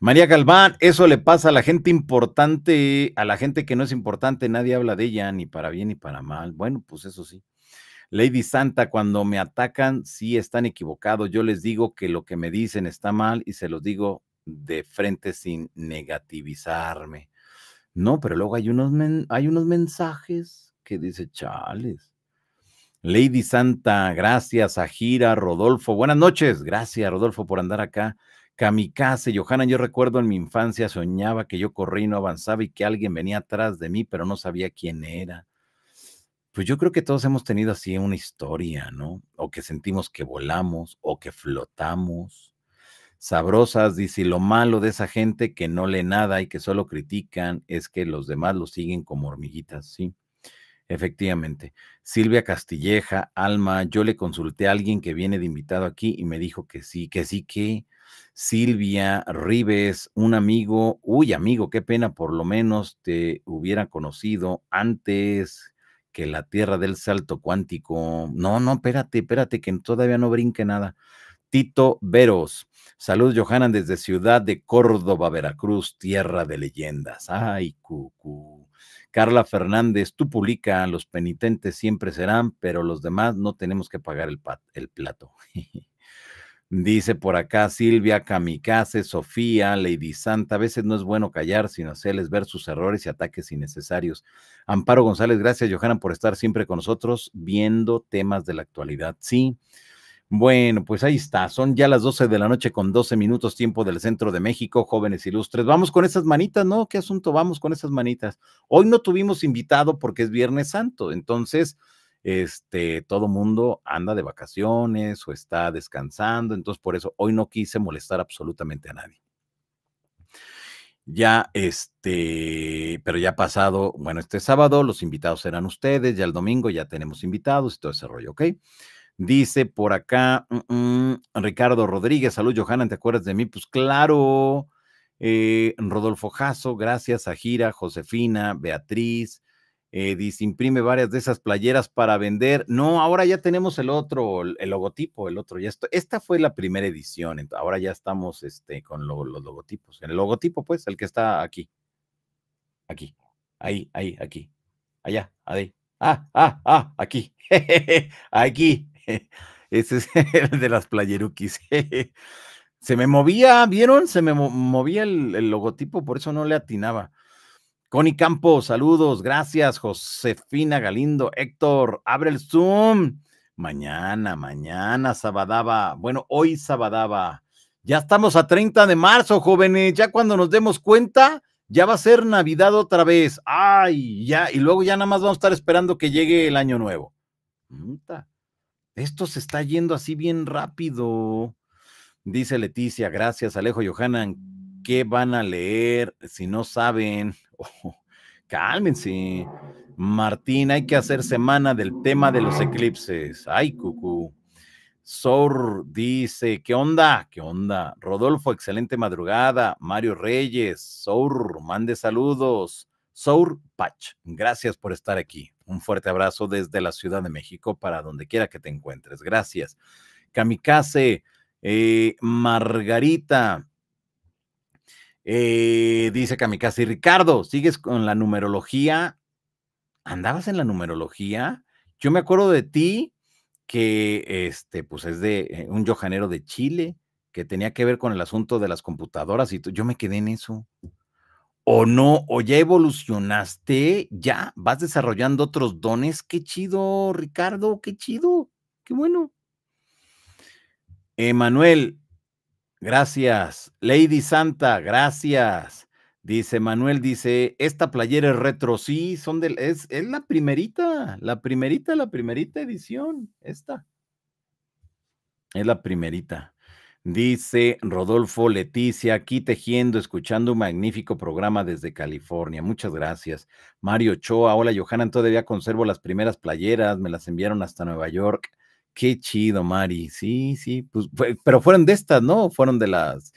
María Galván, eso le pasa a la gente importante, a la gente que no es importante, nadie habla de ella, ni para bien ni para mal. Bueno, pues eso sí. Lady Santa, cuando me atacan, sí están equivocados. Yo les digo que lo que me dicen está mal y se los digo de frente sin negativizarme. No, pero luego hay unos, hay unos mensajes que dice, chales, Lady Santa, gracias. Ajira, Rodolfo, buenas noches. Gracias, Rodolfo, por andar acá. Kamikaze, Johanna, yo recuerdo en mi infancia soñaba que yo corría y no avanzaba y que alguien venía atrás de mí, pero no sabía quién era. Pues yo creo que todos hemos tenido así una historia, ¿no? O que sentimos que volamos o que flotamos. Sabrosas, dice, lo malo de esa gente que no lee nada y que solo critican es que los demás los siguen como hormiguitas, ¿sí? Efectivamente. Silvia Castilleja, Alma, yo le consulté a alguien que viene de invitado aquí y me dijo que sí, que sí, que Silvia Rives, un amigo, uy amigo, qué pena, por lo menos te hubiera conocido antes que la tierra del salto cuántico. No, no, espérate, espérate, que todavía no brinque nada. Tito Veros. Salud, Johanan, desde Ciudad de Córdoba, Veracruz, tierra de leyendas. Ay, cucú. Carla Fernández, tú publica, los penitentes siempre serán, pero los demás no tenemos que pagar el, el plato. Dice por acá Silvia, Kamikaze, Sofía, Lady Santa, a veces no es bueno callar, sino hacerles ver sus errores y ataques innecesarios. Amparo González, gracias, Johanna, por estar siempre con nosotros viendo temas de la actualidad. Sí, bueno, pues ahí está. Son ya las 12 de la noche con 12 minutos tiempo del centro de México, jóvenes ilustres. Vamos con esas manitas, ¿no? ¿Qué asunto? Vamos con esas manitas. Hoy no tuvimos invitado porque es Viernes Santo, entonces, este, todo mundo anda de vacaciones o está descansando, entonces por eso hoy no quise molestar absolutamente a nadie. Ya este, pero ya ha pasado, bueno, este sábado los invitados serán ustedes, ya el domingo ya tenemos invitados y todo ese rollo, ¿ok? Dice por acá mm, mm, Ricardo Rodríguez, salud Johanna, ¿te acuerdas de mí? Pues claro. Eh, Rodolfo Jasso, gracias a Gira, Josefina, Beatriz. Eh, dice, imprime varias de esas playeras para vender. No, ahora ya tenemos el otro, el logotipo, el otro. Ya esto, esta fue la primera edición, ahora ya estamos este, con los logotipos. El logotipo, pues, el que está aquí. Aquí, ahí, ahí, aquí. Allá, ahí. Ah, ah, ah, aquí. aquí, Ese es el de las playeruquis. Se me movía, ¿vieron? Se me movía el, logotipo, por eso no le atinaba. Connie Campos, saludos, gracias. Josefina Galindo, Héctor, abre el Zoom. Mañana, mañana, Sabadaba. Bueno, hoy Sabadaba. Ya estamos a 30 de marzo, jóvenes. Ya cuando nos demos cuenta, ya va a ser Navidad otra vez. Ay, ya. Y luego ya nada más vamos a estar esperando que llegue el año nuevo. Esto se está yendo así bien rápido. Dice Leticia, gracias Alejo y Johanan. ¿Qué van a leer si no saben? Oh, cálmense. Martín, hay que hacer semana del tema de los eclipses. Ay, cucú. Sor dice, ¿qué onda? ¿Qué onda? Rodolfo, excelente madrugada. Mario Reyes, Sor, mande saludos. Sour Pach, gracias por estar aquí. Un fuerte abrazo desde la Ciudad de México para donde quiera que te encuentres. Gracias. Kamikaze, eh, Margarita, eh, dice Kamikaze, Ricardo, ¿sigues con la numerología? ¿Andabas en la numerología? Yo me acuerdo de ti que este, pues es de eh, un yojanero de Chile que tenía que ver con el asunto de las computadoras y yo me quedé en eso o no, o ya evolucionaste, ya vas desarrollando otros dones. Qué chido, Ricardo, qué chido, qué bueno. Emanuel, gracias. Lady Santa, gracias. Dice Manuel, dice, esta playera es retro, sí, son es, es la primerita, la primerita, la primerita edición, esta. Es la primerita. Dice Rodolfo Leticia, aquí tejiendo, escuchando un magnífico programa desde California. Muchas gracias. Mario Choa, hola Johanna, todavía conservo las primeras playeras, me las enviaron hasta Nueva York. Qué chido, Mari. Sí, sí, pues, pero fueron de estas, ¿no? Fueron de las,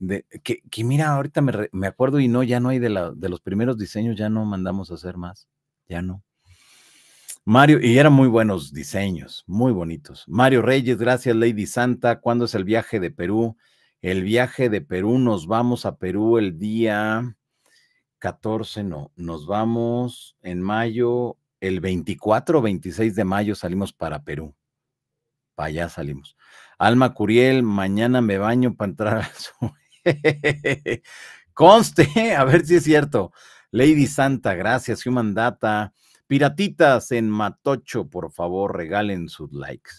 de, que, mira, ahorita me, me, acuerdo y no, ya no hay de, la, de los primeros diseños, ya no mandamos a hacer más, ya no. Mario, y eran muy buenos diseños, muy bonitos. Mario Reyes, gracias Lady Santa. ¿Cuándo es el viaje de Perú? El viaje de Perú, nos vamos a Perú el día 14, no, nos vamos en mayo, el 24 o 26 de mayo salimos para Perú. Para allá salimos. Alma Curiel, mañana me baño para entrar al Conste, a ver si es cierto. Lady Santa, gracias. Human Data, Piratitas en Matocho, por favor, regalen sus likes.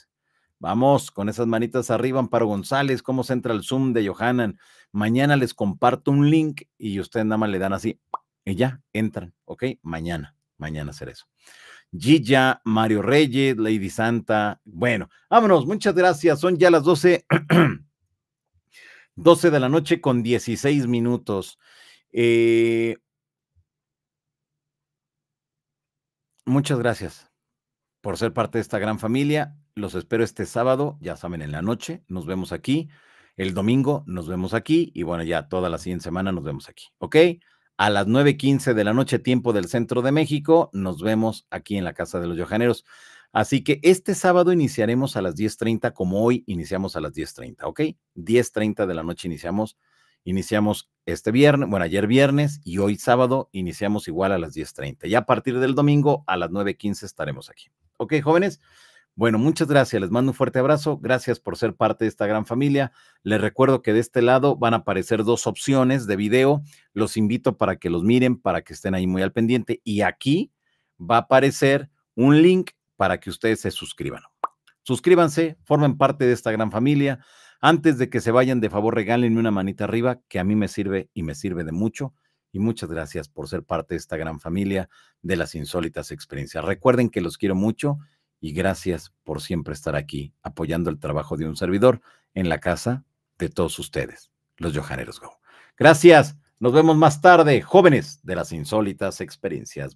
Vamos, con esas manitas arriba, Amparo González, cómo se entra el Zoom de Johanan. Mañana les comparto un link y ustedes nada más le dan así y ya entran, ¿ok? Mañana, mañana hacer eso. Gilla, Mario Reyes, Lady Santa. Bueno, vámonos, muchas gracias. Son ya las 12, 12 de la noche con 16 minutos. Eh, muchas gracias por ser parte de esta gran familia. Los espero este sábado, ya saben, en la noche. Nos vemos aquí. El domingo nos vemos aquí. Y bueno, ya toda la siguiente semana nos vemos aquí. ¿Ok? A las 9.15 de la noche, tiempo del centro de México, nos vemos aquí en la Casa de los Yojaneros. Así que este sábado iniciaremos a las 10.30, como hoy iniciamos a las 10.30, ¿ok? 10.30 de la noche iniciamos Iniciamos este viernes, bueno, ayer viernes y hoy sábado iniciamos igual a las 10.30. Ya a partir del domingo a las 9.15 estaremos aquí. ¿Ok, jóvenes? Bueno, muchas gracias. Les mando un fuerte abrazo. Gracias por ser parte de esta gran familia. Les recuerdo que de este lado van a aparecer dos opciones de video. Los invito para que los miren, para que estén ahí muy al pendiente. Y aquí va a aparecer un link para que ustedes se suscriban. Suscríbanse, formen parte de esta gran familia. Antes de que se vayan, de favor, regálenme una manita arriba, que a mí me sirve y me sirve de mucho. Y muchas gracias por ser parte de esta gran familia de las insólitas experiencias. Recuerden que los quiero mucho y gracias por siempre estar aquí apoyando el trabajo de un servidor en la casa de todos ustedes, los Johaneros Go. Gracias. Nos vemos más tarde, jóvenes de las insólitas experiencias.